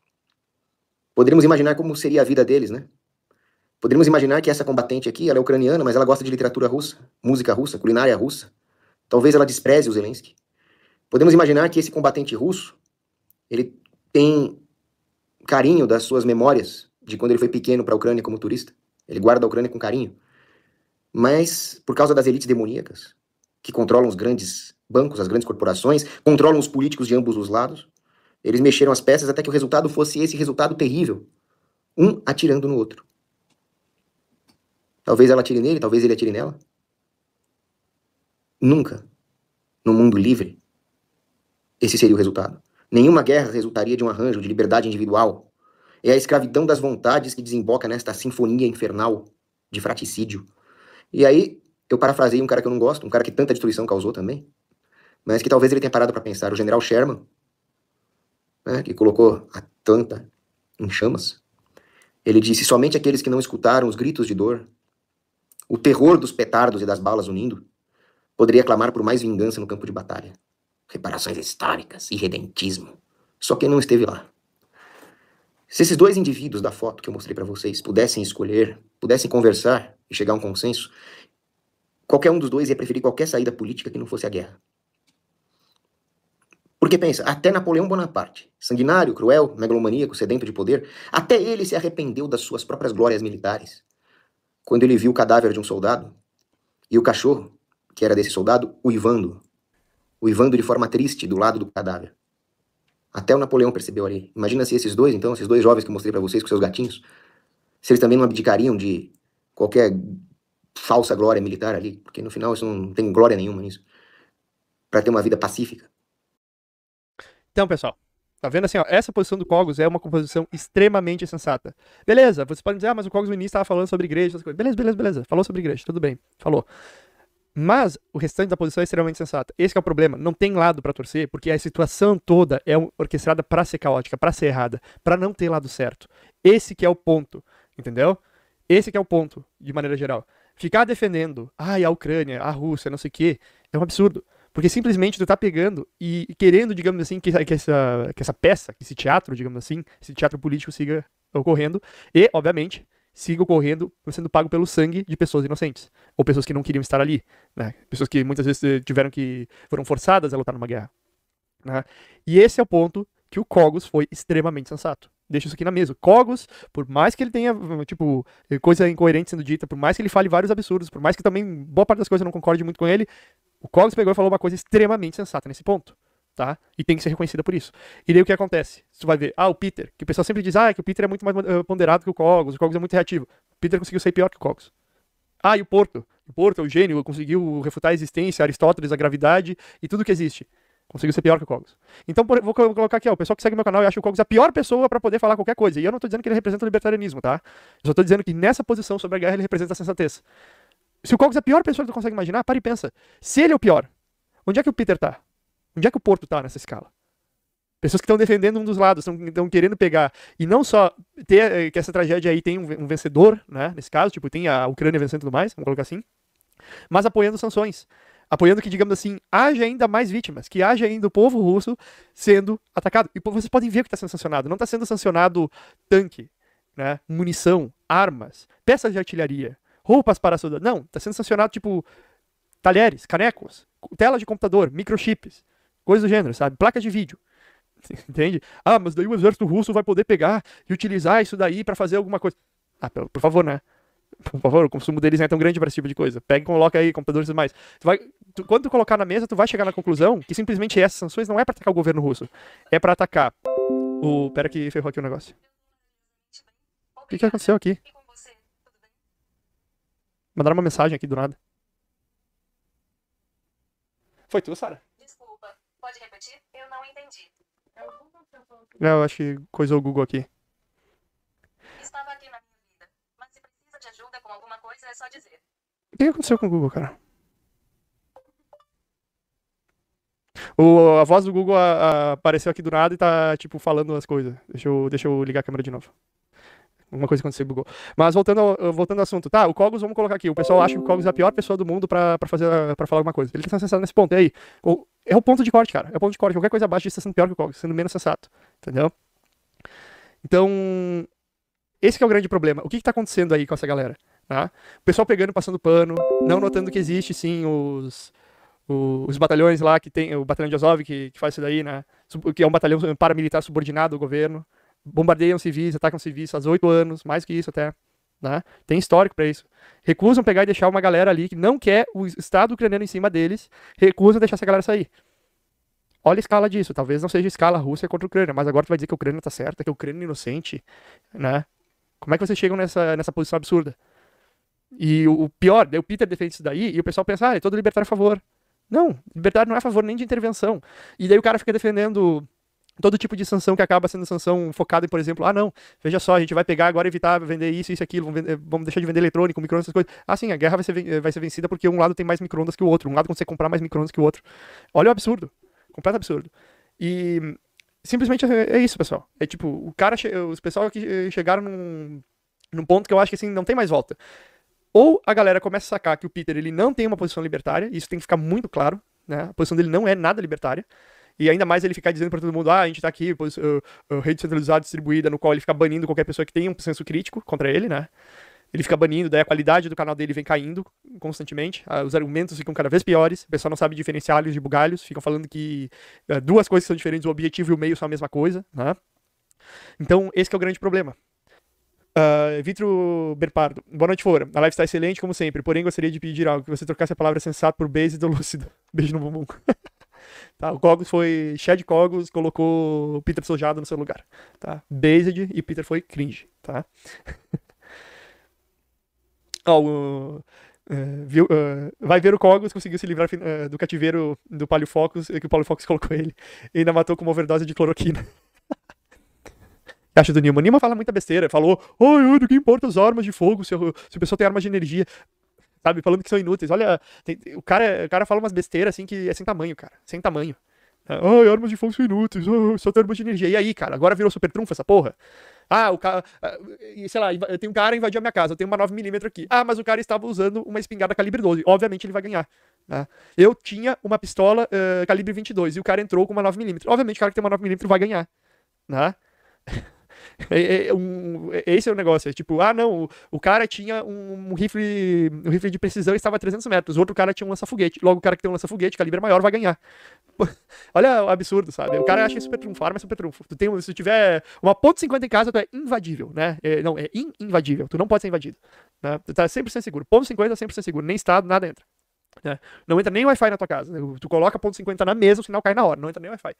Poderíamos imaginar como seria a vida deles, né? Poderíamos imaginar que essa combatente aqui, ela é ucraniana, mas ela gosta de literatura russa, música russa, culinária russa. Talvez ela despreze o Zelensky. Podemos imaginar que esse combatente russo, ele tem carinho das suas memórias de quando ele foi pequeno para a Ucrânia como turista. Ele guarda a Ucrânia com carinho. Mas por causa das elites demoníacas, que controlam os grandes bancos, as grandes corporações, controlam os políticos de ambos os lados, eles mexeram as peças até que o resultado fosse esse resultado terrível. Um atirando no outro. Talvez ela atire nele, talvez ele atire nela. Nunca, no mundo livre, esse seria o resultado. Nenhuma guerra resultaria de um arranjo de liberdade individual. É a escravidão das vontades que desemboca nesta sinfonia infernal de fraticídio. E aí, eu parafrasei um cara que eu não gosto, um cara que tanta destruição causou também, mas que talvez ele tenha parado para pensar. O general Sherman, né, que colocou Atlanta em chamas. Ele disse: somente aqueles que não escutaram os gritos de dor, o terror dos petardos e das balas unindo, poderia clamar por mais vingança no campo de batalha. Reparações históricas, irredentismo. Só quem não esteve lá. Se esses dois indivíduos da foto que eu mostrei para vocês pudessem escolher, pudessem conversar e chegar a um consenso, qualquer um dos dois ia preferir qualquer saída política que não fosse a guerra. Porque pensa, até Napoleão Bonaparte, sanguinário, cruel, megalomaníaco, sedento de poder, até ele se arrependeu das suas próprias glórias militares. Quando ele viu o cadáver de um soldado e o cachorro, que era desse soldado, uivando, uivando de forma triste do lado do cadáver. Até o Napoleão percebeu ali. Imagina se esses dois, então, esses dois jovens que eu mostrei para vocês com seus gatinhos, se eles também não abdicariam de qualquer falsa glória militar ali, porque no final isso não tem glória nenhuma nisso, para ter uma vida pacífica. Então, pessoal, tá vendo assim, ó, essa posição do Cogos é uma composição extremamente sensata. Beleza, vocês podem dizer, ah, mas o Cogos no início estava falando sobre igreja, coisas. Beleza, beleza, beleza. Falou sobre igreja, tudo bem. Falou. Mas o restante da posição é extremamente sensata. Esse é o problema. Não tem lado para torcer, porque a situação toda é orquestrada para ser caótica, para ser errada, para não ter lado certo. Esse que é o ponto, entendeu? Esse que é o ponto, de maneira geral. Ficar defendendo, ai, ah, a Ucrânia, a Rússia, não sei o quê, é um absurdo. Porque simplesmente tu tá pegando e querendo, digamos assim, que, que, essa, que essa peça, que esse teatro, digamos assim, esse teatro político siga ocorrendo. E, obviamente, siga ocorrendo sendo pago pelo sangue de pessoas inocentes. Ou pessoas que não queriam estar ali. Né? Pessoas que muitas vezes eh, tiveram que. foram forçadas a lutar numa guerra. Né? E esse é o ponto que o Cogos foi extremamente sensato deixa isso aqui na mesa. Cogos, por mais que ele tenha, tipo, coisa incoerente sendo dita, por mais que ele fale vários absurdos, por mais que também boa parte das coisas eu não concorde muito com ele, o Collins pegou e falou uma coisa extremamente sensata nesse ponto. Tá? E tem que ser reconhecida por isso. E daí o que acontece? Você vai ver, ah, o Peter, que o pessoal sempre diz, ah, que o Peter é muito mais eh, ponderado que o Cogos, o Cogos é muito reativo. O Peter conseguiu ser pior que o Cogos. Ah, e o Porto. O Porto é o gênio, conseguiu refutar a existência, Aristóteles, a gravidade e tudo que existe. Conseguiu ser pior que o Cogos. Então, vou colocar aqui, ó, o pessoal que segue meu canal e acha o Cogos a pior pessoa para poder falar qualquer coisa. E eu não tô dizendo que ele representa o libertarianismo, tá? Eu só tô dizendo que nessa posição sobre a guerra ele representa a sensatez. Se o Cogs é a pior pessoa que tu consegue imaginar, para e pensa. Se ele é o pior, onde é que o Peter tá? Onde é que o Porto tá nessa escala? Pessoas que estão defendendo um dos lados, estão querendo pegar. E não só ter eh, que essa tragédia aí tem um, um vencedor, né? Nesse caso, tipo, tem a Ucrânia vencendo tudo mais, vamos colocar assim. Mas apoiando sanções. Apoiando que, digamos assim, haja ainda mais vítimas, que haja ainda o povo russo sendo atacado. E vocês podem ver que está sendo sancionado. Não está sendo sancionado tanque, né? munição, armas, peças de artilharia roupas para soldados. Não, está sendo sancionado, tipo, talheres, canecos, tela de computador, microchips, coisas do gênero, sabe? Placas de vídeo. Entende? Ah, mas daí o exército russo vai poder pegar e utilizar isso daí para fazer alguma coisa. Ah, por favor, né? Por favor, o consumo deles não é tão grande para esse tipo de coisa. Pega e coloca aí computadores e mais. Tu vai, tu, quando tu colocar na mesa, tu vai chegar na conclusão que simplesmente essas sanções não é para atacar o governo russo. É para atacar o... Pera que ferrou aqui o negócio. O que, que aconteceu aqui? Mandaram uma mensagem aqui do nada. Foi tu, Sara? Desculpa, pode repetir? Eu não entendi. É o Google que eu falo. Eu acho que coisou o Google aqui. Estava aqui na minha vida, mas se precisa de ajuda com alguma coisa é só dizer. O que aconteceu com o Google, cara? O, a voz do Google a, a, apareceu aqui do nada e tá, tipo, falando as coisas. Deixa eu, deixa eu ligar a câmera de novo uma coisa aconteceu bugou. Mas voltando ao, voltando ao assunto, tá, o Cogos, vamos colocar aqui. O pessoal acha que o Cogos é a pior pessoa do mundo pra, pra, fazer, pra falar alguma coisa. Ele tá sensado nesse ponto. E aí? O, é o ponto de corte, cara. É o ponto de corte. Qualquer coisa abaixo disso tá sendo pior que o Cogos, sendo menos sensato. Entendeu? Então, esse é o grande problema. O que, que tá acontecendo aí com essa galera? Tá? O pessoal pegando, passando pano, não notando que existe sim os, os, os batalhões lá que tem, o batalhão de Azov que, que faz isso daí, né? Que é um batalhão paramilitar subordinado ao governo, bombardeiam civis, atacam civis há oito anos, mais que isso até. Né? Tem histórico para isso. Recusam pegar e deixar uma galera ali que não quer o Estado ucraniano em cima deles, recusam deixar essa galera sair. Olha a escala disso. Talvez não seja escala Rússia contra a Ucrânia, mas agora tu vai dizer que a Ucrânia tá certa, que a Ucrânia é inocente, né? Como é que vocês chegam nessa, nessa posição absurda? E o, o pior, o Peter defende isso daí e o pessoal pensa, ah, é todo libertário a favor. Não, libertário não é a favor nem de intervenção. E daí o cara fica defendendo todo tipo de sanção que acaba sendo sanção focada em, por exemplo, ah não, veja só, a gente vai pegar agora evitar vender isso, isso, aquilo, vamos, vender, eh, vamos deixar de vender eletrônico, microondas, essas coisas. Ah sim, a guerra vai ser, eh, vai ser vencida porque um lado tem mais microondas que o outro, um lado consegue comprar mais microondas que o outro. Olha o absurdo, completo absurdo. E simplesmente é, é isso, pessoal. É tipo, o cara, os pessoal que eh, chegaram num, num ponto que eu acho que assim, não tem mais volta. Ou a galera começa a sacar que o Peter ele não tem uma posição libertária, isso tem que ficar muito claro, né? A posição dele não é nada libertária. E ainda mais ele ficar dizendo para todo mundo: ah, a gente tá aqui, pois, uh, uh, rede centralizada distribuída, no qual ele fica banindo qualquer pessoa que tenha um senso crítico contra ele, né? Ele fica banindo, daí a qualidade do canal dele vem caindo constantemente, uh, os argumentos ficam cada vez piores, o pessoal não sabe diferenciar alhos de bugalhos, ficam falando que eh, duas coisas são diferentes, o objetivo e o meio são a mesma coisa, né? Então, esse é o grande problema. Uh, Vitro Berpardo, boa noite, Fora. A live está é excelente, como sempre, porém gostaria de pedir algo, que você trocasse a palavra sensato por base do lúcido. Beijo no bumbum. Tá? O Cogos foi. Chad Cogos colocou Peter Sojada no seu lugar. Tá? Based e Peter foi cringe. Tá? oh, Uh, viu, uh, vai ver o Cogos conseguiu se livrar uh, do cativeiro do Palio Focus, que o Palio Focus colocou ele, e ainda matou com uma overdose de cloroquina. Acha do Nima Nima fala muita besteira. Falou, oi, oi, do que importa as armas de fogo se, eu, se o pessoal tem armas de energia sabe? Falando que são inúteis. Olha, tem, o, cara, o cara fala umas besteiras assim que é sem tamanho, cara. Sem tamanho. Ah, oh, armas de fogo são inúteis, oh, só tem armas de energia. E aí, cara, agora virou super trunfo essa porra? Ah, o cara. Ah, sei lá, tem um cara invadiu a minha casa, eu tenho uma 9mm aqui. Ah, mas o cara estava usando uma espingarda calibre 12. Obviamente ele vai ganhar. Né? Eu tinha uma pistola uh, calibre 22 e o cara entrou com uma 9mm. Obviamente o cara que tem uma 9mm vai ganhar. Né? É, é, é, um, esse é o negócio. É tipo, ah, não, o, o cara tinha um, um, rifle um rifle de precisão e estava a 300 metros. O outro cara tinha um lança-foguete. Logo, o cara que tem um lança-foguete, calibre maior, vai ganhar. Olha o absurdo, sabe? O cara acha super trunfo, arma é super trunfo. Tu tem, se tu tiver uma ponto 50 em casa, tu é invadível, né? É, não, é in invadível. Tu não pode ser invadido. Né? Tu tá 100% seguro. Ponto 50 é 100% seguro. Nem estado, nada entra. Né? Não entra nem Wi-Fi na tua casa. Né? Tu coloca ponto 50 na mesa, o sinal cai na hora, não entra nem Wi-Fi.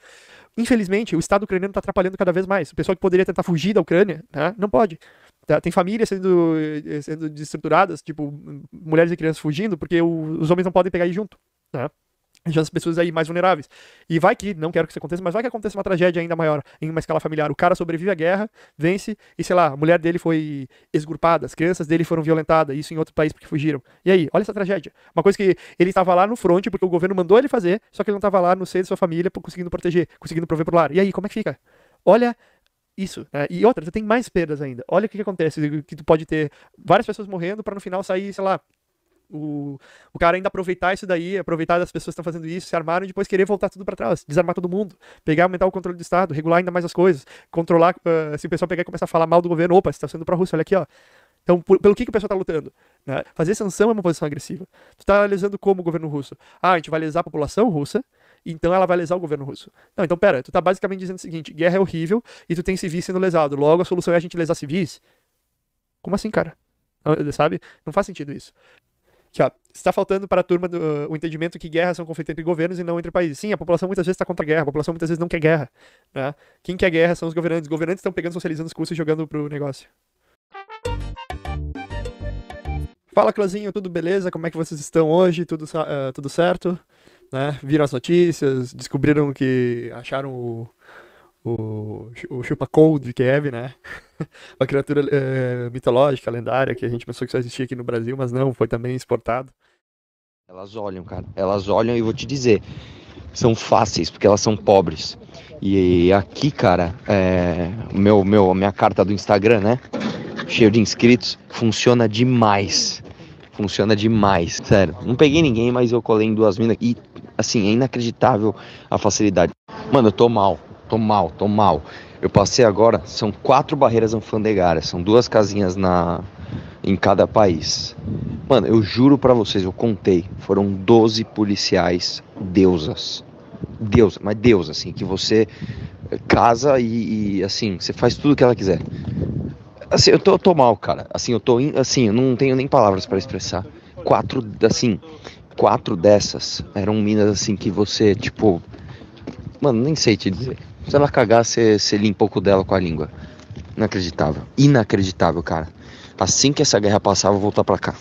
Infelizmente, o Estado ucraniano está atrapalhando cada vez mais. O pessoal que poderia tentar fugir da Ucrânia, né? não pode. Tá? Tem famílias sendo, eh, sendo destruturadas, tipo, mulheres e crianças fugindo, porque o, os homens não podem pegar aí junto. Né? já as pessoas aí mais vulneráveis. E vai que, não quero que isso aconteça, mas vai que aconteça uma tragédia ainda maior, em uma escala familiar. O cara sobrevive à guerra, vence, e sei lá, a mulher dele foi esgurpada, as crianças dele foram violentadas, isso em outro país porque fugiram. E aí, olha essa tragédia. Uma coisa que ele estava lá no fronte porque o governo mandou ele fazer, só que ele não estava lá no seio de sua família, conseguindo proteger, conseguindo prover pro lar. E aí, como é que fica? Olha isso. Né? E outra, você tem mais perdas ainda. Olha o que, que acontece, que tu pode ter várias pessoas morrendo para no final sair, sei lá, o, o cara ainda aproveitar isso daí, aproveitar das pessoas que estão fazendo isso, se armaram e depois querer voltar tudo para trás, desarmar todo mundo, pegar, aumentar o controle do Estado, regular ainda mais as coisas, controlar, uh, se o pessoal pegar e começar a falar mal do governo, opa, você sendo tá sendo pró-Rússia, olha aqui, ó. Então, por, pelo que, que o pessoal tá lutando? Né? Fazer sanção é uma posição agressiva. Tu tá lesando como o governo russo? Ah, a gente vai lesar a população russa, então ela vai lesar o governo russo. Não, então pera, tu tá basicamente dizendo o seguinte, guerra é horrível e tu tem civis sendo lesado, logo a solução é a gente lesar civis? Como assim, cara? Sabe? Não faz sentido isso. Aqui, ó. Está faltando para a turma do, o entendimento que guerras são conflitos entre governos e não entre países. Sim, a população muitas vezes está contra a guerra, a população muitas vezes não quer guerra. Né? Quem quer guerra são os governantes. Os governantes estão pegando, socializando os cursos, e jogando pro negócio. Fala, Clãzinho, tudo beleza? Como é que vocês estão hoje? Tudo, uh, tudo certo? Né? Viram as notícias? Descobriram que acharam o o, o Cold de Kiev, né? Uma criatura é, mitológica, lendária, que a gente pensou que só existia aqui no Brasil, mas não, foi também exportado. Elas olham, cara. Elas olham e vou te dizer, são fáceis, porque elas são pobres. E aqui, cara, é, meu, meu, a minha carta do Instagram, né? Cheio de inscritos, funciona demais. Funciona demais, sério. Não peguei ninguém, mas eu colei em duas minas. E, assim, é inacreditável a facilidade. Mano, eu tô mal tô mal, tô mal. Eu passei agora, são quatro barreiras alfandegárias, são duas casinhas na em cada país. Mano, eu juro para vocês, eu contei, foram 12 policiais deusas. Deus, mas Deus, assim, que você casa e, e, assim, você faz tudo que ela quiser. Assim, eu tô, eu tô mal, cara. Assim, eu tô, in, assim, eu não tenho nem palavras para expressar. Quatro, assim, quatro dessas eram minas, assim, que você, tipo, mano, nem sei te dizer. Se ela cagar, você limpa o pouco dela com a língua. Inacreditável. Inacreditável, cara. Assim que essa guerra passar, eu vou voltar pra cá.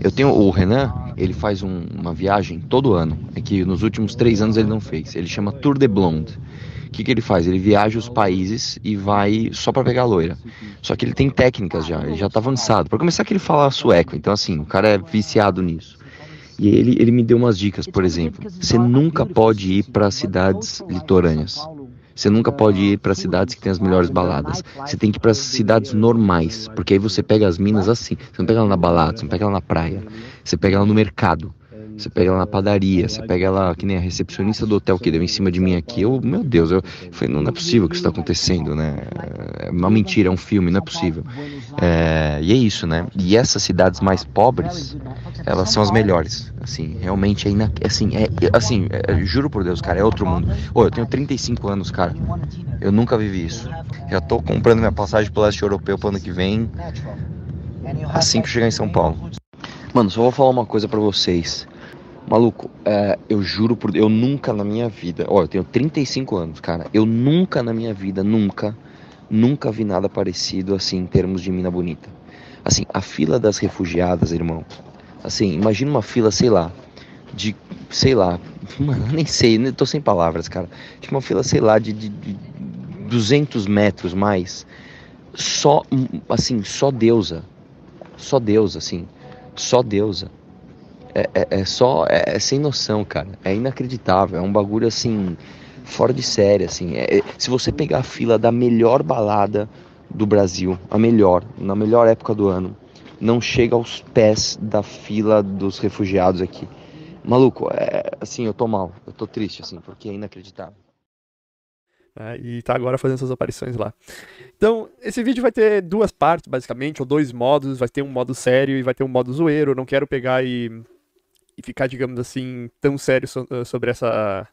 Eu tenho o Renan, ele faz um, uma viagem todo ano. É que nos últimos três anos ele não fez. Ele chama Tour de Blonde. O que, que ele faz? Ele viaja os países e vai só para pegar loira. Só que ele tem técnicas já, ele já tá avançado. Para começar que ele fala sueco, então assim, o cara é viciado nisso. E ele, ele me deu umas dicas, por exemplo. Você nunca pode ir para cidades litorâneas. Você nunca pode ir para cidades que tem as melhores baladas. Você tem que ir para cidades normais, porque aí você pega as minas assim. Você não pega ela na balada, você não pega ela na praia. Você pega ela no mercado. Você pega ela na padaria, você pega ela que nem a recepcionista do hotel que deu em cima de mim aqui. Eu, meu Deus, eu falei, não, não é possível que isso está acontecendo, né? É uma mentira, é um filme, não é possível. É, e é isso, né? E essas cidades mais pobres, elas são as melhores. Assim, realmente é, é assim, é, assim, é, juro por Deus, cara, é outro mundo. Ô, eu tenho 35 anos, cara. Eu nunca vivi isso. Já tô comprando minha passagem pro leste europeu pro ano que vem. Assim que eu chegar em São Paulo. Mano, só vou falar uma coisa para vocês. Maluco, é, eu juro por Deus, eu nunca na minha vida, ó, eu tenho 35 anos, cara, eu nunca na minha vida, nunca, nunca vi nada parecido assim em termos de mina bonita. Assim, a fila das refugiadas, irmão. Assim, imagina uma fila, sei lá, de, sei lá, mano, nem sei, tô sem palavras, cara. Tipo uma fila, sei lá, de, de, de 200 metros mais. Só, hum, assim, só deusa. Só deusa, assim. Só deusa é, é, é só. É, é, sem noção, cara. É inacreditável. É um bagulho assim. Fora de série, assim. É, é, se você pegar a fila da melhor balada do Brasil, a melhor, na melhor época do ano, não chega aos pés da fila dos refugiados aqui. Maluco, é, assim, eu tô mal, eu tô triste, assim, porque é inacreditável. É, e tá agora fazendo suas aparições lá. Então, esse vídeo vai ter duas partes, basicamente, ou dois modos. Vai ter um modo sério e vai ter um modo zoeiro. não quero pegar e e ficar, digamos assim, tão sério so, ah, sobre essa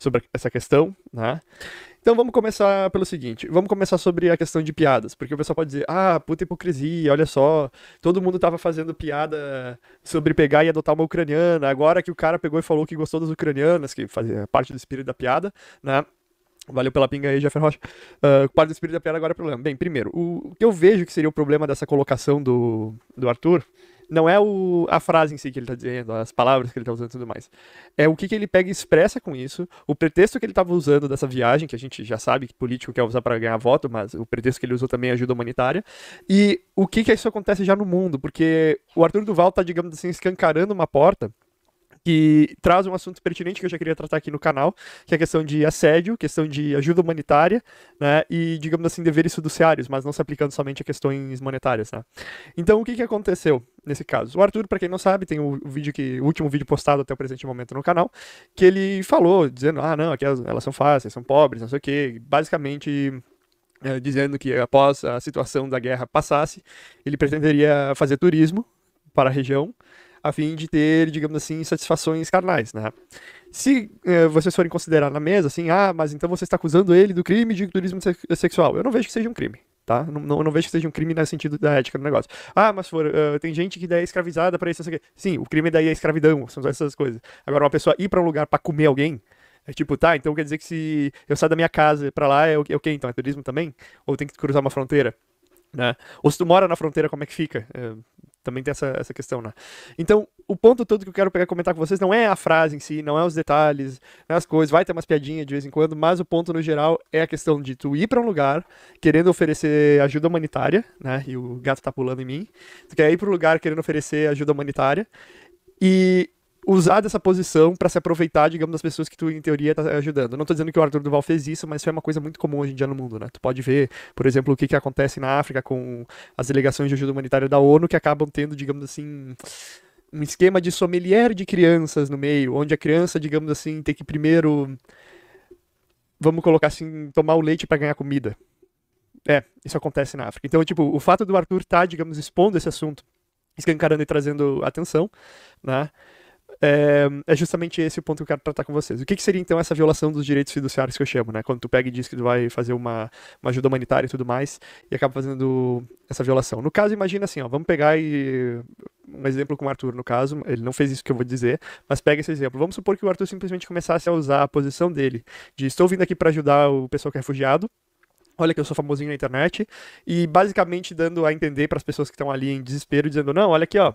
sobre essa questão, né? Então vamos começar pelo seguinte, vamos começar sobre a questão de piadas, porque o pessoal pode dizer, ah, puta hipocrisia, olha só, todo mundo tava fazendo piada sobre pegar e adotar uma ucraniana, agora que o cara pegou e falou que gostou das ucranianas, que fazia parte do espírito da piada, né? Valeu pela pinga aí, Jeff Rocha. Uh, parte do espírito da piada agora é problema. Bem, primeiro, o, o que eu vejo que seria o problema dessa colocação do, do Arthur não é o, a frase em si que ele está dizendo, as palavras que ele está usando e tudo mais. É o que, que ele pega e expressa com isso, o pretexto que ele estava usando dessa viagem, que a gente já sabe que político quer usar para ganhar voto, mas o pretexto que ele usou também é ajuda humanitária, e o que, que isso acontece já no mundo, porque o Arthur Duval está, digamos assim, escancarando uma porta que traz um assunto pertinente que eu já queria tratar aqui no canal, que é a questão de assédio, questão de ajuda humanitária, né, e, digamos assim, deveres fiduciários, mas não se aplicando somente a questões monetárias, né. Então, o que, que aconteceu? nesse caso. O Arthur, para quem não sabe, tem o vídeo que o último vídeo postado até o presente momento no canal, que ele falou dizendo: "Ah, não, aqui elas são fáceis, são pobres, não sei o quê". Basicamente é, dizendo que após a situação da guerra passasse, ele pretenderia fazer turismo para a região a fim de ter, digamos assim, satisfações carnais, né? Se eh, vocês forem considerar na mesa, assim, ah, mas então você está acusando ele do crime de turismo sexual. Eu não vejo que seja um crime tá? Não, não, não, vejo que seja um crime nesse sentido da ética do negócio. Ah, mas for, uh, tem gente que daí é escravizada para isso, não sei o quê. Sim, o crime daí é escravidão, são essas coisas. Agora, uma pessoa ir para um lugar para comer alguém, é tipo, tá, então quer dizer que se eu sair da minha casa para lá, é o que é quê então? É turismo também? Ou tem que cruzar uma fronteira? Né? Ou se tu mora na fronteira, como é que fica? É, também tem essa, essa questão, né? Então, o ponto todo que eu quero pegar comentar com vocês não é a frase em si, não é os detalhes, é as coisas, vai ter umas piadinhas de vez em quando, mas o ponto no geral é a questão de tu ir para um lugar querendo oferecer ajuda humanitária, né? E o gato tá pulando em mim. Tu quer ir para um lugar querendo oferecer ajuda humanitária e usar dessa posição para se aproveitar, digamos, das pessoas que tu, em teoria, tá ajudando. Não tô dizendo que o Arthur Duval fez isso, mas foi é uma coisa muito comum hoje em dia no mundo, né? Tu pode ver, por exemplo, o que, que acontece na África com as delegações de ajuda humanitária da ONU que acabam tendo, digamos assim um esquema de sommelier de crianças no meio, onde a criança, digamos assim, tem que primeiro, vamos colocar assim, tomar o leite para ganhar comida. É, isso acontece na África. Então, tipo, o fato do Arthur estar, tá, digamos, expondo esse assunto, escancarando e trazendo atenção, né? É, é, justamente esse o ponto que eu quero tratar com vocês. O que, que, seria então essa violação dos direitos fiduciários que eu chamo, né? Quando tu pega e diz que tu vai fazer uma, uma ajuda humanitária e tudo mais, e acaba fazendo essa violação. No caso, imagina assim, ó, vamos pegar e um exemplo com o Arthur, no caso, ele não fez isso que eu vou dizer, mas pega esse exemplo. Vamos supor que o Arthur simplesmente começasse a usar a posição dele de estou vindo aqui para ajudar o pessoal que é refugiado, olha que eu sou famosinho na internet, e basicamente dando a entender para as pessoas que estão ali em desespero, dizendo, não, olha aqui, ó,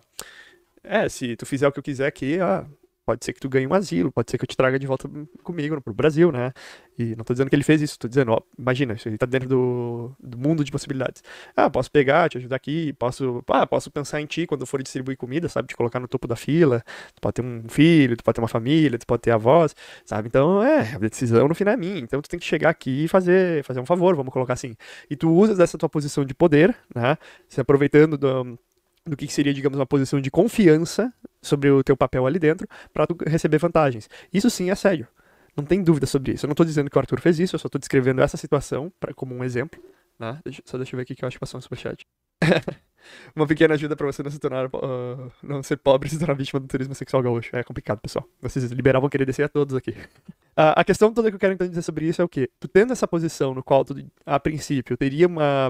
é, se tu fizer o que eu quiser aqui, ó, ah, pode ser que tu ganhe um asilo, pode ser que eu te traga de volta comigo pro Brasil, né? E não tô dizendo que ele fez isso, tô dizendo, ó, imagina, isso ele tá dentro do, do mundo de possibilidades. Ah, posso pegar, te ajudar aqui, posso, ah, posso pensar em ti quando for distribuir comida, sabe? Te colocar no topo da fila, tu pode ter um filho, tu pode ter uma família, tu pode ter avós, sabe? Então, é, a decisão no final é minha, então tu tem que chegar aqui e fazer, fazer um favor, vamos colocar assim. E tu usas essa tua posição de poder, né? Se aproveitando do do que, seria, digamos, uma posição de confiança sobre o teu papel ali dentro para tu receber vantagens. Isso sim é sério. Não tem dúvida sobre isso. Eu não estou dizendo que o Arthur fez isso, eu só estou descrevendo essa situação pra, como um exemplo. Né? Deixa, só deixa eu ver aqui que eu acho que passou um superchat. Uma pequena ajuda para você não se tornar. Uh, não ser pobre e se tornar vítima do turismo sexual gaúcho. É complicado, pessoal. Vocês liberavam querer descer a todos aqui. Uh, a questão toda que eu quero então dizer sobre isso é o quê? Tu tendo essa posição no qual tu, a princípio, teria uma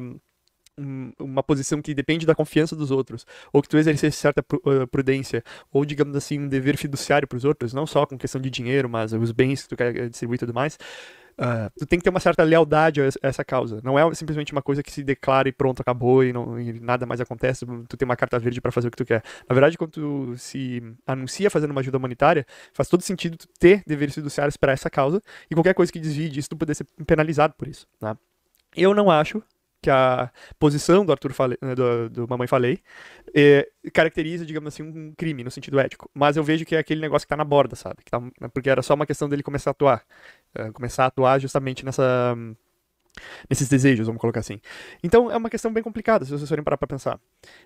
uma posição que depende da confiança dos outros, ou que tu exercesse certa eh, prudência, ou digamos assim, um dever fiduciário para os outros, não só com questão de dinheiro, mas os bens que tu quer eh, distribuir e tudo mais, uh, tu tem que ter uma certa lealdade a essa causa. Não é simplesmente uma coisa que se declara e pronto, acabou e, não, e nada mais acontece, hum, tu tem uma carta verde para fazer o que tu quer. Na verdade, quando tu se anuncia fazendo uma ajuda humanitária, faz todo sentido tu ter deveres fiduciários para essa causa e qualquer coisa que desvie disso, tu poder ser penalizado por isso, né? Eu não acho que a posição do Arthur falei, né, do, do, Mamãe Falei é, caracteriza, digamos assim, um crime no sentido ético. Mas eu vejo que é aquele negócio que está na borda, sabe? Tá, né, porque era só uma questão dele começar a atuar. É, começar a atuar justamente nessa. Nesses desejos, vamos colocar assim. Então é uma questão bem complicada, se vocês forem parar pra pensar.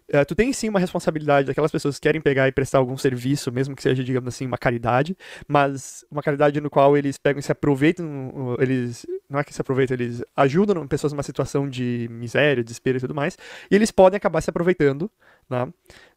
É, tu tem sim uma responsabilidade daquelas pessoas que querem pegar e prestar algum serviço, mesmo que seja, digamos assim, uma caridade, mas uma caridade no qual eles pegam e se aproveitam, eles não é que se aproveita, eles ajudam pessoas numa situação de miséria, desespero e tudo mais, e eles podem acabar se aproveitando né?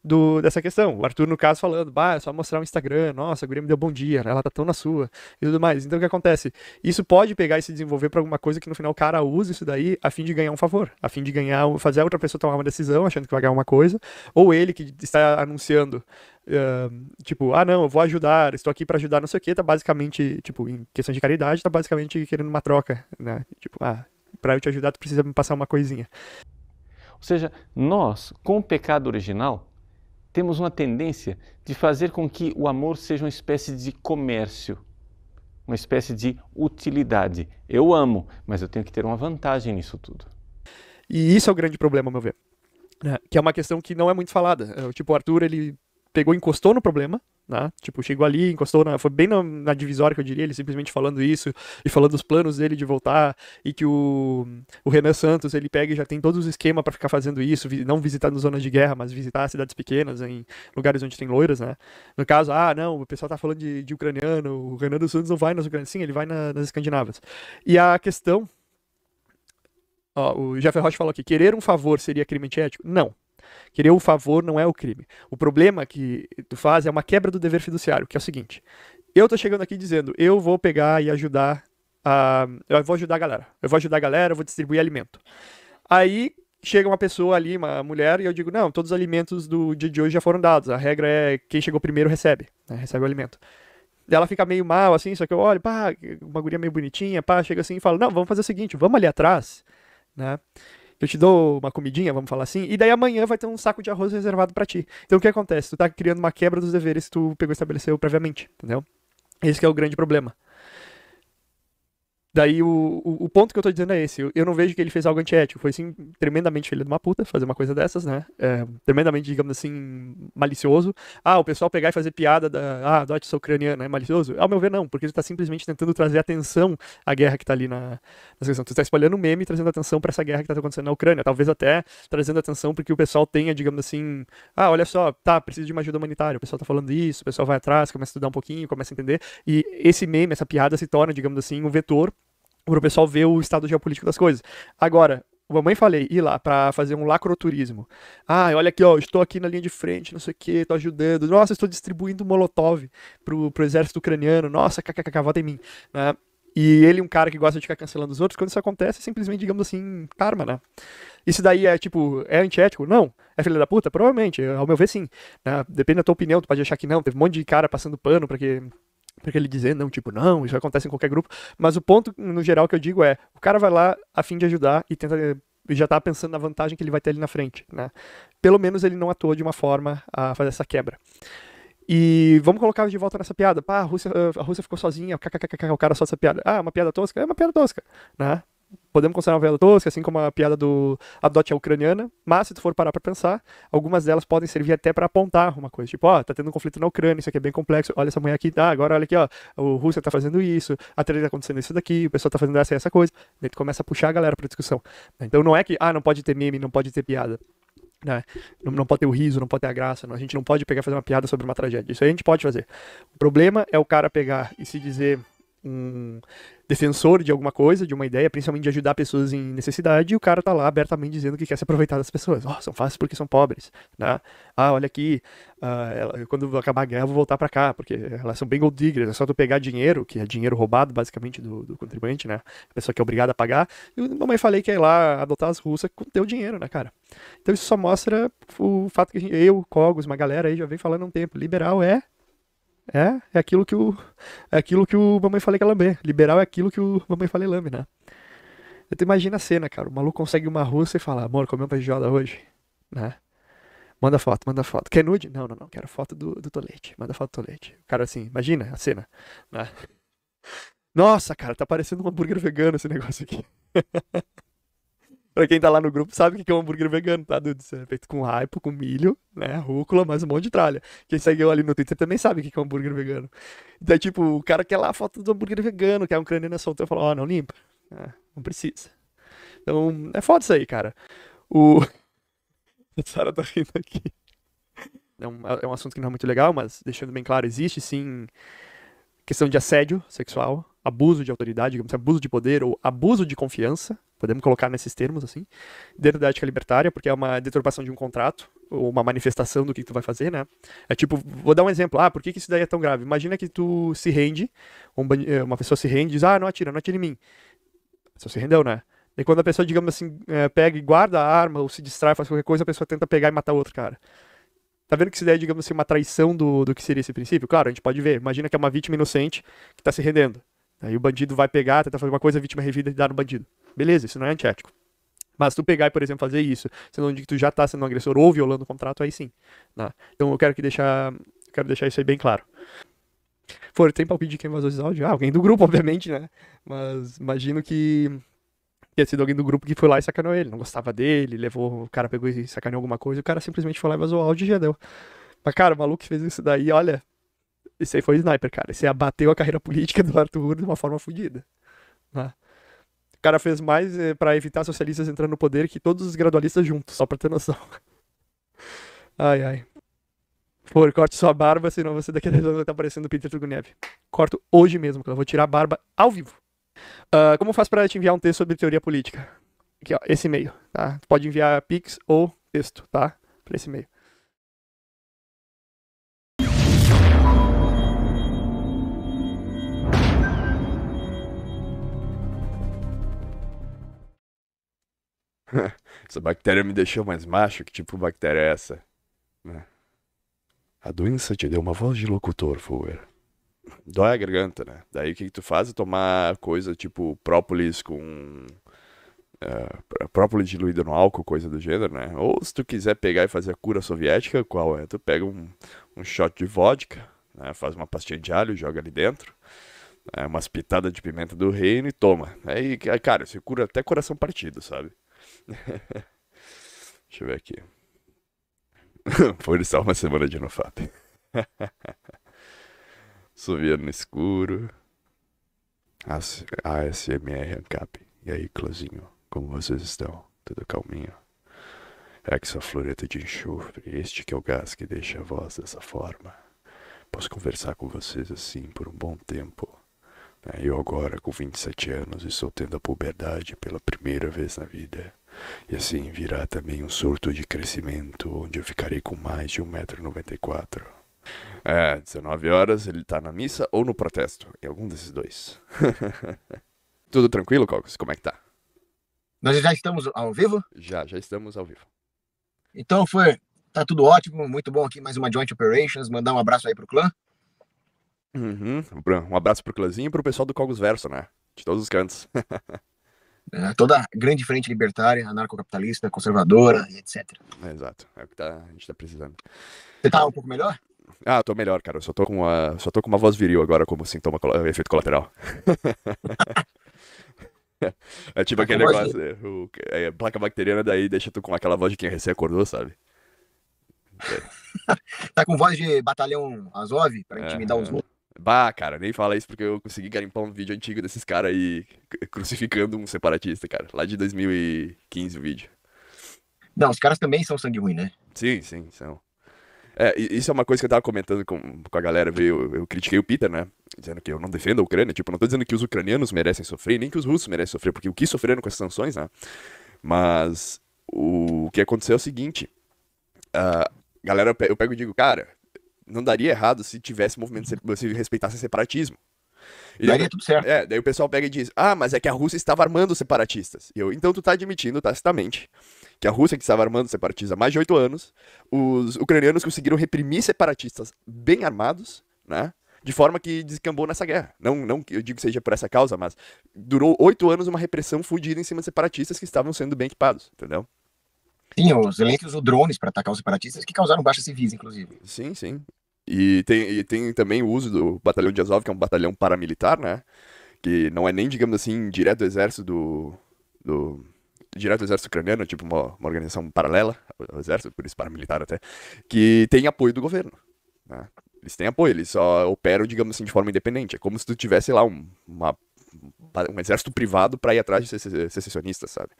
Do, dessa questão. O Arthur, no caso, falando, bah, é só mostrar o Instagram, nossa, a guria me deu bom dia, ela tá tão na sua, e tudo mais. Então, o que acontece? Isso pode pegar e se desenvolver para alguma coisa que no final o cara usa isso daí a fim de ganhar um favor, a fim de ganhar, fazer a outra pessoa tomar uma decisão achando que vai ganhar uma coisa, ou ele que está anunciando, uh, tipo, ah, não, eu vou ajudar, estou aqui para ajudar, não sei o que, tá basicamente, tipo, em questão de caridade, tá basicamente querendo uma troca, né? Tipo, ah, pra eu te ajudar, tu precisa me passar uma coisinha. Ou seja, nós, com o pecado original, temos uma tendência de fazer com que o amor seja uma espécie de comércio, uma espécie de utilidade. Eu amo, mas eu tenho que ter uma vantagem nisso tudo. E isso é o grande problema, ao meu ver. Né? Que é uma questão que não é muito falada. É, tipo, o Arthur, ele pegou, encostou no problema, né? Tipo, chegou ali, encostou na. Foi bem na, na, divisória que eu diria, ele simplesmente falando isso e falando os planos dele de voltar e que o, o Renan Santos ele pega e já tem todos os esquemas para ficar fazendo isso, não visitando zonas de guerra, mas visitar cidades pequenas, em lugares onde tem loiras, né? No caso, ah, não, o pessoal tá falando de, de ucraniano, o Renan dos Santos não vai nas ucranianas, sim, ele vai na, nas escandinavas. E a questão. Ó, o Jeff Roche falou aqui: querer um favor seria crime antiético? Não, Querer o favor não é o crime. O problema que tu faz é uma quebra do dever fiduciário, que é o seguinte: eu tô chegando aqui dizendo, eu vou pegar e ajudar a, eu vou ajudar a galera. Eu vou ajudar a galera, eu vou distribuir alimento. Aí chega uma pessoa ali, uma mulher, e eu digo, não, todos os alimentos do dia de hoje já foram dados. A regra é quem chegou primeiro recebe, né? recebe o alimento ela fica meio mal, assim, só que eu olho, pá, uma guria meio bonitinha, pá, chega assim e fala, não, vamos fazer o seguinte, vamos ali atrás, né? eu te dou uma comidinha, vamos falar assim, e daí amanhã vai ter um saco de arroz reservado para ti. Então o que acontece? Tu tá criando uma quebra dos deveres que tu pegou e estabeleceu previamente, entendeu? Esse é o grande problema. Daí o, o, o, ponto que eu tô dizendo é esse. Eu, eu não vejo que ele fez algo antiético. Foi, assim, tremendamente filho de uma puta fazer uma coisa dessas, né? É, tremendamente, digamos assim, malicioso. Ah, o pessoal pegar e fazer piada da ah, da sou ucraniano né, é malicioso? Ao meu ver, não, porque ele tá simplesmente tentando trazer atenção à guerra que tá ali na, na questão. Tu tá espalhando o meme e trazendo atenção para essa guerra que tá acontecendo na Ucrânia. Talvez até trazendo atenção porque o pessoal tenha, digamos assim, ah, olha só, tá, preciso de uma ajuda humanitária. O pessoal tá falando isso, o pessoal vai atrás, começa a estudar um pouquinho, começa a entender. E esse meme, essa piada se torna, digamos assim, um vetor o pessoal ver o estado geopolítico das coisas. Agora, mamãe falei, ir lá para fazer um lacroturismo. Ah, olha aqui, ó, estou aqui na linha de frente, não sei o quê, tô ajudando. Nossa, estou distribuindo molotov pro, pro exército ucraniano. Nossa, kkkk, vota em mim. Né? E ele, um cara que gosta de ficar cancelando os outros, quando isso acontece, é simplesmente, digamos assim, karma, né? Isso daí é, tipo, é antiético? Não. É filha da puta? Provavelmente, ao meu ver, sim. Né? Depende da tua opinião, tu pode achar que não. Teve um monte de cara passando pano pra que porque ele dizer, não, tipo, não, isso acontece em qualquer grupo. Mas o ponto, no geral, que eu digo é: o cara vai lá a fim de ajudar e tenta já tá pensando na vantagem que ele vai ter ali na frente, né? Pelo menos ele não atuou de uma forma a fazer essa quebra. E vamos colocar de volta nessa piada. Pá, a Rússia, a Rússia ficou sozinha, o cara só essa piada. Ah, uma piada tosca? É uma piada tosca, né? podemos considerar uma piada tosca, assim como a piada do Adote é Ucraniana, mas se tu for parar pra pensar, algumas delas podem servir até para apontar uma coisa, tipo, ó, tá tendo um conflito na Ucrânia, isso aqui é bem complexo, olha essa mulher aqui, tá, agora olha aqui, ó, o Rússia tá fazendo isso, a treta tá acontecendo isso daqui, o pessoal tá fazendo essa e essa coisa, daí tu começa a puxar a galera pra discussão. Então não é que, ah, não pode ter meme, não pode ter piada. Né? Não, não, pode ter o riso, não pode ter a graça, não. a gente não pode pegar fazer uma piada sobre uma tragédia. Isso aí a gente pode fazer. O problema é o cara pegar e se dizer um defensor de alguma coisa, de uma ideia, principalmente de ajudar pessoas em necessidade, e o cara tá lá abertamente dizendo que quer se aproveitar das pessoas. Ó, oh, são fáceis porque são pobres, né? Ah, olha aqui, uh, ela, quando acabar a guerra eu vou voltar para cá, porque elas são bem gold diggers, é só tu pegar dinheiro, que é dinheiro roubado basicamente do, do contribuinte, né? A pessoa que é obrigada a pagar. E mamãe falei que é ir lá adotar as russas com teu dinheiro, né, cara? Então isso só mostra o fato que gente, eu, Cogos, uma galera aí já vem falando há um tempo, liberal é é, é aquilo que o. É aquilo que o Mamãe Falei que ela lambe. Liberal é aquilo que o Mamãe Falei lambe, né? Tu imagina a cena, cara. O maluco consegue uma russa e fala, amor, comeu feijoada hoje? Né? Manda foto, manda foto. Quer nude? Não, não, não. Quero foto do, do tolete. Manda foto do tolete. O cara assim, imagina a cena. Né? Nossa, cara, tá parecendo um hambúrguer vegano esse negócio aqui. pra quem tá lá no grupo, sabe o que é um hambúrguer vegano, tá, Dudes? É feito com raipo, com milho, né? Rúcula, mais um monte de tralha. Quem eu ali no Twitter também sabe o que é um hambúrguer vegano. Então tipo, o cara quer lá a foto do hambúrguer vegano, quer um crânio na solta, eu falo, ó, oh, não limpa. É, não precisa. Então, é foda isso aí, cara. O. A Sara tá rindo aqui. É um, é um assunto que não é muito legal, mas deixando bem claro, existe sim questão de assédio sexual, abuso de autoridade, digamos, abuso de poder ou abuso de confiança, podemos colocar nesses termos assim, dentro da ética libertária, porque é uma deturpação de um contrato ou uma manifestação do que, tu vai fazer, né? É tipo, vou dar um exemplo, ah, por que, que isso daí é tão grave? Imagina que tu se rende, eh, uma pessoa se rende e diz, ah, não atira, não atira em mim. A pessoa se rendeu, né? E quando a pessoa, digamos assim, eh, pega e guarda a arma ou se distrai, faz qualquer coisa, a pessoa tenta pegar e matar outro cara. Tá vendo que isso daí é, digamos assim, uma traição do, do que seria esse princípio? Claro, a gente pode ver. Imagina que é uma vítima inocente que está se rendendo. Aí o bandido vai pegar, tentar fazer uma coisa, a vítima é revida e dá no bandido. Beleza, isso não é antiético. Mas tu pegar e, por exemplo, fazer isso, sendo onde tu já está sendo um agressor ou violando o contrato, aí sim. Né? Então eu quero que deixar, quero deixar isso aí bem claro. foi tem palpite de quem vazou esse áudios Ah, alguém do grupo, obviamente, né? Mas imagino que tinha sido alguém do grupo que foi lá e sacaneou ele, não gostava dele, levou, o cara pegou e sacaneou alguma coisa, o cara simplesmente foi lá e vazou o áudio e já deu. Mas, cara, o maluco que fez isso daí, olha, esse aí foi sniper, cara. Esse aí abateu a carreira política do Arthur de uma forma fodida. Né? O cara fez mais é, eh, para evitar socialistas entrando no poder que todos os gradualistas juntos, só pra ter noção. Ai, ai. Por, corte sua barba, senão você daqui a 10 anos vai estar parecendo o Peter Turguniev. Corto hoje mesmo, que eu vou tirar a barba ao vivo. Uh, como faço para te enviar um texto sobre teoria política? Aqui, ó, esse e-mail, tá? pode enviar pix ou texto, tá? Para esse e-mail. essa bactéria me deixou mais macho, que tipo de bactéria é essa? Né? A doença te deu uma voz de locutor, Fuller dói a garganta, né? Daí o que, que tu faz é tomar coisa tipo própolis com. Uh, própolis diluída no álcool, coisa do gênero, né? Ou se tu quiser pegar e fazer a cura soviética, qual é? Tu pega um, um shot de vodka, né? faz uma pastinha de alho, joga ali dentro, né? umas pitadas de pimenta do reino e toma. Aí, cara, você cura até coração partido, sabe? Deixa eu ver aqui. Foi só uma semana de Nofap. Sumiram no escuro. As, ASMR Ancap. E aí, Clozinho, como vocês estão? Tudo calminho? É floreta de enxofre, este que é o gás que deixa a voz dessa forma. Posso conversar com vocês assim por um bom tempo. É, eu agora, com 27 anos, estou tendo a puberdade pela primeira vez na vida. E assim virá também um surto de crescimento, onde eu ficarei com mais de 1,94m. É, 19 horas ele tá na missa ou no protesto. Em é algum desses dois. Tudo tranquilo, Cocos? Como é que tá? Nós já estamos ao vivo? Já, já estamos ao vivo. Então foi. Tá tudo ótimo, muito bom aqui mais uma Joint Operations. Mandar um abraço aí pro clã. Uhum. Um abraço pro clãzinho e pro pessoal do Cogos Verso, né? De todos os cantos. é, toda grande frente libertária, anarcocapitalista, conservadora, etc. exato, é o que tá, a gente tá precisando. Você tá um pouco melhor? Ah, tô melhor, cara. Eu só tô com uma, só tô com uma voz viril agora como sintoma, eh, efeito colateral. é tipo aquele negócio, né? o, é, placa bacteriana daí deixa tu com aquela voz de quem recém acordou, sabe? É. tá com voz de batalhão Azov pra intimidar é, os outros? Bah, cara, nem fala isso porque eu consegui garimpar um vídeo antigo desses caras aí crucificando um separatista, cara. Lá de 2015 o vídeo. Não, os caras também são sangue ruim, né? Sim, sim, são. É, isso é uma coisa que eu tava comentando com, com a galera, eu, eu critiquei o Peter, né? Dizendo que eu não defendo a Ucrânia, tipo, não tô dizendo que os ucranianos merecem sofrer, nem que os russos merecem sofrer, porque o que sofreram com as sanções, né? Mas o, o que aconteceu é o seguinte, uh, galera, eu pego e digo, cara, não daria errado se tivesse movimento, se respeitasse separatismo. E Daria daí, é tudo certo. É, daí o pessoal pega e diz: Ah, mas é que a Rússia estava armando separatistas. E eu, então tu tá admitindo tacitamente que a Rússia que estava armando separatistas há mais de oito anos, os ucranianos conseguiram reprimir separatistas bem armados, né? De forma que descambou nessa guerra. Não, não eu digo que seja por essa causa, mas durou oito anos uma repressão fudida em cima de separatistas que estavam sendo bem equipados, entendeu? Sim, os Zelensky usou drones para atacar os separatistas que causaram baixas civis, inclusive. Sim, sim. E tem, e tem também o uso do batalhão de Azov, que é um batalhão paramilitar, né? Que não é nem, digamos assim, direto do exército do. do direto do exército ucraniano, tipo uma, uma organização paralela ao exército, por isso paramilitar até, que tem apoio do governo. Né? Eles têm apoio, eles só operam, digamos assim, de forma independente. É como se tu tivesse, lá, um, uma um exército privado para ir atrás de secessionistas, sabe?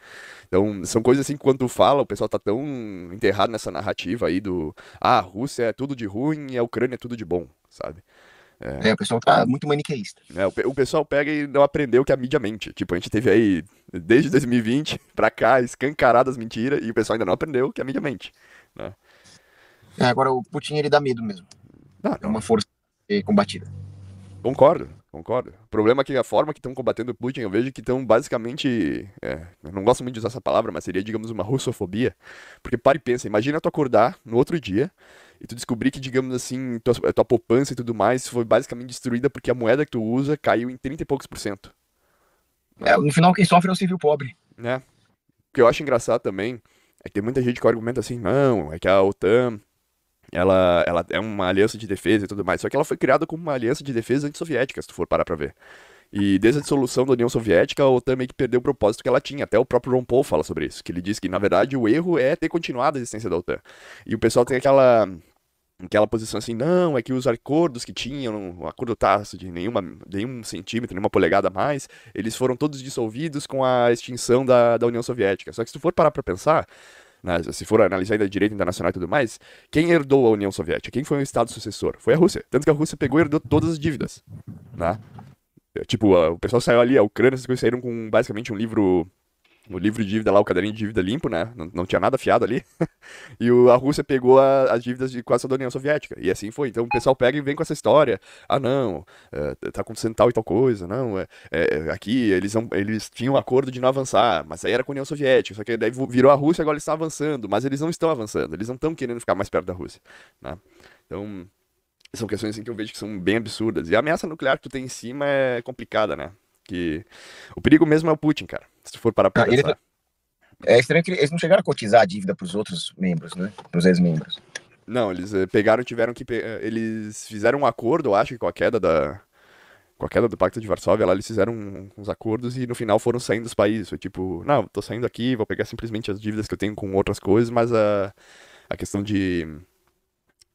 Então, são coisas assim que quando tu fala, o pessoal tá tão enterrado nessa narrativa aí do ah, a Rússia é tudo de ruim e a Ucrânia é tudo de bom, sabe? É, é o pessoal tá muito maniqueísta. É, o, o, pessoal pega e não aprendeu que a mídia mente. Tipo, a gente teve aí, desde 2020 pra cá, escancaradas mentiras e o pessoal ainda não aprendeu que a mídia mente, né? É, agora o Putin, ele dá medo mesmo. é uma força é, combatida. Concordo, Concordo. O problema é que a forma que estão combatendo o Putin, eu vejo que estão basicamente. É, não gosto muito de usar essa palavra, mas seria, digamos, uma russofobia. Porque para e pensa, imagina tu acordar no outro dia e tu descobrir que, digamos assim, tua, tua poupança e tudo mais foi basicamente destruída porque a moeda que tu usa caiu em 30 e poucos por cento. É, no final quem sofre é o civil pobre. Né? O que eu acho engraçado também é que tem muita gente que argumenta assim, não, é que a OTAN ela, ela é uma aliança de defesa e tudo mais. Só que ela foi criada como uma aliança de defesa antissoviética, se tu for parar pra ver. E desde a dissolução da União Soviética, a OTAN meio que perdeu o propósito que ela tinha. Até o próprio Ron Paul fala sobre isso, que ele diz que, na verdade, o erro é ter continuado a existência da OTAN. E o pessoal tem aquela aquela posição assim, não, é que os acordos que tinham, o acordo tácito de nenhuma, nenhum centímetro, nenhuma polegada a mais, eles foram todos dissolvidos com a extinção da, da União Soviética. Só que se tu for parar pra pensar, né, se for analisar ainda direito internacional e tudo mais, quem herdou a União Soviética? Quem foi o Estado sucessor? Foi a Rússia. Tanto que a Rússia pegou e herdou todas as dívidas. Né? É, tipo, o pessoal saiu ali, a Ucrânia, essas coisas saíram com basicamente um livro o livro de dívida lá, o caderninho de dívida limpo, né? Não, não tinha nada fiado ali. e o, a Rússia pegou a, as dívidas de quase toda a União Soviética. E assim foi. Então o pessoal pega e vem com essa história. Ah, não, é, tá acontecendo tal e tal coisa. Não, é, é, aqui eles, não, eles tinham um acordo de não avançar, mas aí era com a União Soviética. Só que daí virou a Rússia, agora eles estão avançando. Mas eles não estão avançando, eles não estão querendo ficar mais perto da Rússia. Né? Então, são questões assim, que eu vejo que são bem absurdas. E a ameaça nuclear que tu tem em cima é complicada, né? Que o perigo mesmo é o Putin, cara. Se for para ah, ele, É estranho que eles não chegaram a cotizar a dívida para os outros membros, né? Para os ex-membros. Não, eles eh, pegaram, tiveram que. Eh, eles fizeram um acordo, eu acho, com a queda da. Com a queda do Pacto de Varsóvia, lá eles fizeram uns acordos e no final foram saindo dos países. Foi tipo, não, tô saindo aqui, vou pegar simplesmente as dívidas que eu tenho com outras coisas, mas a, a questão de.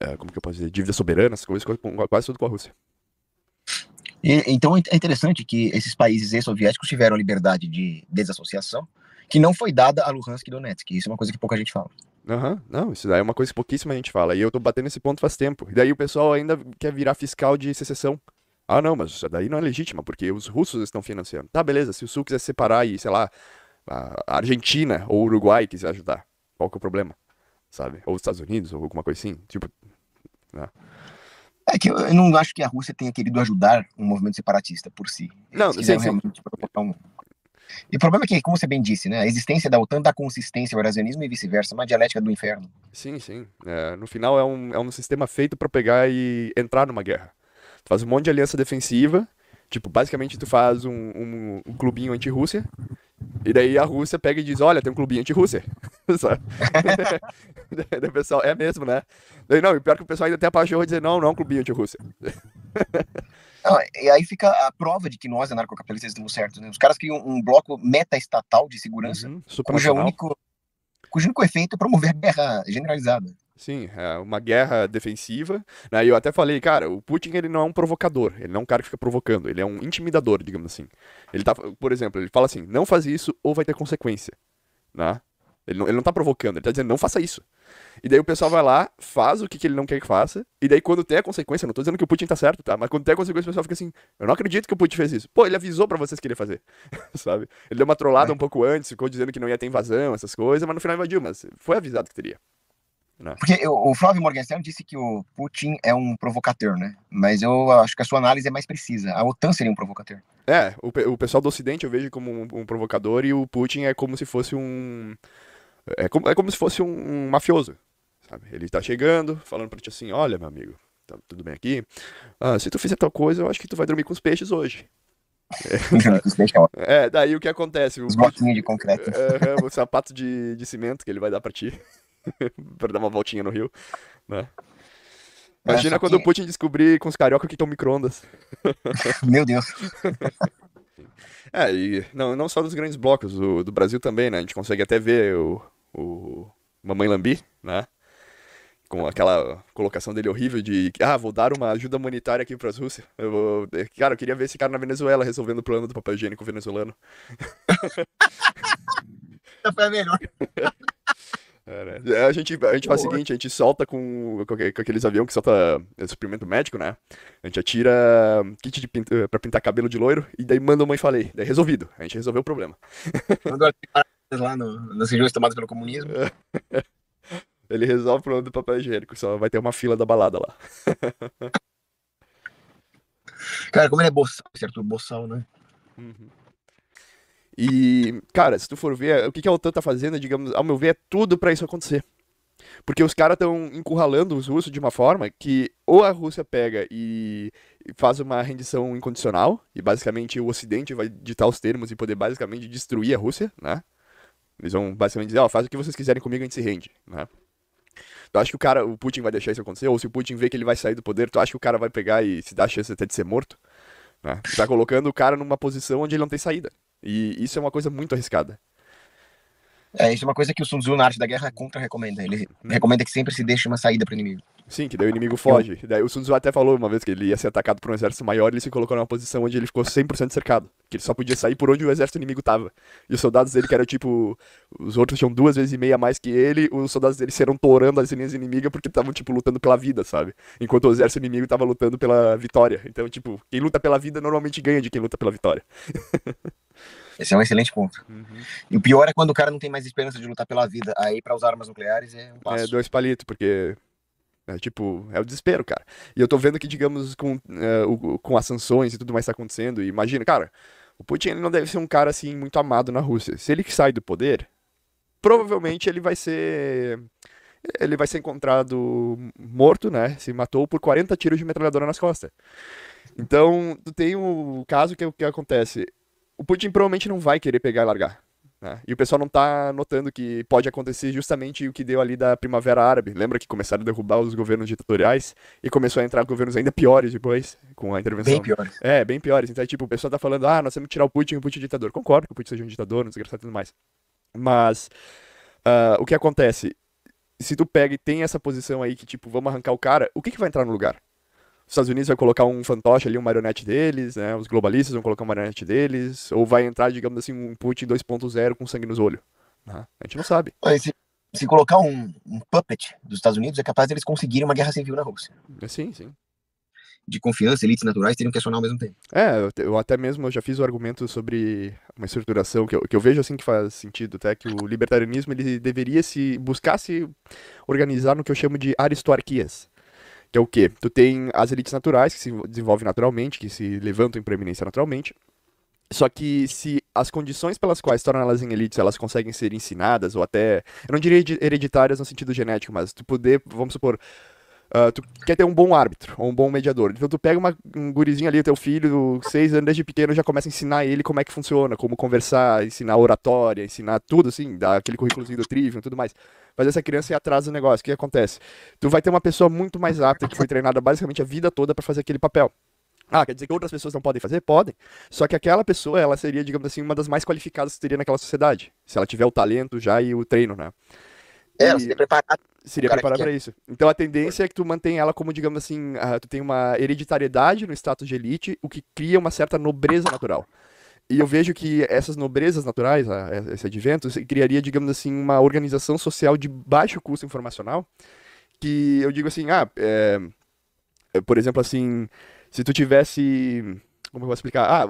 Eh, como que eu posso dizer? dívidas soberanas, essas coisas, quase tudo com a Rússia. E, então é, é interessante que esses países ex-soviéticos tiveram a liberdade de desassociação, que não foi dada a Luhansk e Donetsk. Isso é uma coisa que pouca gente fala. Uhum. Não, isso daí é uma coisa que pouquíssima gente fala. E eu tô batendo esse ponto faz tempo. E daí o pessoal ainda quer virar fiscal de secessão. Ah, não, mas isso daí não é legítima, porque os russos estão financiando. Tá, beleza, se o Sul quiser separar e, sei lá, a Argentina ou o Uruguai quiser ajudar, qual que é o problema? Sabe? Ou os Estados Unidos, ou alguma coisa assim. Tipo. Né? É que eu não acho que a Rússia tenha querido ajudar um movimento separatista por si. Não, Eles sim, sim. Um... E o problema é que, como você bem disse, né, a existência da OTAN dá consistência ao eurasianismo e vice-versa, é uma dialética do inferno. Sim, sim. É, no final é um, é um sistema feito para pegar e entrar numa guerra. Tu faz um monte de aliança defensiva Tipo, basicamente tu faz um, um, um clubinho anti-Rússia, e daí a Rússia pega e diz, olha, tem um clubinho anti-Rússia. daí o pessoal, é mesmo, né? Daí não, e pior que o pessoal ainda até paixão e dizer, não, não é um clubinho anti-Rússia. e aí fica a prova de que nós, anarcocapitalistas, estamos certos. Né? Os caras criam um bloco meta-estatal de segurança, uhum, cujo, único, cujo único efeito é promover guerra generalizada. Sim, é uma guerra defensiva. Né? E eu até falei, cara, o Putin ele não é um provocador, ele não é um cara que fica provocando, ele é um intimidador, digamos assim. Ele tá, por exemplo, ele fala assim, não faz isso ou vai ter consequência. Né? Ele não, ele não tá provocando, ele tá dizendo, não faça isso. E daí o pessoal vai lá, faz o que, que ele não quer que faça, e daí quando tem a consequência, não tô dizendo que o Putin tá certo, tá? Mas quando tem a consequência, o pessoal fica assim, eu não acredito que o Putin fez isso. Pô, ele avisou para vocês que ele ia fazer, sabe? Ele deu uma trollada é. um pouco antes, ficou dizendo que não ia ter invasão, essas coisas, mas no final invadiu, mas foi avisado que teria. Né? Porque eu, o Flávio Morgenstern disse que o Putin é um provocateur, né? Mas eu acho que a sua análise é mais precisa. A OTAN seria um provocateur. É, o, o pessoal do Ocidente eu vejo como um, um, provocador e o Putin é como se fosse um. É como, é como se fosse um, um mafioso. Sabe? Ele tá chegando, falando pra ti assim: olha, meu amigo, tá tudo bem aqui? Ah, se tu fizer tal coisa, eu acho que tu vai dormir com os peixes hoje. É, é, é daí o que acontece? O, Os bloquinhos de concreto. um o sapato de, de cimento que ele vai dar pra ti. para dar uma voltinha no Rio, né? É, Imagina é, quando que... o Putin descobrir com os carioca que estão micro-ondas. Meu Deus. É, e não, não só dos grandes blocos, o, do Brasil também, né? A gente consegue até ver o, o Mamãe Lambi, né? Com aquela colocação dele horrível de, ah, vou dar uma ajuda humanitária aqui para as Rússias. Eu vou... Cara, eu queria ver esse cara na Venezuela resolvendo o plano do papel higiênico venezuelano. Foi melhor. É, a gente, a gente faz o seguinte, a gente solta com, com aqueles aviões que solta é, suprimento médico, né? A gente atira kit de pinta, pra pintar cabelo de loiro e daí manda a mãe falei. Daí é resolvido. A gente resolveu o problema. Agora lá no, nas regiões tomadas pelo comunismo. Ele resolve o problema do papel higiênico, só vai ter uma fila da balada lá. Cara, como ele é boçal, certo? Boçal, né? Uhum. E, cara, se tu for ver, o que, que a OTAN tá fazendo, digamos, ao meu ver, é tudo para isso acontecer. Porque os caras estão encurralando os russos de uma forma que ou a Rússia pega e faz uma rendição incondicional, e basicamente o Ocidente vai ditar os termos e poder basicamente destruir a Rússia, né? Eles vão basicamente dizer, ó, oh, faz o que vocês quiserem comigo, a gente se rende, né? Tu acha que o cara, o Putin vai deixar isso acontecer? Ou se o Putin vê que ele vai sair do poder, tu acha que o cara vai pegar e se dá a chance até de ser morto? Né? Tu tá colocando o cara numa posição onde ele não tem saída. E isso é uma coisa muito arriscada. É, isso é uma coisa que o Sun Tzu na arte da guerra contra recomenda. Ele hum. recomenda que sempre se deixe uma saída para o inimigo. Sim, que daí o inimigo foge. Daí o Sun Tzu até falou uma vez que ele ia ser atacado por um exército maior, ele se colocou numa posição onde ele ficou 100% cercado, que ele só podia sair por onde o exército inimigo tava. E os soldados dele, que eram tipo, os outros tinham duas vezes e meia mais que ele, os soldados dele serão torando as linhas inimigas porque estavam tipo lutando pela vida, sabe? Enquanto o exército inimigo tava lutando pela vitória. Então, tipo, quem luta pela vida normalmente ganha de quem luta pela vitória. Esse é um excelente ponto. Uhum. E o pior é quando o cara não tem mais esperança de lutar pela vida. Aí, para usar armas nucleares, é um passo. É, dois palitos, porque. É, tipo, é o desespero, cara. E eu tô vendo que, digamos, com, uh, com as sanções e tudo mais tá acontecendo. E imagina, cara, o Putin ele não deve ser um cara assim muito amado na Rússia. Se ele sai do poder, provavelmente ele vai ser. Ele vai ser encontrado morto, né? Se matou por 40 tiros de metralhadora nas costas. Então, tu tem o caso que, é que acontece o Putin provavelmente não vai querer pegar e largar. Né? E o pessoal não está notando que pode acontecer justamente o que deu ali da Primavera Árabe. Lembra que começaram a derrubar os governos ditatoriais e começou a entrar governos ainda piores depois, com a intervenção. Bem piores. É, bem piores. Então, é, tipo, o pessoal está falando, ah, nós temos que tirar o Putin, o Putin é ditador. Concordo que o Putin seja um ditador, não desgraçado e tudo mais. Mas, uh, o que acontece? Se tu pega e tem essa posição aí que, tipo, vamos arrancar o cara, o que que vai entrar no lugar? os Estados Unidos vai colocar um fantoche ali, um marionete deles, né? Os globalistas vão colocar um marionete deles, ou vai entrar, digamos assim, um Putin 2.0 com sangue nos olhos. Né? A gente não sabe. Mas se, se colocar um, um, puppet dos Estados Unidos, é capaz de eles conseguirem uma guerra civil na Rússia. É, sim, sim. De confiança, elites naturais teriam que acionar ao mesmo tempo. É, eu, até mesmo já fiz o argumento sobre uma estruturação que eu, que eu vejo assim que faz sentido, até tá? que o libertarianismo ele deveria se buscasse organizar no que eu chamo de aristarquias que é o quê? Tu tem as elites naturais, que se desenvolvem naturalmente, que se levantam em preeminência naturalmente. Só que se as condições pelas quais tornam elas em elites, elas conseguem ser ensinadas, ou até, eu não diria hereditárias no sentido genético, mas tu poder, vamos supor, ah, tu quer ter um bom árbitro, ou um bom mediador. Então tu pega uma, um gurizinho ali, teu filho, seis anos desde pequeno, já começa a ensinar ele como é que funciona, como conversar, ensinar oratória, ensinar tudo, assim, dar aquele currículozinho do Trivium tudo mais. Mas essa criança ir atrás do negócio, o que acontece? Tu vai ter uma pessoa muito mais apta, que foi treinada basicamente a vida toda para fazer aquele papel. Ah, quer dizer que outras pessoas não podem fazer? Podem. Só que aquela pessoa, ela seria, digamos assim, uma das mais qualificadas que teria naquela sociedade. Se ela tiver o talento já e o treino, né? É, Era, seria preparado. Seria preparado é. para isso. Então a tendência é que tu mantém ela como, digamos assim, uh, tu tem uma hereditariedade no status de elite, o que cria uma certa nobreza natural. E eu vejo que essas nobrezas naturais, ah, é, esse advento, criaria, digamos assim, uma organização social de baixo custo informacional, que eu digo assim, ah, é, por exemplo, assim, se tu tivesse, como eu vou explicar, ah,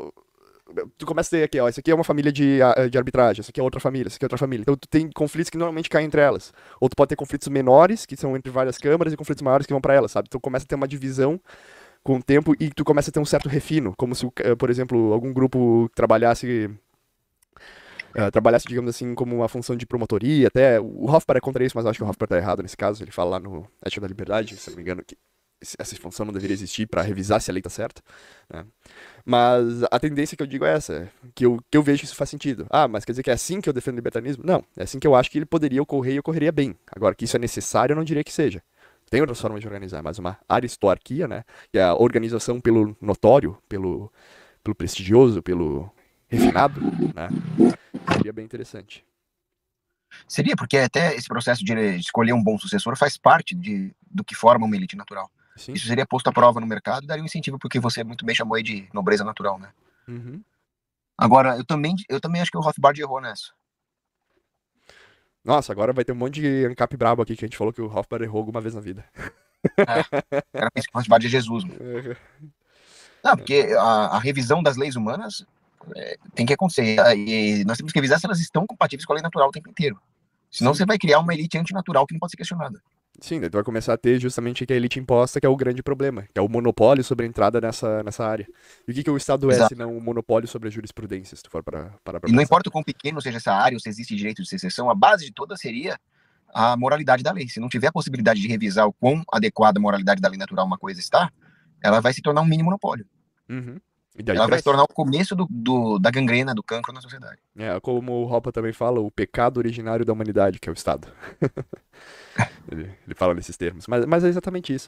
tu começa a ter aqui, ó, isso aqui é uma família de, ah, eh, de arbitragem, isso aqui é outra família, isso aqui é outra família. Então tu tem conflitos que normalmente caem entre elas. Ou tu pode ter conflitos menores, que são entre várias câmaras, e conflitos maiores que vão para elas, sabe? Tu então, começa a ter uma divisão com o tempo e tu começa a ter um certo refino, como se, eh, por exemplo, algum grupo trabalhasse Uh, trabalhasse, digamos assim, como uma função de promotoria, até. O Hoffman é contra isso, mas eu acho que o Hoffman está errado nesse caso. Ele fala lá no Ética da Liberdade, se não me engano, que essa função não deveria existir para revisar se a lei está certa. Né? Mas a tendência que eu digo é essa, que eu, que eu vejo que isso faz sentido. Ah, mas quer dizer que é assim que eu defendo o libertarianismo? Não, é assim que eu acho que ele poderia ocorrer e ocorreria bem. Agora, que isso é necessário, eu não diria que seja. Tem outras formas de organizar, mas uma aristarquia, né, que é a organização pelo notório, pelo, pelo prestigioso, pelo refinado, né, seria bem interessante. Seria, porque até esse processo de escolher um bom sucessor faz parte de, do que forma uma elite natural. Sim. Isso seria posto à prova no mercado, daria um incentivo porque você é muito bem chamou aí de nobreza natural, né? Uhum. Agora, eu também, eu também acho que o Rothbard errou nessa. Nossa, agora vai ter um monte de ancap brabo aqui que a gente falou que o Rothbard errou alguma vez na vida. É, o cara pensa que o Rothbard é Jesus. Mano. Não, porque a, a revisão das leis humanas é, tem que acontecer. E nós temos que revisar se elas estão compatíveis com a lei natural o tempo inteiro. Senão Sim. você vai criar uma elite antinatural que não pode ser questionada. Sim, daí tu vai começar a ter justamente o que a elite imposta, que é o grande problema, que é o monopólio sobre a entrada nessa, nessa área. E o que, que o Estado é, Exato. é, se não o monopólio sobre a jurisprudência, se tu for para para E não importa o quão pequeno seja essa área, ou se existe direito de secessão, a base de toda seria a moralidade da lei. Se não tiver a possibilidade de revisar o quão adequada a moralidade da lei natural uma coisa está, ela vai se tornar um mini monopólio. Uhum. Ela cresce. vai se tornar o começo do, do, da gangrena, do cancro na sociedade. É, como o Ropa também fala, o pecado originário da humanidade, que é o Estado. Ele, ele fala nesses termos. Mas, mas é exatamente isso.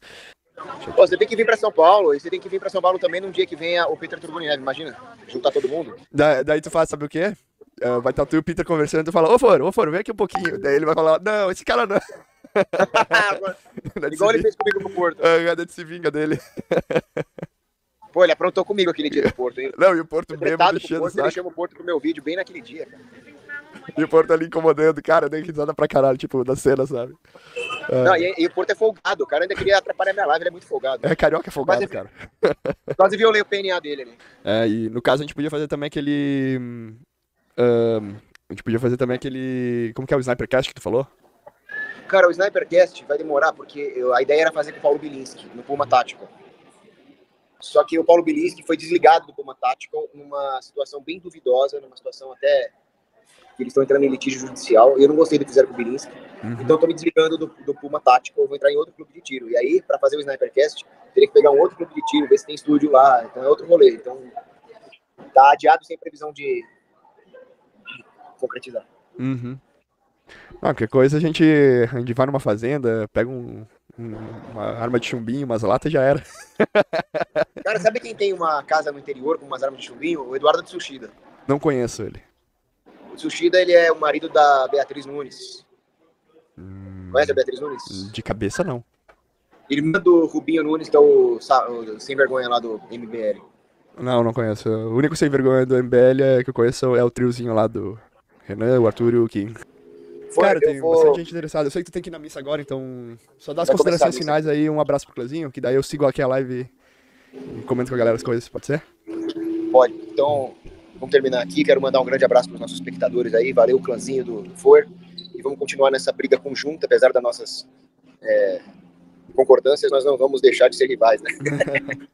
Pô, você tem que vir para São Paulo e você tem que vir para São Paulo também num dia que venha o Peter Neve, imagina? Juntar todo mundo. Da, daí tu faz, sabe o quê? Uh, vai estar tá tu e o Peter conversando, tu fala, ô Foro, ô Foro, vem aqui um pouquinho. Daí ele vai falar, não, esse cara não. Igual ele fez comigo no Porto. Ah, uh, se vinga dele. Pô, ele aprontou comigo aquele dia no Porto, hein? Não, e o Porto mesmo deixando o saco. Ele chama o Porto pro meu vídeo bem naquele dia, cara. E o Porto ali incomodando, cara, eu dei risada pra caralho, tipo, da cena, sabe? É. Não, é. e, e, o Porto é folgado, o cara ainda queria atrapalhar minha live, ele é muito folgado. É, carioca é folgado, quase, cara. Quase violei o PNA dele ali. É, e no caso a gente podia fazer também aquele. Um, a gente podia fazer também aquele. Como que é o Snipercast que tu falou? Cara, o Snipercast vai demorar, porque eu, a ideia era fazer com o Paulo Bilinski, no Puma Tático. Só que o Paulo Bilinski foi desligado do Puma Tático numa situação bem duvidosa, numa situação até que eles estão entrando em litígio judicial. Eu não gostei do que fizeram com o Birinski. Uhum. Então, estou me desligando do, do Puma Tático, eu vou entrar em outro clube de tiro. E aí, para fazer o Snipercast, teria que pegar um outro clube de tiro, ver se tem estúdio lá. Então, é outro rolê. Então, tá adiado sem previsão de, de concretizar. Uhum. Ah, qualquer coisa a gente, a gente vai numa fazenda, pega um, um, uma arma de chumbinho, umas latas já era. Cara, sabe quem tem uma casa no interior com umas armas de chumbinho? O Eduardo de Sushida. Não conheço ele. Sushida, ele é o marido da Beatriz Nunes. Hum, Conhece a Beatriz Nunes? De cabeça, não. Irmã do Rubinho Nunes, que é o, o sem vergonha lá do MBL. Não, não conheço. O único sem vergonha do MBL é que eu conheço é o triozinho lá do Renan, o Arthur e o Kim. Foi, Cara, tem vou... bastante gente interessada. Eu sei que tu tem que ir na missa agora, então só dá as considerações finais aí, um abraço pro Clezinho, que daí eu sigo aqui a live e comento com a galera as coisas, pode ser? Pode. Então, Vamos terminar aqui. Quero mandar um grande abraço para os nossos espectadores aí. Valeu, clãzinho do, do For. E vamos continuar nessa briga conjunta, apesar das nossas é, concordâncias, nós não vamos deixar de ser rivais, né?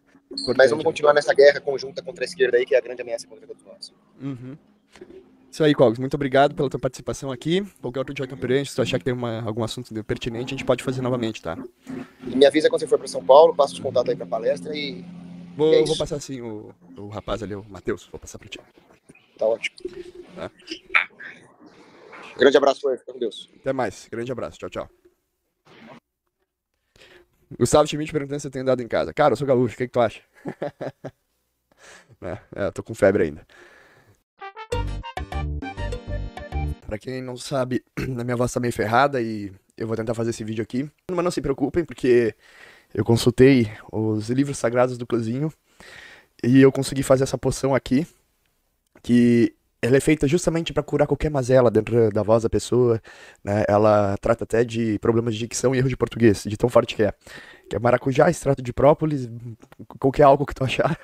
Mas vamos continuar nessa guerra conjunta contra a esquerda aí, que é a grande ameaça contra todos nós. Uhum. Isso aí, Cogos. Muito obrigado pela tua participação aqui. Qualquer outro dia campeonato, se tu achar que tem uma, algum assunto pertinente, a gente pode fazer novamente, tá? E me avisa quando você for para São Paulo, passa os contatos aí para palestra e Vou, é vou passar assim o, o rapaz ali, o Matheus, vou passar para ti. Tá ótimo. Tá. Grande abraço, foi. com Deus. Até mais. Grande abraço. Tchau, tchau. Gustavo Schmidt perguntando se eu tenho dado em casa. Cara, eu sou gaúcho, o que, é que tu acha? é, é, tô com febre ainda. Pra quem não sabe, a minha voz tá meio ferrada e eu vou tentar fazer esse vídeo aqui. Mas não se preocupem, porque eu consultei os livros sagrados do Clozinho e eu consegui fazer essa poção aqui, que ela é feita justamente para curar qualquer mazela dentro da voz da pessoa, né? Ela trata até de problemas de dicção e erro de português, de tão forte que é. Que é maracujá, extrato de própolis, qualquer álcool que tu achar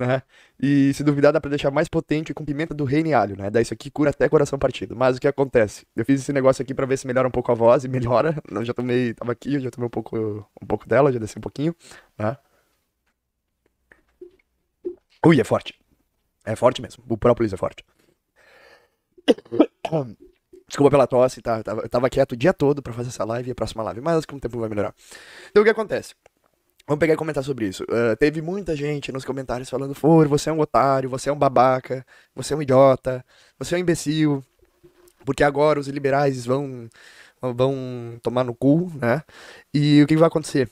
né? E se duvidar, dá pra deixar mais potente com pimenta do reino e alho, né? Daí isso aqui cura até coração partido. Mas o que acontece? Eu fiz esse negócio aqui para ver se melhora um pouco a voz e melhora. Eu já tomei, tava aqui, eu já tomei um pouco, um pouco dela, já desci um pouquinho, né? Ui, é forte. É forte mesmo. O própolis é forte. Desculpa pela tosse, tá? Eu tava, quieto o dia todo para fazer essa live e a próxima live, mas com o tempo vai melhorar. Então o que acontece? Vamos pegar e comentar sobre isso. Uh, teve muita gente nos comentários falando: Foro, você é um otário, você é um babaca, você é um idiota, você é um imbecil, porque agora os liberais vão, vão tomar no cu, né? E o que vai acontecer?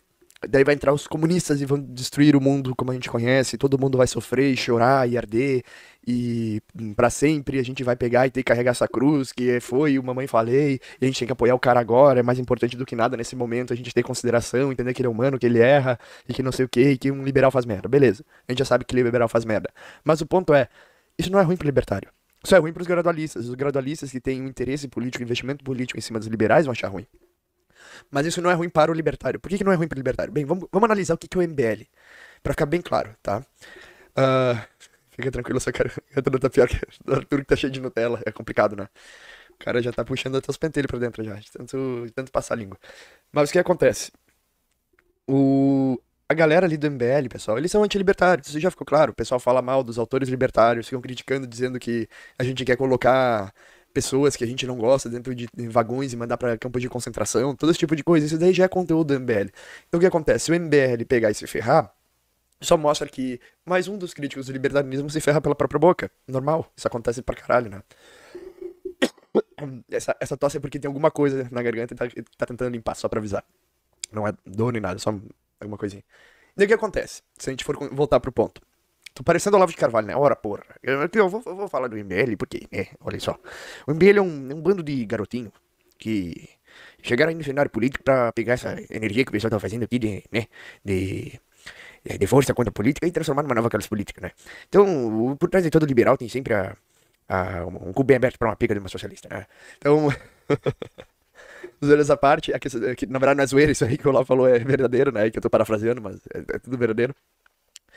Daí vai entrar os comunistas e vão destruir o mundo como a gente conhece, todo mundo vai sofrer, e chorar e arder, e para sempre a gente vai pegar e ter que carregar essa cruz, que foi o Mamãe Falei, e a gente tem que apoiar o cara agora, é mais importante do que nada nesse momento, a gente ter consideração, entender que ele é humano, que ele erra, e que não sei o que, e que um liberal faz merda. Beleza, a gente já sabe que é liberal faz merda. Mas o ponto é, isso não é ruim pro libertário. Isso é ruim pros gradualistas. Os gradualistas que têm um interesse político, investimento político em cima dos liberais vão achar ruim mas isso não é ruim para o libertário. Por que, que não é ruim para o libertário? Bem, vamos, vamos analisar o que, que é o MBL, para ficar bem claro, tá? Uh, fica tranquilo, eu só quero. Eu tô tá pior que o Arthur que tá cheio de Nutella, é complicado, né? O cara já tá puxando até os pentelhos pra dentro já, de tanto, de tanto passar a língua. Mas o que acontece? O, a galera ali do MBL, pessoal, eles são antilibertários, isso já ficou claro. O pessoal fala mal dos autores libertários, ficam criticando, dizendo que a gente quer colocar pessoas que a gente não gosta dentro de vagões e mandar para campos de concentração, todo esse tipo de coisa. Isso daí já é conteúdo do MBL. Então o que acontece? Se o MBL pegar e se ferrar, só mostra que mais um dos críticos do libertarianismo se ferra pela própria boca. Normal, isso acontece pra caralho, né? Essa, essa tosse é porque tem alguma coisa na garganta e tá, tá tentando limpar, só pra avisar. Não é dor nem nada, só alguma coisinha. E o que acontece? Se a gente for voltar pro ponto. Tô parecendo Olavo de Carvalho, né? Ora, porra. Eu, eu, vou, eu vou, falar do MBL, porque, né? Olha só. O MBL é um, é um bando de garotinho que chegaram aí no cenário político para pegar essa energia que o pessoal tá fazendo aqui de, né? De é, de força contra a política e transformar numa nova classe política, né? Então, por trás de todo liberal tem sempre a, a, um cu bem aberto para uma pica de uma socialista, né? Então, olhos à parte, é na verdade não é zoeira, isso aí que o Olavo falou é verdadeiro, né? Que eu tô parafraseando, mas é, é tudo verdadeiro.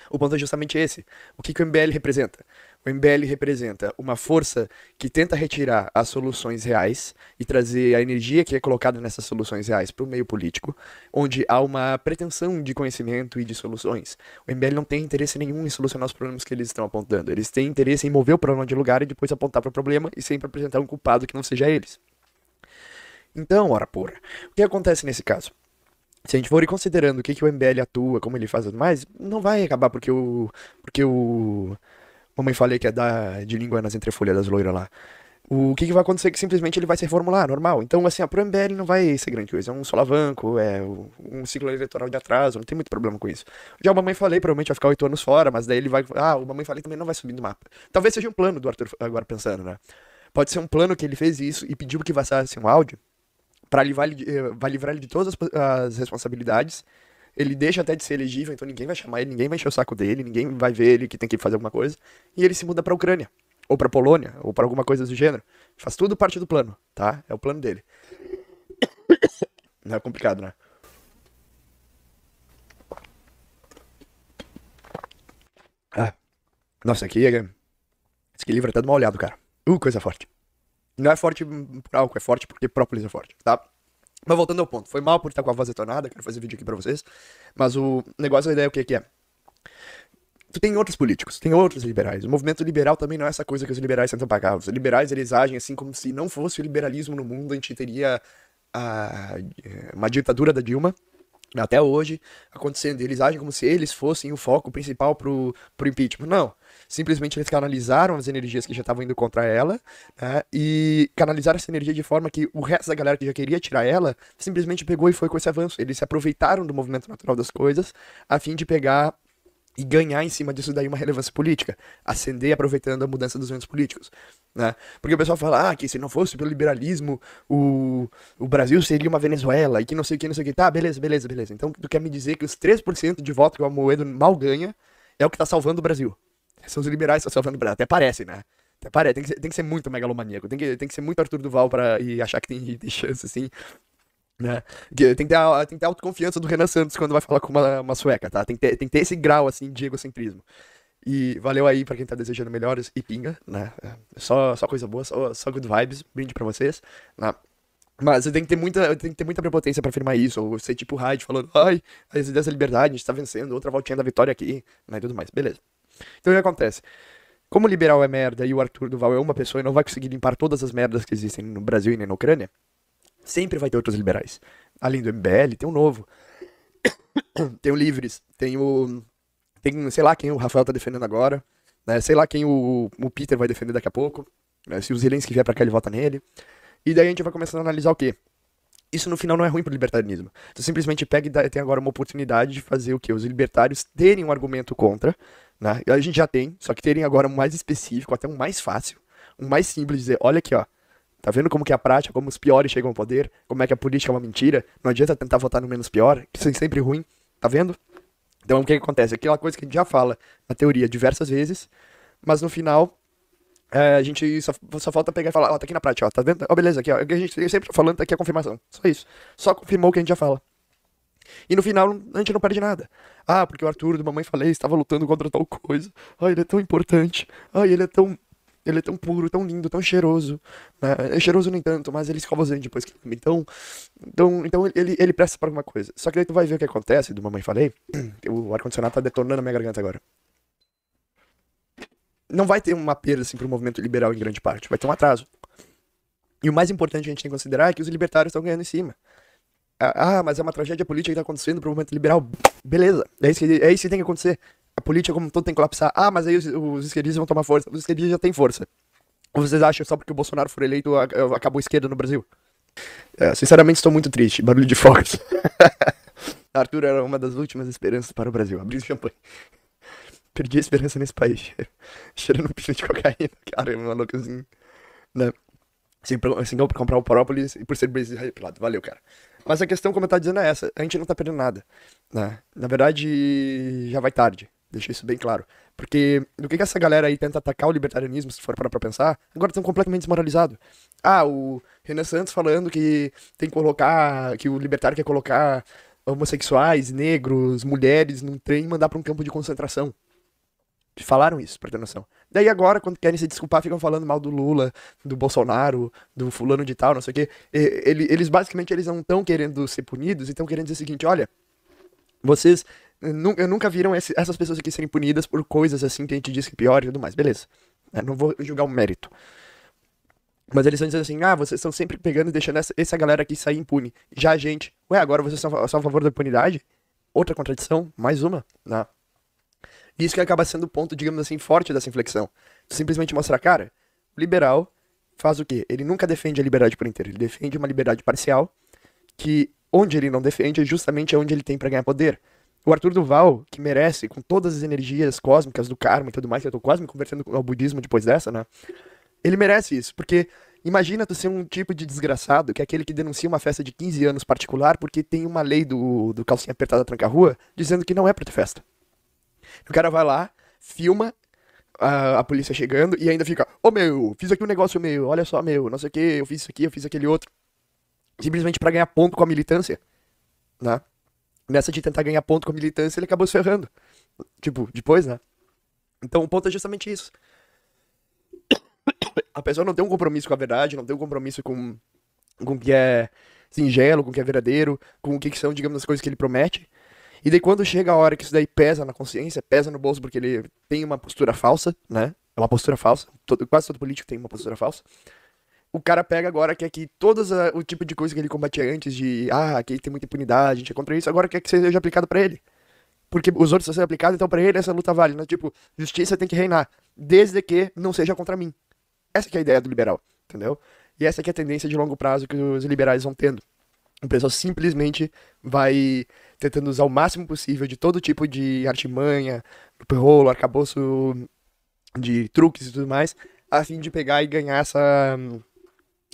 O ponto é justamente esse. O que, que o MBL representa? O MBL representa uma força que tenta retirar as soluções reais e trazer a energia que é colocada nessas soluções reais para o meio político, onde há uma pretensão de conhecimento e de soluções. O MBL não tem interesse nenhum em solucionar os problemas que eles estão apontando. Eles têm interesse em mover o problema de lugar e depois apontar para o problema e sempre apresentar um culpado que não seja eles. Então, ora porra, o que acontece nesse caso? se a gente for ir considerando o que, que o MBL atua, como ele faz tudo mais, não vai acabar porque o. Porque o. Mamãe falei que é da, de língua nas entrefolhas das loiras lá. O que, que vai acontecer? É que simplesmente ele vai se reformular, normal. Então, assim, a pro MBL não vai ser grande coisa. É um solavanco, é um ciclo eleitoral de atraso, não tem muito problema com isso. Já o Mamãe Falei provavelmente vai ficar oito anos fora, mas daí ele vai. Ah, o Mamãe Falei também não vai subir no mapa. Talvez seja um plano do Arthur agora pensando, né? Pode ser um plano que ele fez isso e pediu que vazasse assim, um áudio para livrar, eh, livrar ele de todas as, as, responsabilidades. Ele deixa até de ser elegível, então ninguém vai chamar ele, ninguém vai encher o saco dele, ninguém vai ver ele que tem que fazer alguma coisa. E ele se muda para Ucrânia, ou para Polônia, ou para alguma coisa do gênero. Faz tudo parte do plano, tá? É o plano dele. Não é complicado, né? Ah. Nossa, aqui é. Esse livro é tá de uma olhada, cara. Uh, coisa forte. Não é forte por álcool, é forte porque própolis é forte, tá? Mas voltando ao ponto, foi mal por estar com a voz detonada, quero fazer vídeo aqui pra vocês. Mas o negócio, a ideia é o que, que é? Tu tem outros políticos, tem outros liberais. O movimento liberal também não é essa coisa que os liberais tentam pagar. Os liberais, eles agem assim como se não fosse o liberalismo no mundo, a gente teria a, eh, uma ditadura da Dilma, né, até hoje, acontecendo. Eles agem como se eles fossem o foco principal pro, pro impeachment. Não, Simplesmente eles canalizaram as energias que já estavam indo contra ela, né? E canalizaram essa energia de forma que o resto da galera que já queria tirar ela simplesmente pegou e foi com esse avanço. Eles se aproveitaram do movimento natural das coisas a fim de pegar e ganhar em cima disso daí uma relevância política, ascender aproveitando a mudança dos ventos políticos, né? Porque o pessoal fala ah, que se não fosse pelo liberalismo, o, o Brasil seria uma Venezuela e que não sei o que, não sei o que, tá, beleza, beleza, beleza. Então tu quer me dizer que os 3% de voto que o Amoedo mal ganha é o que tá salvando o Brasil. São os liberais sociais do Até parece, né? Até parece. Tem que ser, tem que ser muito megalomaníaco. Tem que, tem que ser muito Arthur Duval pra e achar que tem, tem chance, assim. Né? Tem que, ter a, tem que ter a autoconfiança do Renan Santos quando vai falar com uma, uma sueca, tá? Tem que, ter, tem que ter esse grau, assim, de egocentrismo. E valeu aí para quem tá desejando melhores e pinga, né? É, só, só coisa boa, só, só good vibes, brinde para vocês, né? Mas tem que ter muita, tem que ter muita prepotência para afirmar isso, ou ser tipo o Hyde falando, ai, as ideias da liberdade, a gente tá vencendo, outra voltinha da vitória aqui, né, e tudo mais. Beleza. Então o que acontece? Como o liberal é merda e o Arthur Duval é uma pessoa e não vai conseguir limpar todas as merdas que existem no Brasil e nem na Ucrânia, sempre vai ter outros liberais. Além do MBL, tem o Novo, tem o Livres, tem o. Tem, sei lá, quem o Rafael tá defendendo agora, né? sei lá quem o, o Peter vai defender daqui a pouco. Né? Se o Zelensky vier pra cá, ele vota nele. E daí a gente vai começando a analisar o quê? Isso no final não é ruim pro libertarianismo. Tu simplesmente pega e dá, tem agora uma oportunidade de fazer o quê? Os libertários terem um argumento contra, né? A gente já tem, só que terem agora um mais específico, até um mais fácil, um mais simples, dizer, olha aqui, ó, Tá vendo como que é a prática, como os piores chegam ao poder, como é que a política é uma mentira, não adianta tentar votar no menos pior, que isso é sempre ruim, tá vendo? Então o que, que acontece? Aquela coisa que a gente já fala na teoria diversas vezes, mas no final é, a gente só, só falta pegar e falar, ó, oh, tá aqui na prática, ó, tá vendo? Ó, oh, beleza, aqui, ó, é a gente sempre falando, tá aqui a confirmação, só isso. Só confirmou o que a gente já fala. E no final, a gente não perde nada. Ah, porque o Arthur do Mamãe Falei estava lutando contra tal coisa. Ai, ele é tão importante. Ai, ele é tão. Ele é tão puro, tão lindo, tão cheiroso. Né? É cheiroso nem tanto, mas ele escova os dentes depois que come. Então, então, então ele, ele presta para alguma coisa. Só que daí tu vai ver o que acontece, do Mamãe Falei. O ar-condicionado tá detonando a minha garganta agora não vai ter uma perda assim, para o movimento liberal em grande parte, vai ter um atraso. E o mais importante que a gente tem que considerar é que os libertários estão ganhando em cima. Ah, ah, mas é uma tragédia política que tá acontecendo pro movimento liberal. Beleza, é isso que, é isso que tem que acontecer. A política como um todo tem que colapsar. Ah, mas aí os, os esquerdistas vão tomar força. Os esquerdistas já têm força. Ou vocês acham só porque o Bolsonaro for eleito acabou a esquerda no Brasil? É, sinceramente, estou muito triste. Barulho de fogos. Arthur era uma das últimas esperanças para o Brasil. o champanhe. Perdi a esperança nesse país. Cheirando um pino de cocaína. Cara, é uma loucazinha. Né? Sem, sem comprar o própolis e por ser brasileiro. É Valeu, cara. Mas a questão, como eu estava dizendo, é essa. A gente não está perdendo nada. Né? Na verdade, já vai tarde. Deixa isso bem claro. Porque do que, que essa galera aí tenta atacar o libertarianismo, se for parar pra pensar, agora estão completamente desmoralizados. Ah, o Renan Santos falando que tem que colocar, que o libertário quer colocar homossexuais, negros, mulheres num trem e mandar para um campo de concentração. Falaram isso, pra ter noção. Daí agora, quando querem se desculpar, ficam falando mal do Lula, do Bolsonaro, do fulano de tal, não sei o quê. Ele, eles basicamente eles não estão querendo ser punidos e estão querendo dizer o seguinte, olha, vocês eh, nunca, eh, nunca viram esse, essas pessoas aqui serem punidas por coisas assim que a gente diz que é pior e tudo mais. Beleza. Eu não vou julgar o mérito. Mas eles estão dizendo assim, ah, vocês estão sempre pegando e deixando essa, essa galera aqui sair impune. Já a gente, ué, agora vocês são, são a favor da impunidade? Outra contradição? Mais uma? Não. Né? E isso que acaba sendo o ponto, digamos assim, forte dessa inflexão. Tu simplesmente mostra a cara. O liberal faz o quê? Ele nunca defende a liberdade por inteiro. Ele defende uma liberdade parcial, que onde ele não defende é justamente onde ele tem para ganhar poder. O Arthur Duval, que merece, com todas as energias cósmicas do karma e tudo mais, eu tô quase me convertendo ao budismo depois dessa, né? Ele merece isso, porque imagina tu ser um tipo de desgraçado, que é aquele que denuncia uma festa de 15 anos particular porque tem uma lei do, do calcinha apertada tranca-rua dizendo que não é pra ter festa. O cara vai lá, filma a, a polícia chegando e ainda fica: Ô oh, meu, fiz aqui um negócio meu, olha só meu, não sei o que, eu fiz isso aqui, eu fiz aquele outro. Simplesmente para ganhar ponto com a militância. Né? Nessa de tentar ganhar ponto com a militância, ele acabou se ferrando. Tipo, depois, né? Então o ponto é justamente isso. A pessoa não tem um compromisso com a verdade, não tem um compromisso com, com o que é singelo, com o que é verdadeiro, com o que são, digamos, as coisas que ele promete. E daí quando chega a hora que isso daí pesa na consciência, pesa no bolso porque ele tem uma postura falsa, né? É uma postura falsa. Todo, quase todo político tem uma postura falsa. O cara pega agora que aqui todas o tipo de coisa que ele combatia antes de, ah, aqui tem muita impunidade, a gente é contra isso, agora quer que seja aplicado para ele. Porque os outros estão sendo aplicados, então para ele essa luta vale, né? Tipo, justiça tem que reinar, desde que não seja contra mim. Essa é a ideia do liberal, entendeu? E essa é a tendência de longo prazo que os liberais vão tendo. O pessoal simplesmente vai tentando usar o máximo possível de todo tipo de artimanha, rolo, arcabouço de truques e tudo mais, a fim de pegar e ganhar essa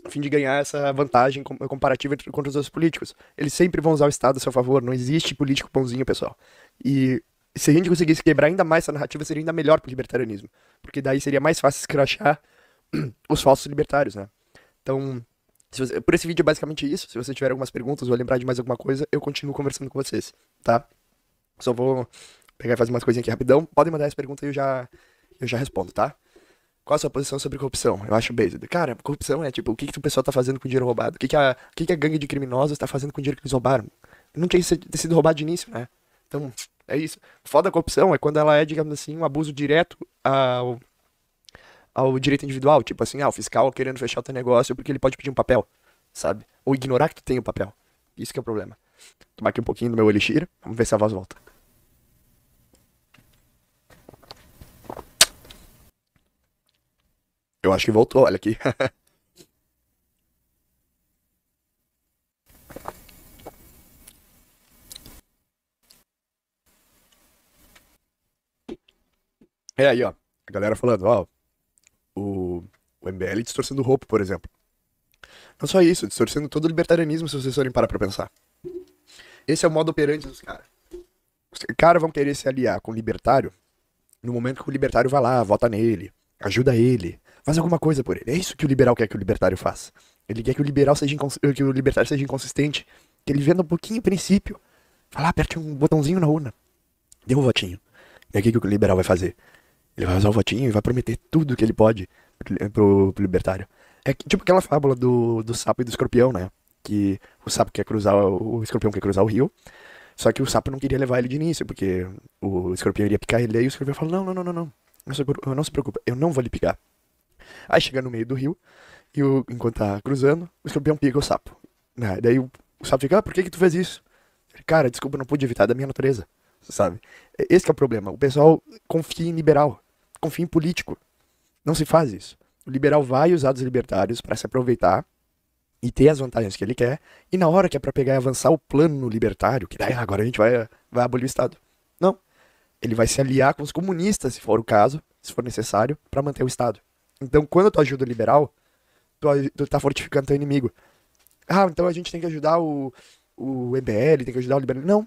a fim de ganhar essa vantagem comparativa contra os outros políticos. Eles sempre vão usar o Estado a seu favor, não existe político pãozinho, pessoal. E se a gente conseguisse quebrar ainda mais essa narrativa, seria ainda melhor para o libertarianismo. Porque daí seria mais fácil escrachar os falsos libertários, né? Então, você, por esse vídeo é basicamente isso. Se vocês tiverem algumas perguntas ou lembrar de mais alguma coisa, eu continuo conversando com vocês, tá? Só vou pegar e fazer umas coisinhas aqui rapidão. Podem mandar as perguntas e eu já, eu já respondo, tá? Qual a sua posição sobre corrupção? Eu acho based. Cara, corrupção é tipo, o que, que o pessoal tá fazendo com dinheiro roubado? O que, que, a, o que, que a gangue de criminosos tá fazendo com o dinheiro que eles roubaram? Não tinha sido roubado de início, né? Então, é isso. Foda a corrupção é quando ela é, digamos assim, um abuso direto ao, ao direito individual, tipo assim, ah, o fiscal querendo fechar o teu negócio porque ele pode pedir um papel, sabe? Ou ignorar que tu tem o um papel. Isso que é o problema. Vou tomar aqui um pouquinho do meu elixir, vamos ver se a voz volta. Eu acho que voltou, olha aqui. É aí, ó. A galera falando, ó, MBL distorcendo o roubo, por exemplo. Não só isso, distorcendo todo o libertarianismo, se vocês forem parar pra pensar. Esse é o modo operante dos caras. Os caras vão querer se aliar com o libertário no momento que o libertário vai lá, vota nele, ajuda ele, faz alguma coisa por ele. É isso que o liberal quer que o libertário faça. Ele quer que o liberal seja que o libertário seja inconsistente, que ele venda um pouquinho o princípio. Fala, aperte um botãozinho na urna. Dê um votinho. E aí o que, que o liberal vai fazer? Ele vai usar o votinho e vai prometer tudo que ele pode pro, pro libertário. É tipo aquela fábula do, do sapo e do escorpião, né? Que o sapo quer cruzar, o, escorpião quer cruzar o rio, só que o sapo não queria levar ele de início, porque o escorpião iria picar ele, e o escorpião fala, não, não, não, não, não, não se, preocupa, eu não vou lhe picar. Aí chega no meio do rio, e o, enquanto tá cruzando, o escorpião pica o sapo. Né? Daí o, o, sapo fica, ah, por que que tu fez isso? Cara, desculpa, não pude evitar da minha natureza, sabe? Esse é o problema, o pessoal confia em liberal, confia em político. Não se faz isso. O liberal vai usar dos libertários para se aproveitar e ter as vantagens que ele quer, e na hora que é para pegar e avançar o plano libertário, que daí agora a gente vai, vai abolir o Estado. Não. Ele vai se aliar com os comunistas, se for o caso, se for necessário, para manter o Estado. Então, quando tu ajuda o liberal, tu, tu tá fortificando teu inimigo. Ah, então a gente tem que ajudar o, o EBL, tem que ajudar o liberal. Não.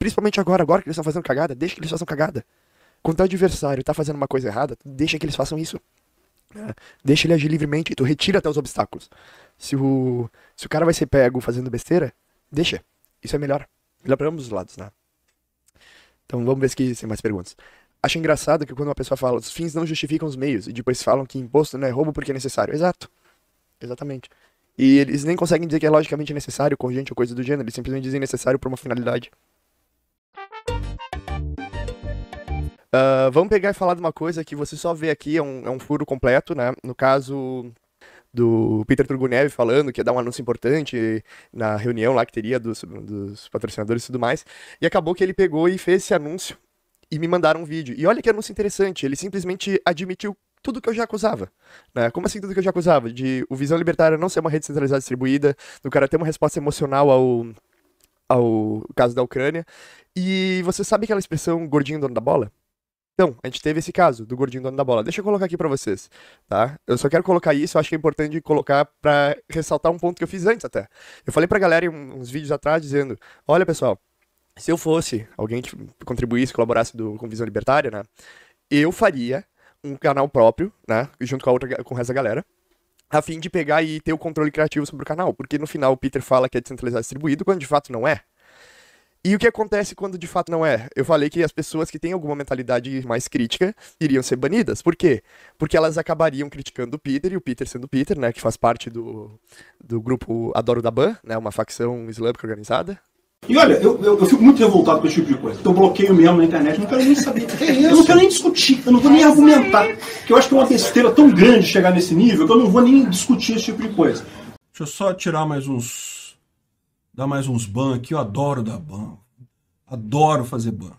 Principalmente agora, agora que eles estão fazendo cagada, deixa que eles façam cagada. Quando o adversário tá fazendo uma coisa errada, deixa que eles façam isso. Né? Deixa ele agir livremente, tu retira até os obstáculos. Se o, se o cara vai ser pego fazendo besteira, deixa. Isso é melhor. Melhor para ambos os lados, né? Então vamos ver se tem mais perguntas. Acho engraçado que quando uma pessoa fala os fins não justificam os meios e depois falam que imposto não é roubo porque é necessário. Exato. Exatamente. E eles nem conseguem dizer que é logicamente necessário, gente ou coisa do gênero, eles simplesmente dizem necessário para uma finalidade. Uh, vamos pegar e falar de uma coisa que você só vê aqui, é um, é um furo completo, né? No caso do Peter Turgunev falando que ia dar um anúncio importante na reunião lá que teria dos, dos patrocinadores e tudo mais. E acabou que ele pegou e fez esse anúncio e me mandaram um vídeo. E olha que anúncio interessante, ele simplesmente admitiu tudo que eu já acusava. Né? Como assim tudo que eu já acusava? De o Visão Libertária não ser uma rede centralizada distribuída, do cara ter uma resposta emocional ao, ao caso da Ucrânia. E você sabe aquela expressão gordinho dono da bola? Então, a gente teve esse caso do gordinho dono da bola. Deixa eu colocar aqui para vocês, tá? Eu só quero colocar isso, eu acho que é importante colocar para ressaltar um ponto que eu fiz antes até. Eu falei pra galera uns vídeos atrás dizendo: "Olha, pessoal, se eu fosse alguém que contribuísse, colaborasse do, com visão libertária, né? Eu faria um canal próprio, né, junto com a outra com o resto da galera, a fim de pegar e ter o controle criativo sobre o canal, porque no final o Peter fala que é descentralizado distribuído, quando de fato não é. E o que acontece quando de fato não é? Eu falei que as pessoas que têm alguma mentalidade mais crítica iriam ser banidas. Por quê? Porque elas acabariam criticando o Peter, e o Peter sendo o Peter, né? Que faz parte do, do grupo Adoro da Ban, né? Uma facção islâmica organizada. E olha, eu, eu, eu, fico muito revoltado com esse tipo de coisa. Então eu bloqueio mesmo na internet, não quero nem saber. É eu não quero nem discutir, eu não vou nem argumentar. É. Porque eu acho que é uma besteira tão grande chegar nesse nível que eu não vou nem discutir esse tipo de coisa. Deixa eu só tirar mais uns dar mais uns ban aqui. Eu adoro dar ban. Adoro fazer ban.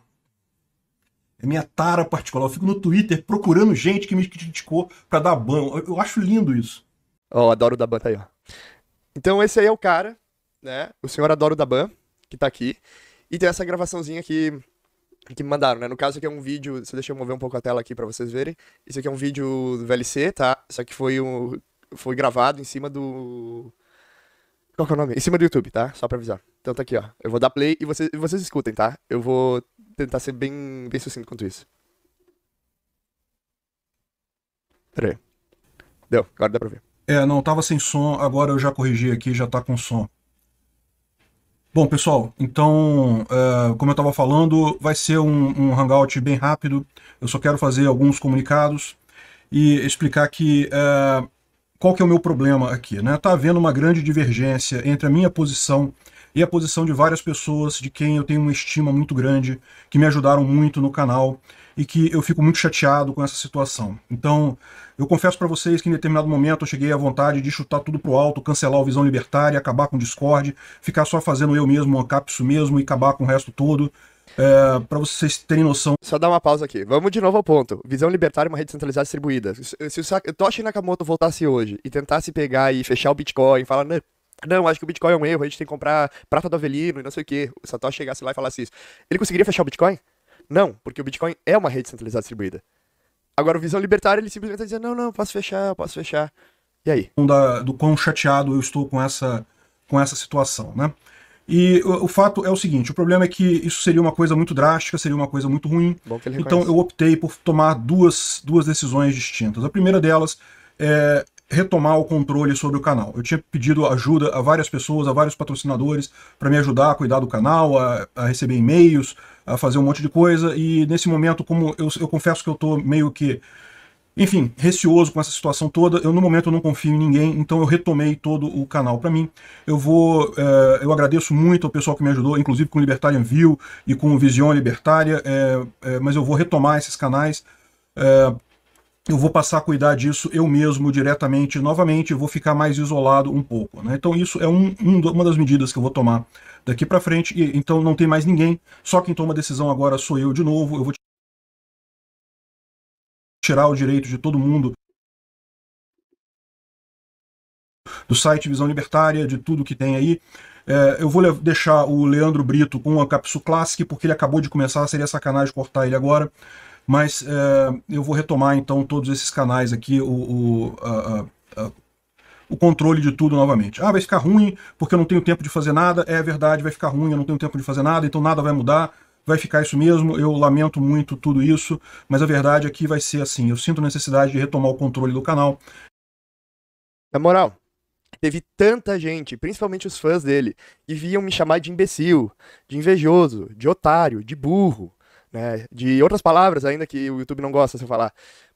É minha tara particular. Eu fico no Twitter procurando gente que me criticou para dar ban. Eu, eu, acho lindo isso. Ó, oh, adoro dar ban, tá aí, ó. Então esse aí é o cara, né? O senhor adoro dar ban, que tá aqui. E tem essa gravaçãozinha aqui que me mandaram, né? No caso aqui é um vídeo, deixa eu mover um pouco a tela aqui para vocês verem. Isso aqui é um vídeo do VLC, tá? Isso aqui foi um foi gravado em cima do qual que é o nome? Em cima do YouTube, tá? Só pra avisar. Então tá aqui, ó. Eu vou dar play e vocês, vocês escutem, tá? Eu vou tentar ser bem, bem sucinto quanto isso. Pera aí. Deu, agora dá pra ver. É, não, tava sem som, agora eu já corrigi aqui, já tá com som. Bom, pessoal, então, é, como eu estava falando, vai ser um, um, Hangout bem rápido. Eu só quero fazer alguns comunicados e explicar que é, qual que é o meu problema aqui? Está né? Tá havendo uma grande divergência entre a minha posição e a posição de várias pessoas de quem eu tenho uma estima muito grande, que me ajudaram muito no canal e que eu fico muito chateado com essa situação. Então, eu confesso para vocês que em determinado momento eu cheguei à vontade de chutar tudo pro alto, cancelar o Visão Libertária, acabar com o Discord, ficar só fazendo eu mesmo, um capso mesmo e acabar com o resto todo. É, para vocês terem noção. Só dar uma pausa aqui. Vamos de novo ao ponto. Visão libertária é uma rede centralizada distribuída. Se o Toshi Nakamoto voltasse hoje e tentasse pegar e fechar o Bitcoin, falar, não, não, acho que o Bitcoin é um erro, a gente tem que comprar prata do Avelino e não sei o quê. O Satoshi chegasse lá e falasse isso. Ele conseguiria fechar o Bitcoin? Não, porque o Bitcoin é uma rede centralizada distribuída. Agora, o Visão Libertária, ele simplesmente está dizendo, não, não, posso fechar, posso fechar. E aí? Então, da, do quão chateado eu estou com essa, com essa situação, né? E o, o, fato é o seguinte: o problema é que isso seria uma coisa muito drástica, seria uma coisa muito ruim. Então eu optei por tomar duas, duas decisões distintas. A primeira delas é retomar o controle sobre o canal. Eu tinha pedido ajuda a várias pessoas, a vários patrocinadores, para me ajudar a cuidar do canal, a, a receber e-mails, a fazer um monte de coisa. E nesse momento, como eu, eu confesso que eu estou meio que enfim, receoso com essa situação toda, eu no momento eu não confio em ninguém, então eu retomei todo o canal para mim. Eu vou, é, eu agradeço muito ao pessoal que me ajudou, inclusive com o Libertarian View e com o Vision Libertária, é, eh, é, eh, mas eu vou retomar esses canais. eu vou passar a cuidar disso eu mesmo diretamente, novamente, vou ficar mais isolado um pouco. Né? Então isso é um, um, uma das medidas que eu vou tomar daqui para frente, e, então não tem mais ninguém, só quem toma decisão agora sou eu de novo, eu vou tirar o direito de todo mundo do site Visão Libertária, de tudo que tem aí. É, eu vou deixar o Leandro Brito com a Capsu Classic, porque ele acabou de começar, seria sacanagem cortar ele agora. Mas é, eu vou retomar então todos esses canais aqui, o, o, a, a, o controle de tudo novamente. Ah, vai ficar ruim porque eu não tenho tempo de fazer nada. É verdade, vai ficar ruim, eu não tenho tempo de fazer nada, então nada vai mudar vai ficar isso mesmo, eu lamento muito tudo isso, mas a verdade aqui é vai ser assim, eu sinto necessidade de retomar o controle do canal. Na moral, teve tanta gente, principalmente os fãs dele, que viam me chamar de imbecil, de invejoso, de otário, de burro, né? De outras palavras ainda que o YouTube não gosta de falar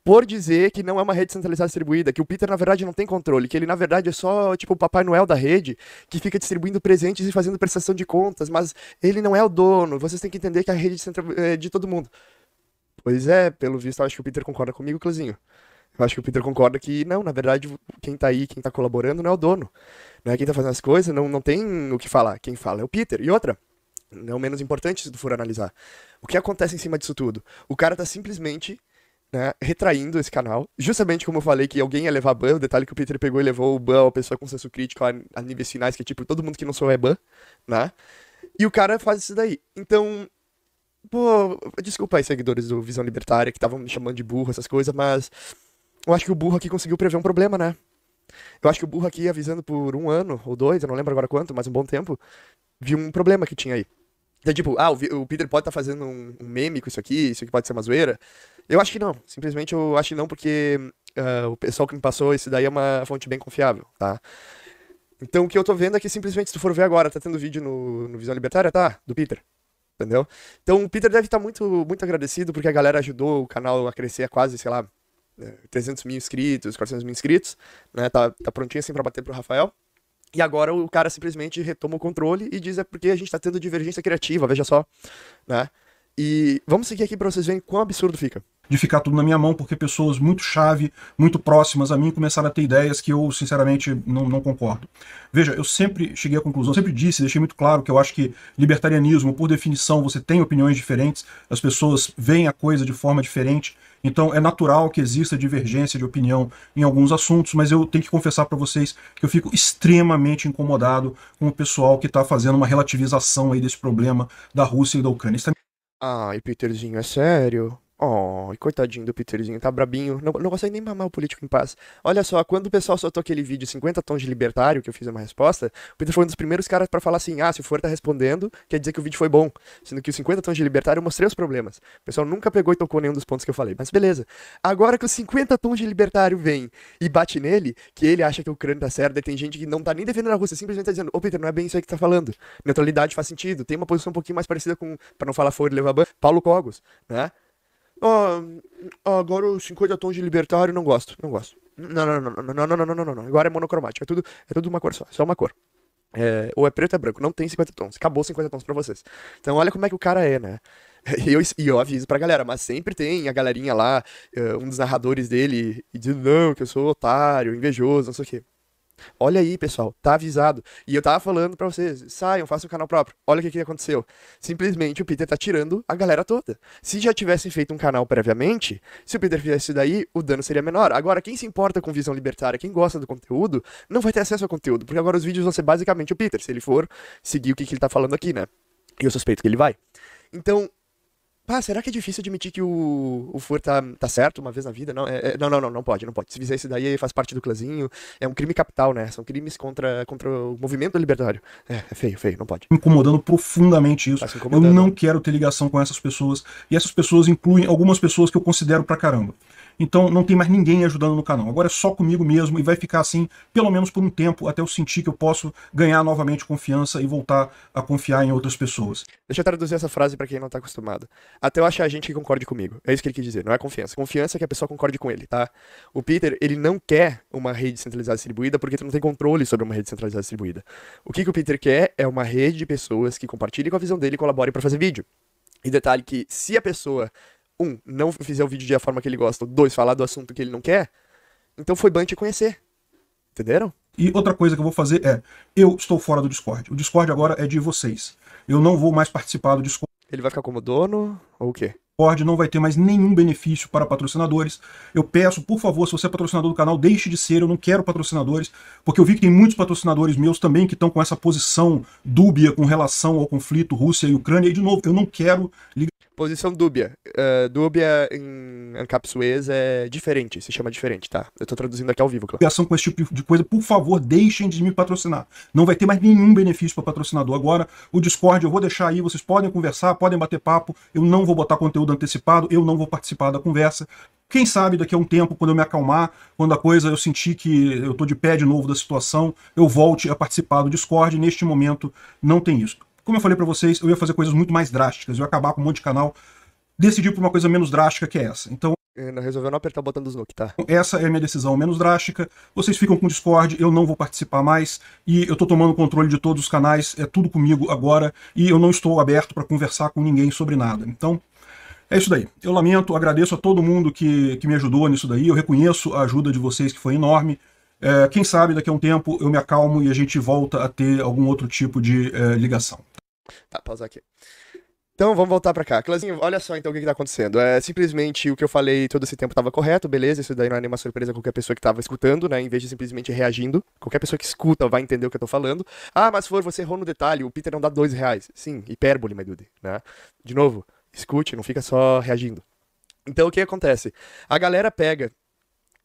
por dizer que não é uma rede centralizada distribuída, que o Peter, na verdade, não tem controle, que ele, na verdade, é só, tipo, o Papai Noel da rede, que fica distribuindo presentes e fazendo prestação de contas, mas ele não é o dono, vocês têm que entender que é a rede é de todo mundo. Pois é, pelo visto, acho que o Peter concorda comigo, Clezinho. Eu acho que o Peter concorda que, não, na verdade, quem tá aí, quem tá colaborando não é o dono. Né? Quem tá fazendo as coisas não, não tem o que falar. Quem fala é o Peter. E outra, não menos importante se tu for analisar, o que acontece em cima disso tudo? O cara tá simplesmente né, retraindo esse canal. Justamente como eu falei que alguém ia levar ban, o detalhe que o Peter pegou e levou o ban, a pessoa com senso crítico a, a níveis finais, que é tipo, todo mundo que não sou é ban, né? E o cara faz isso daí. Então, pô, desculpa aí, seguidores do Visão Libertária que estavam me chamando de burro, essas coisas, mas eu acho que o burro aqui conseguiu prever um problema, né? Eu acho que o burro aqui, avisando por um ano ou dois, eu não lembro agora quanto, mas um bom tempo, viu um problema que tinha aí. Então, tipo, ah, o, Peter pode estar tá fazendo um, meme com isso aqui, isso aqui pode ser uma zoeira. Eu acho que não. Simplesmente eu acho que não, porque uh, o pessoal que me passou isso daí é uma fonte bem confiável, tá? Então o que eu tô vendo é que simplesmente, se tu for ver agora, tá tendo vídeo no, no Visão Libertária, tá? Do Peter. Entendeu? Então o Peter deve estar tá muito, muito agradecido porque a galera ajudou o canal a crescer a quase, sei lá, 300 eh, mil inscritos, 400 mil inscritos, né? Tá, tá prontinho assim pra bater pro Rafael. E agora o cara simplesmente retoma o controle e diz é porque a gente está tendo divergência criativa, veja só, né? E vamos seguir aqui para vocês verem quão absurdo fica de ficar tudo na minha mão, porque pessoas muito chave, muito próximas a mim, começaram a ter ideias que eu, sinceramente, não, não concordo. Veja, eu sempre cheguei à conclusão, sempre disse, deixei muito claro que eu acho que libertarianismo, por definição, você tem opiniões diferentes, as pessoas veem a coisa de forma diferente, então é natural que exista divergência de opinião em alguns assuntos, mas eu tenho que confessar para vocês que eu fico extremamente incomodado com o pessoal que está fazendo uma relativização aí desse problema da Rússia e da Ucrânia. É Ai, ah, Peterzinho, é sério? Oh, coitadinho do Peterzinho, tá brabinho. Não, não consegue nem mamar o político em paz. Olha só, quando o pessoal soltou aquele vídeo 50 tons de libertário, que eu fiz uma resposta, o Peter foi um dos primeiros caras para falar assim: ah, se o for tá respondendo, quer dizer que o vídeo foi bom. Sendo que os 50 tons de libertário eu mostrei os problemas. O pessoal nunca pegou e tocou nenhum dos pontos que eu falei. Mas beleza. Agora que os 50 tons de libertário vem e bate nele, que ele acha que o crânio tá certo, e tem gente que não tá nem defendendo a Rússia, simplesmente tá dizendo: ô Peter, não é bem isso aí que tá falando. Neutralidade faz sentido, tem uma posição um pouquinho mais parecida com, para não falar for e levar ban, Paulo Cogos, né? Ah, agora os 50 tons de libertário, não gosto, não gosto. Não, não, não, não, não, não, não, não, não. Agora é monocromático, é tudo, é tudo uma cor só, é só uma cor. É, ou é preto ou é branco, não tem 50 tons, acabou 50 tons pra vocês. Então olha como é que o cara é, né? E eu, e eu aviso pra galera, mas sempre tem a galerinha lá, eh, um dos narradores dele, e diz, não, que eu sou otário, invejoso, não sei o quê. Olha aí, pessoal, tá avisado. E eu tava falando para vocês, saiam, façam um canal próprio. Olha o que, que aconteceu. Simplesmente o Peter tá tirando a galera toda. Se já tivessem feito um canal previamente, se o Peter fizesse isso daí, o dano seria menor. Agora, quem se importa com visão libertária, quem gosta do conteúdo, não vai ter acesso ao conteúdo, porque agora os vídeos vão ser basicamente o Peter, se ele for seguir o que, que ele tá falando aqui, né? E eu suspeito que ele vai. Então, pá, será que é difícil admitir que o, o Fur tá, tá certo uma vez na vida? Não, é, é, não, não, não, não pode, não pode. Se fizer isso daí, faz parte do clãzinho. É um crime capital, né? São crimes contra, contra o movimento libertário. É, é feio, feio, não pode. Incomodando profundamente isso. Tá incomodando. Eu não quero ter ligação com essas pessoas. E essas pessoas incluem algumas pessoas que eu considero pra caramba. Então não tem mais ninguém ajudando no canal. Agora é só comigo mesmo e vai ficar assim, pelo menos por um tempo, até eu sentir que eu posso ganhar novamente confiança e voltar a confiar em outras pessoas. Deixa eu traduzir essa frase para quem não tá acostumado. Até eu achar a gente que concorde comigo. É isso que ele quis dizer, não é confiança. Confiança é que a pessoa concorde com ele, tá? O Peter, ele não quer uma rede centralizada distribuída porque tu não tem controle sobre uma rede centralizada distribuída. O que, que o Peter quer é uma rede de pessoas que compartilhem com a visão dele e colaborem para fazer vídeo. E detalhe que se a pessoa um, não fizer o vídeo de forma que ele gosta, dois, falar do assunto que ele não quer, então foi ban te conhecer. Entenderam? E outra coisa que eu vou fazer é, eu estou fora do Discord. O Discord agora é de vocês. Eu não vou mais participar do Discord. Ele vai ficar como dono ou o quê? Discord não vai ter mais nenhum benefício para patrocinadores. Eu peço, por favor, se você é patrocinador do canal, deixe de ser, eu não quero patrocinadores, porque eu vi que tem muitos patrocinadores meus também que estão com essa posição dúbia com relação ao conflito Rússia e Ucrânia, e de novo, eu não quero ligar. Posição dúbia. Uh, eh, dúbia em Ancap Suez é diferente, se chama diferente, tá? Eu tô traduzindo aqui ao vivo, claro. Ação com esse tipo de coisa, por favor, deixem de me patrocinar. Não vai ter mais nenhum benefício para patrocinador. Agora, o Discord eu vou deixar aí, vocês podem conversar, podem bater papo. Eu não vou botar conteúdo antecipado, eu não vou participar da conversa. Quem sabe daqui a um tempo, quando eu me acalmar, quando a coisa eu sentir que eu tô de pé de novo da situação, eu volte a participar do Discord. Neste momento, não tem isso. Como eu falei para vocês, eu ia fazer coisas muito mais drásticas, eu ia acabar com um monte de canal, decidi por uma coisa menos drástica que é essa. Então, resolveu não apertar o botão do Snook, tá? Então, essa é a minha decisão menos drástica. Vocês ficam com o Discord, eu não vou participar mais e eu tô tomando o controle de todos os canais, é tudo comigo agora e eu não estou aberto para conversar com ninguém sobre nada. Então, é isso daí. Eu lamento, agradeço a todo mundo que, que me ajudou nisso daí, eu reconheço a ajuda de vocês que foi enorme. É, quem sabe daqui a um tempo eu me acalmo e a gente volta a ter algum outro tipo de é, ligação. Tá, pausar aqui. Então, vamos voltar para cá. Clazinho, olha só então o que, está acontecendo. É simplesmente o que eu falei todo esse tempo estava correto, beleza? Isso daí não é nenhuma surpresa qualquer pessoa que estava escutando, né? Em vez de simplesmente reagindo. Qualquer pessoa que escuta vai entender o que eu estou falando. Ah, mas for, você errou no detalhe, o Peter não dá dois reais. Sim, hipérbole, my dude, né? De novo, escute, não fica só reagindo. Então o que acontece? A galera pega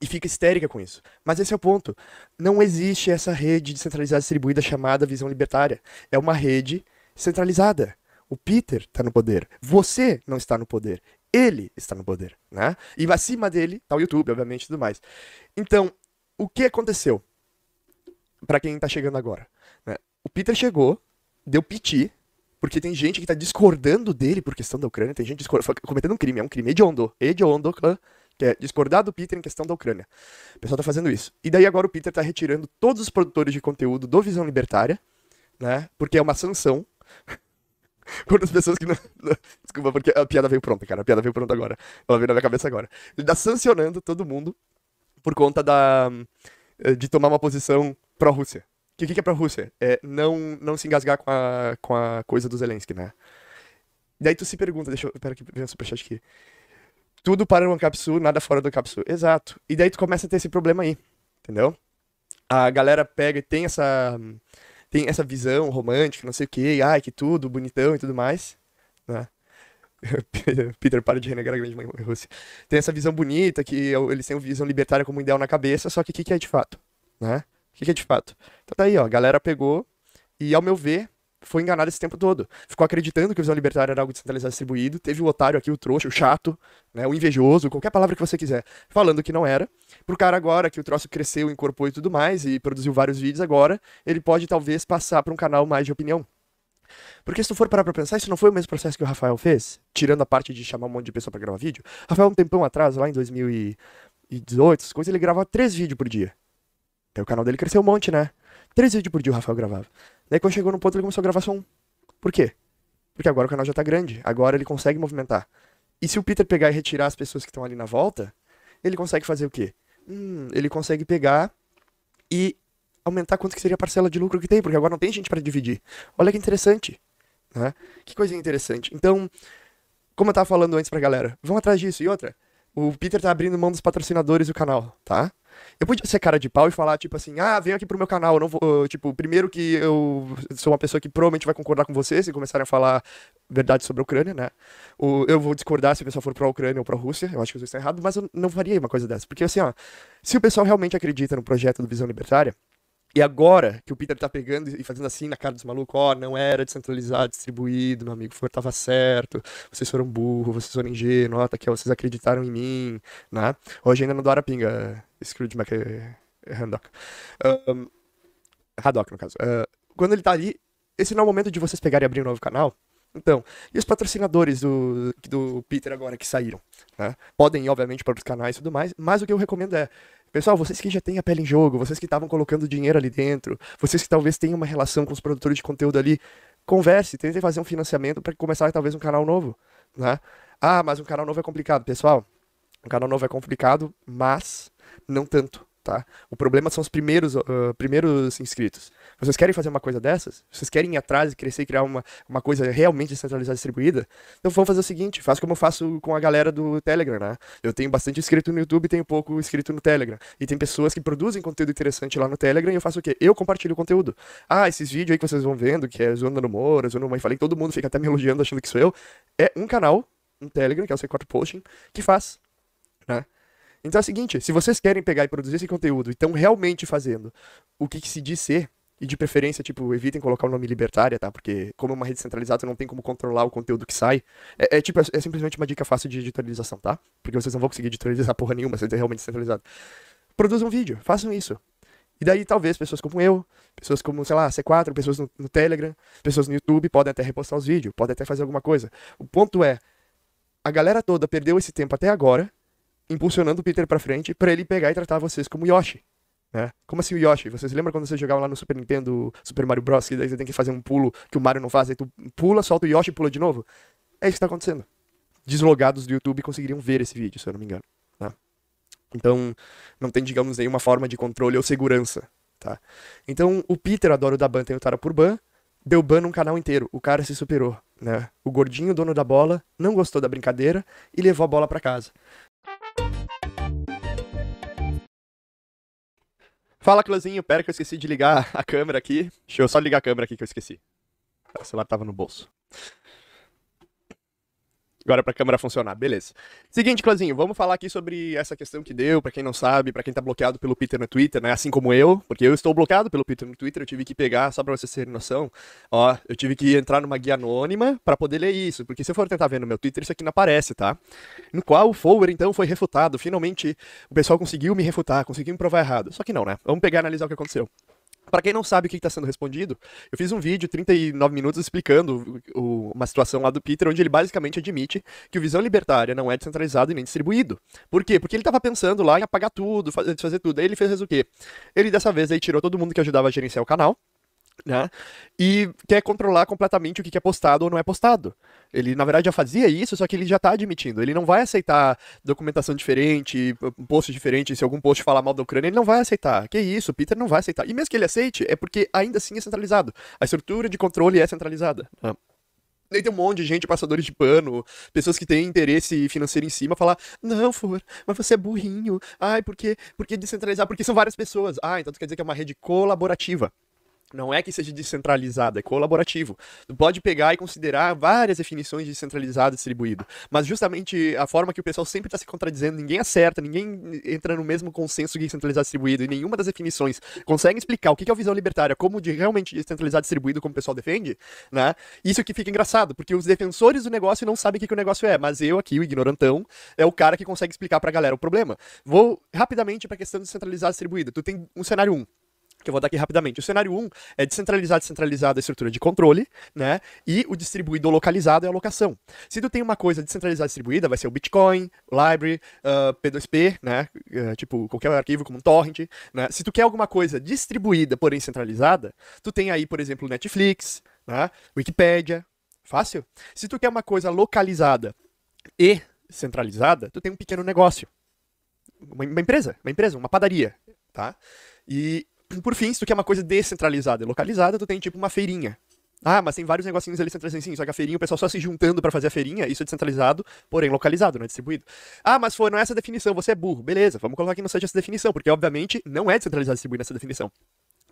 e fica histérica com isso. Mas esse é o ponto. Não existe essa rede descentralizada distribuída chamada visão libertária. É uma rede centralizada. O Peter está no poder. Você não está no poder. Ele está no poder, né? E acima dele está o YouTube, obviamente, e tudo mais. Então, o que aconteceu? Para quem está chegando agora, né? o Peter chegou, deu piti, porque tem gente que está discordando dele por questão da Ucrânia, tem gente cometendo um crime, é um crime hediondo, hediondo, que é discordar do Peter em questão da Ucrânia. O pessoal está fazendo isso. E daí agora o Peter está retirando todos os produtores de conteúdo do Visão Libertária, né? Porque é uma sanção. Quantas pessoas que não... Desculpa, porque a piada veio pronta, cara. A piada veio pronta agora. Ela veio na minha cabeça agora. Ele tá sancionando todo mundo por conta da... Eh, de tomar uma posição pró-Rússia. o que, que é pró-Rússia? É não, não se engasgar com a, com a coisa do Zelensky, né? Daí tu se pergunta, deixa eu. Pera que vem o superchat aqui. Tudo para uma capsule nada fora do capsule Exato. E daí tu começa a ter esse problema aí, entendeu? A galera pega e tem essa tem essa visão romântica, não sei o que, ai, que tudo, bonitão e tudo mais, né? Peter, para de renegar a grande mãe Rússia. Tem essa visão bonita, que é eles têm uma visão libertária como ideal na cabeça, só que o que, que, é de fato, né? O que, que, é de fato? Então tá aí, ó, a galera pegou e, ao meu ver, foi enganado esse tempo todo. Ficou acreditando que a visão libertária era algo descentralizado distribuído. Teve o otário aqui, o trouxa, o chato, né, o invejoso, qualquer palavra que você quiser, falando que não era. Pro cara agora que o troço cresceu, incorporou e tudo mais, e produziu vários vídeos agora, ele pode talvez passar para um canal mais de opinião. Porque se tu for parar pra pensar, isso não foi o mesmo processo que o Rafael fez? Tirando a parte de chamar um monte de pessoa para gravar vídeo. Rafael, um tempão atrás, lá em 2018, essas coisas, ele gravava três vídeos por dia. Então o canal dele cresceu um monte, né? Três vídeos por dia o Rafael gravava. Daí quando chegou no ponto, ele começou a gravar só um. Por quê? Porque agora o canal já tá grande, agora ele consegue movimentar. E se o Peter pegar e retirar as pessoas que estão ali na volta, ele consegue fazer o quê? Hum, ele consegue pegar e aumentar quanto que seria a parcela de lucro que tem, porque agora não tem gente para dividir. Olha que interessante, né? Que coisa interessante. Então, como eu tava falando antes pra galera, vão atrás disso. E outra, o Peter tá abrindo mão dos patrocinadores do canal, tá? Eu podia ser cara de pau e falar, tipo assim, ah, vem aqui pro meu canal, eu não vou. Tipo, primeiro que eu sou uma pessoa que provavelmente vai concordar com você se começarem a falar verdade sobre a Ucrânia, né? eu vou discordar se o pessoal for pra Ucrânia ou pra Rússia, eu acho que isso está errado, mas eu não faria uma coisa dessa. Porque assim, ó, se o pessoal realmente acredita no projeto do Visão Libertária, e agora que o Peter tá pegando e fazendo assim na cara dos malucos, ó, oh, não era descentralizado, distribuído, meu amigo Flor tava certo, vocês foram burro vocês foram ingênuos, ó, tá aqui, vocês acreditaram em mim, né? Hoje ainda não dora pinga, Scrooge Mac... Haddock. Um, Haddock, no caso. Uh, quando ele tá ali, esse não é o momento de vocês pegarem e abrir um novo canal, então, e os patrocinadores do, do Peter agora que saíram? Né? Podem ir, obviamente, para outros canais e tudo mais, mas o que eu recomendo é Pessoal, vocês que já têm a pele em jogo, vocês que estavam colocando dinheiro ali dentro, vocês que talvez tenham uma relação com os produtores de conteúdo ali, converse, tentem fazer um financiamento para começar talvez um canal novo, né? Ah, mas um canal novo é complicado, pessoal. Um canal novo é complicado, mas não tanto. Tá? O problema são os primeiros, uh, primeiros inscritos. Vocês querem fazer uma coisa dessas? Vocês querem ir atrás e crescer e criar uma, uma coisa realmente descentralizada e distribuída? Então vamos fazer o seguinte, faço como eu faço com a galera do Telegram, né? Eu tenho bastante inscrito no YouTube e tenho pouco inscrito no Telegram. E tem pessoas que produzem conteúdo interessante lá no Telegram e eu faço o quê? Eu compartilho o conteúdo. Ah, esses vídeos aí que vocês vão vendo, que é Zona no Moura, Zona no Mãe, falei, todo mundo fica até me elogiando achando que sou eu. É um canal, um Telegram, que é o C4 Posting, que faz né? Então é o seguinte, se vocês querem pegar e produzir esse conteúdo e estão realmente fazendo o que, que se diz ser, e de preferência, tipo, evitem colocar o nome libertária, tá? Porque como é uma rede centralizada, não tem como controlar o conteúdo que sai. É, é tipo, é, é, simplesmente uma dica fácil de editorialização, tá? Porque vocês não vão conseguir editorializar porra nenhuma, se é realmente centralizado. Produzam um vídeo, façam isso. E daí, talvez, pessoas como eu, pessoas como, sei lá, C4, pessoas no, no Telegram, pessoas no YouTube, podem até repostar os vídeos, podem até fazer alguma coisa. O ponto é, a galera toda perdeu esse tempo até agora, impulsionando o Peter para frente para ele pegar e tratar vocês como Yoshi. Né? Como assim o Yoshi? Vocês lembram quando vocês jogavam lá no Super Nintendo Super Mario Bros. que daí você tem que fazer um pulo que o Mario não faz, aí tu pula, solta o Yoshi e pula de novo? É isso que tá acontecendo. Deslogados do YouTube conseguiriam ver esse vídeo, se eu não me engano. Tá? Então, não tem, digamos, nenhuma forma de controle ou segurança. Tá? Então, o Peter adora o ban, tem o Tara por Ban, deu ban num canal inteiro, o cara se superou. Né? O gordinho, dono da bola, não gostou da brincadeira e levou a bola para casa. Fala, Clãzinho. Pera que eu esqueci de ligar a câmera aqui. Deixa eu só ligar a câmera aqui que eu esqueci. O celular tava no bolso. Agora para a câmera funcionar, beleza. Seguinte, Clazinho, vamos falar aqui sobre essa questão que deu, para quem não sabe, para quem tá bloqueado pelo Peter no Twitter, né? Assim como eu, porque eu estou bloqueado pelo Peter no Twitter, eu tive que pegar, só para vocês terem noção, ó, eu tive que entrar numa guia anônima para poder ler isso, porque se eu for tentar ver no meu Twitter, isso aqui não aparece, tá? No qual o Fowler, então, foi refutado. Finalmente, o pessoal conseguiu me refutar, conseguiu me provar errado. Só que não, né? Vamos pegar e analisar o que aconteceu. Para quem não sabe o que está sendo respondido, eu fiz um vídeo, 39 minutos, explicando o, uma situação lá do Peter, onde ele basicamente admite que o Visão Libertária não é descentralizado e nem distribuído. Por quê? Porque ele estava pensando lá em apagar tudo, fazer, tudo. Aí ele fez o quê? Ele dessa vez aí tirou todo mundo que ajudava a gerenciar o canal, né? E quer controlar completamente o que é postado ou não é postado. Ele, na verdade, já fazia isso, só que ele já está admitindo. Ele não vai aceitar documentação diferente, post diferente. Se algum post falar mal da Ucrânia, ele não vai aceitar. Que isso, Peter não vai aceitar. E mesmo que ele aceite, é porque ainda assim é centralizado. A estrutura de controle é centralizada. Né? Daí tem um monte de gente, passadores de pano, pessoas que têm interesse financeiro em cima, falar: não, For, mas você é burrinho. Ai, porque, porque descentralizar? Porque são várias pessoas. Ah, então tu quer dizer que é uma rede colaborativa. Não é que seja descentralizado, é colaborativo. Tu pode pegar e considerar várias definições de descentralizado e distribuído. Mas justamente a forma que o pessoal sempre está se contradizendo, ninguém acerta, ninguém entra no mesmo consenso de descentralizado e distribuído, e nenhuma das definições consegue explicar o que é a visão libertária, como de realmente descentralizado e distribuído, como o pessoal defende, né? Isso que fica engraçado, porque os defensores do negócio não sabem o que, que o negócio é, mas eu aqui, o ignorantão, é o cara que consegue explicar pra galera o problema. Vou rapidamente pra questão descentralizado e distribuído. Tu tem um cenário 1. Um que eu vou dar aqui rapidamente. O cenário 1 é descentralizar, descentralizada a estrutura de controle, né? E o distribuído localizado é a alocação. Se tu tem uma coisa descentralizada distribuída, vai ser o Bitcoin, Library, uh, ah, P2P, né? Uh, tipo, qualquer arquivo como um torrent, né? Se tu quer alguma coisa distribuída, porém centralizada, tu tem aí, por exemplo, Netflix, né? Wikipedia, fácil. Se tu quer uma coisa localizada e centralizada, tu tem um pequeno negócio. Uma, uma empresa, uma empresa, uma padaria, tá? E por fim, se tu quer uma coisa descentralizada e localizada, tu tem tipo uma feirinha. Ah, mas tem vários negocinhos ali centralizados, sim, só que a feirinha, o pessoal só se juntando para fazer a feirinha, isso é descentralizado, porém localizado, não é distribuído. Ah, mas foi, não é essa definição, você é burro. Beleza, vamos colocar aqui no site essa definição, porque obviamente não é descentralizado distribuir nessa definição.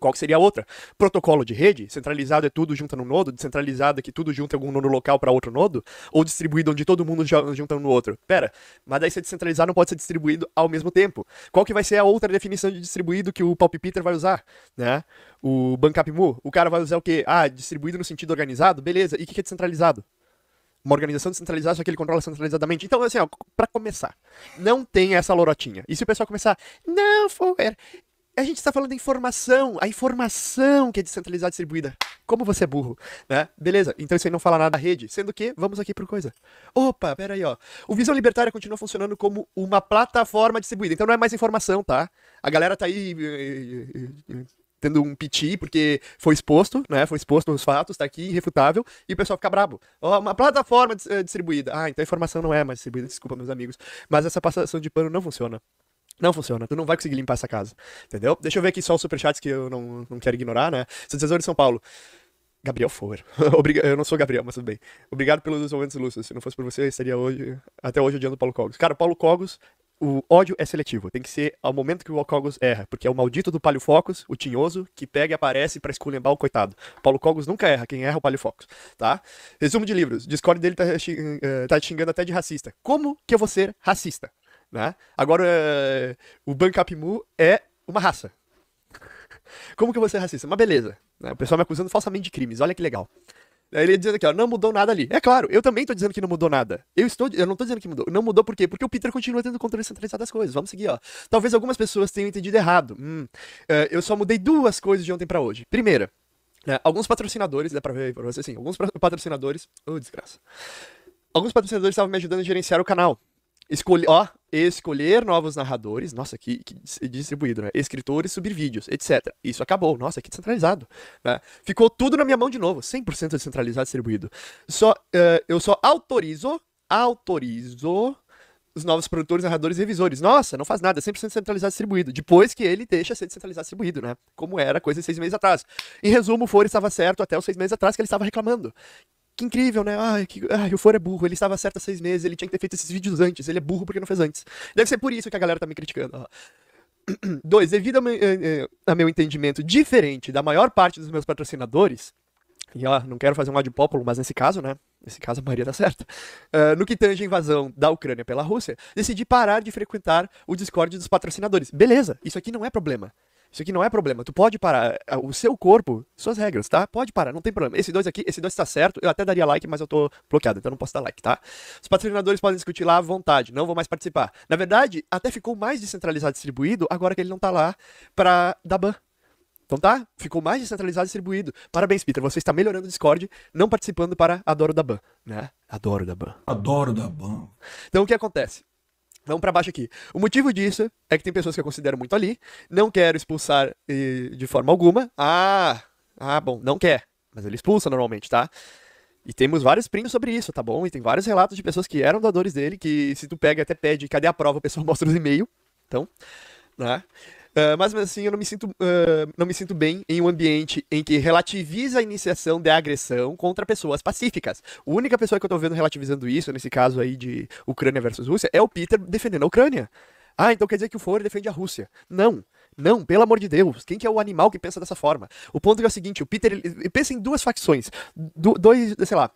Qual que seria a outra? Protocolo de rede, centralizado é tudo junto no nodo, descentralizado é que tudo junta em algum nodo local para outro nodo, ou distribuído onde todo mundo junta um no outro. Pera, mas daí ser é descentralizado não pode ser distribuído ao mesmo tempo. Qual que vai ser a outra definição de distribuído que o Palpiter vai usar, né? O Bancapmu, o cara vai usar o quê? Ah, distribuído no sentido organizado? Beleza. E o que é descentralizado? uma organização descentralizada, só que ele controla centralizadamente. Então, assim, ó, pra começar, não tem essa lorotinha. E se o pessoal começar, não, for, a gente está falando de informação, a informação que é descentralizada e distribuída. Como você é burro, né? Beleza, então isso aí não fala nada da rede, sendo que, vamos aqui por coisa. Opa, pera aí, ó. O Visão Libertária continua funcionando como uma plataforma distribuída, então não é mais informação, tá? A galera tá aí eh, eh, eh, tendo um piti, porque foi exposto, né? Foi exposto os fatos, tá aqui, irrefutável, e o pessoal fica brabo. Ó, uma plataforma distribuída. Ah, então a informação não é mais distribuída, desculpa, meus amigos. Mas essa passação de pano não funciona. Não funciona, tu não vai conseguir limpar essa casa, entendeu? Deixa eu ver aqui só os superchats que eu não, não quero ignorar, né? Santezor de São Paulo. Gabriel Fower. eu não sou Gabriel, mas tudo bem. Obrigado pelos momentos lúcidos. Se não fosse por você, eu estaria hoje, até hoje odiando o Paulo Cogos. Cara, o Paulo Cogos, o ódio é seletivo. Tem que ser ao momento que o Cogos erra, porque é o maldito do Palio Focus, o tinhoso, que pega e aparece pra esculhambar o coitado. Paulo Cogos nunca erra, quem erra é o Palio Focus, tá? Resumo de livros. Discord dele tá, eh, eh, tá te xingando até de racista. Como que eu vou ser racista? Né? Agora, eh, o Bancapimu é uma raça. Como que você é racista? Mas beleza. Né? O pessoal me acusando falsamente de crimes, olha que legal. Ele dizendo aqui, ó, não mudou nada ali. É claro, eu também tô dizendo que não mudou nada. Eu estou, eu não tô dizendo que mudou. Não mudou por quê? Porque o Peter continua tendo controle centralizado das coisas. Vamos seguir, ó. Talvez algumas pessoas tenham entendido errado. Hum, eh, eu só mudei duas coisas de ontem para hoje. Primeira, né, alguns patrocinadores, dá pra ver aí pra você, sim. Alguns patrocinadores... Ô, oh, desgraça. Alguns patrocinadores estavam me ajudando a gerenciar o canal. Escolher, ó, escolher novos narradores, nossa, que, que distribuído, né? Escritores, subir vídeos, etc. Isso acabou, nossa, que descentralizado, né? Ficou tudo na minha mão de novo, 100% descentralizado, distribuído. Só, uh, eu só autorizo, autorizo os novos produtores, narradores e revisores. Nossa, não faz nada, 100% centralizado distribuído. Depois que ele deixa ser descentralizado distribuído, né? Como era coisa seis meses atrás. Em resumo, o Foro estava certo até os seis meses atrás que ele estava reclamando que incrível, né? Ai, que, ai, o Foro é burro, ele estava certo há seis meses, ele tinha que ter feito esses vídeos antes, ele é burro porque não fez antes. Deve ser por isso que a galera tá me criticando. Ó. Dois, devido a meu, eh, eh, meu entendimento diferente da maior parte dos meus patrocinadores, e ó, não quero fazer um ad pópulo, mas nesse caso, né? Nesse caso a maioria tá certa. Uh, eh, no que tange a invasão da Ucrânia pela Rússia, decidi parar de frequentar o Discord dos patrocinadores. Beleza, isso aqui não é problema. Isso aqui não é problema. Tu pode parar. Eh, o seu corpo, suas regras, tá? Pode parar, não tem problema. Esse dois aqui, esse dois tá certo. Eu até daria like, mas eu tô bloqueado, então não posso dar like, tá? Os patrocinadores podem discutir lá à vontade, não vou mais participar. Na verdade, até ficou mais descentralizado distribuído agora que ele não tá lá pra dar ban. Então tá? Ficou mais descentralizado distribuído. Parabéns, Peter. Você está melhorando o Discord, não participando para Adoro da Ban, né? Adoro da Ban. Adoro da Ban. Então o que acontece? Vamos para baixo aqui. O motivo disso é que tem pessoas que eu considero muito ali. Não quero expulsar e, eh, de forma alguma. Ah, ah, bom, não quer. Mas ele expulsa normalmente, tá? E temos vários prints sobre isso, tá bom? E tem vários relatos de pessoas que eram doadores dele, que se tu pega até pede, cadê a prova, o pessoal mostra os e-mail. Então, né? Ah, mas assim, eu não me, sinto, uh, não me sinto bem em um ambiente em que relativiza a iniciação da agressão contra pessoas pacíficas. A única pessoa que eu tô vendo relativizando isso, nesse caso aí de Ucrânia versus Rússia, é o Peter defendendo a Ucrânia. Ah, então quer dizer que o Foro defende a Rússia. Não. Não, pelo amor de Deus, quem que é o animal que pensa dessa forma? O ponto é o seguinte, o Peter, ele, pensa em duas facções, do, dois, sei lá,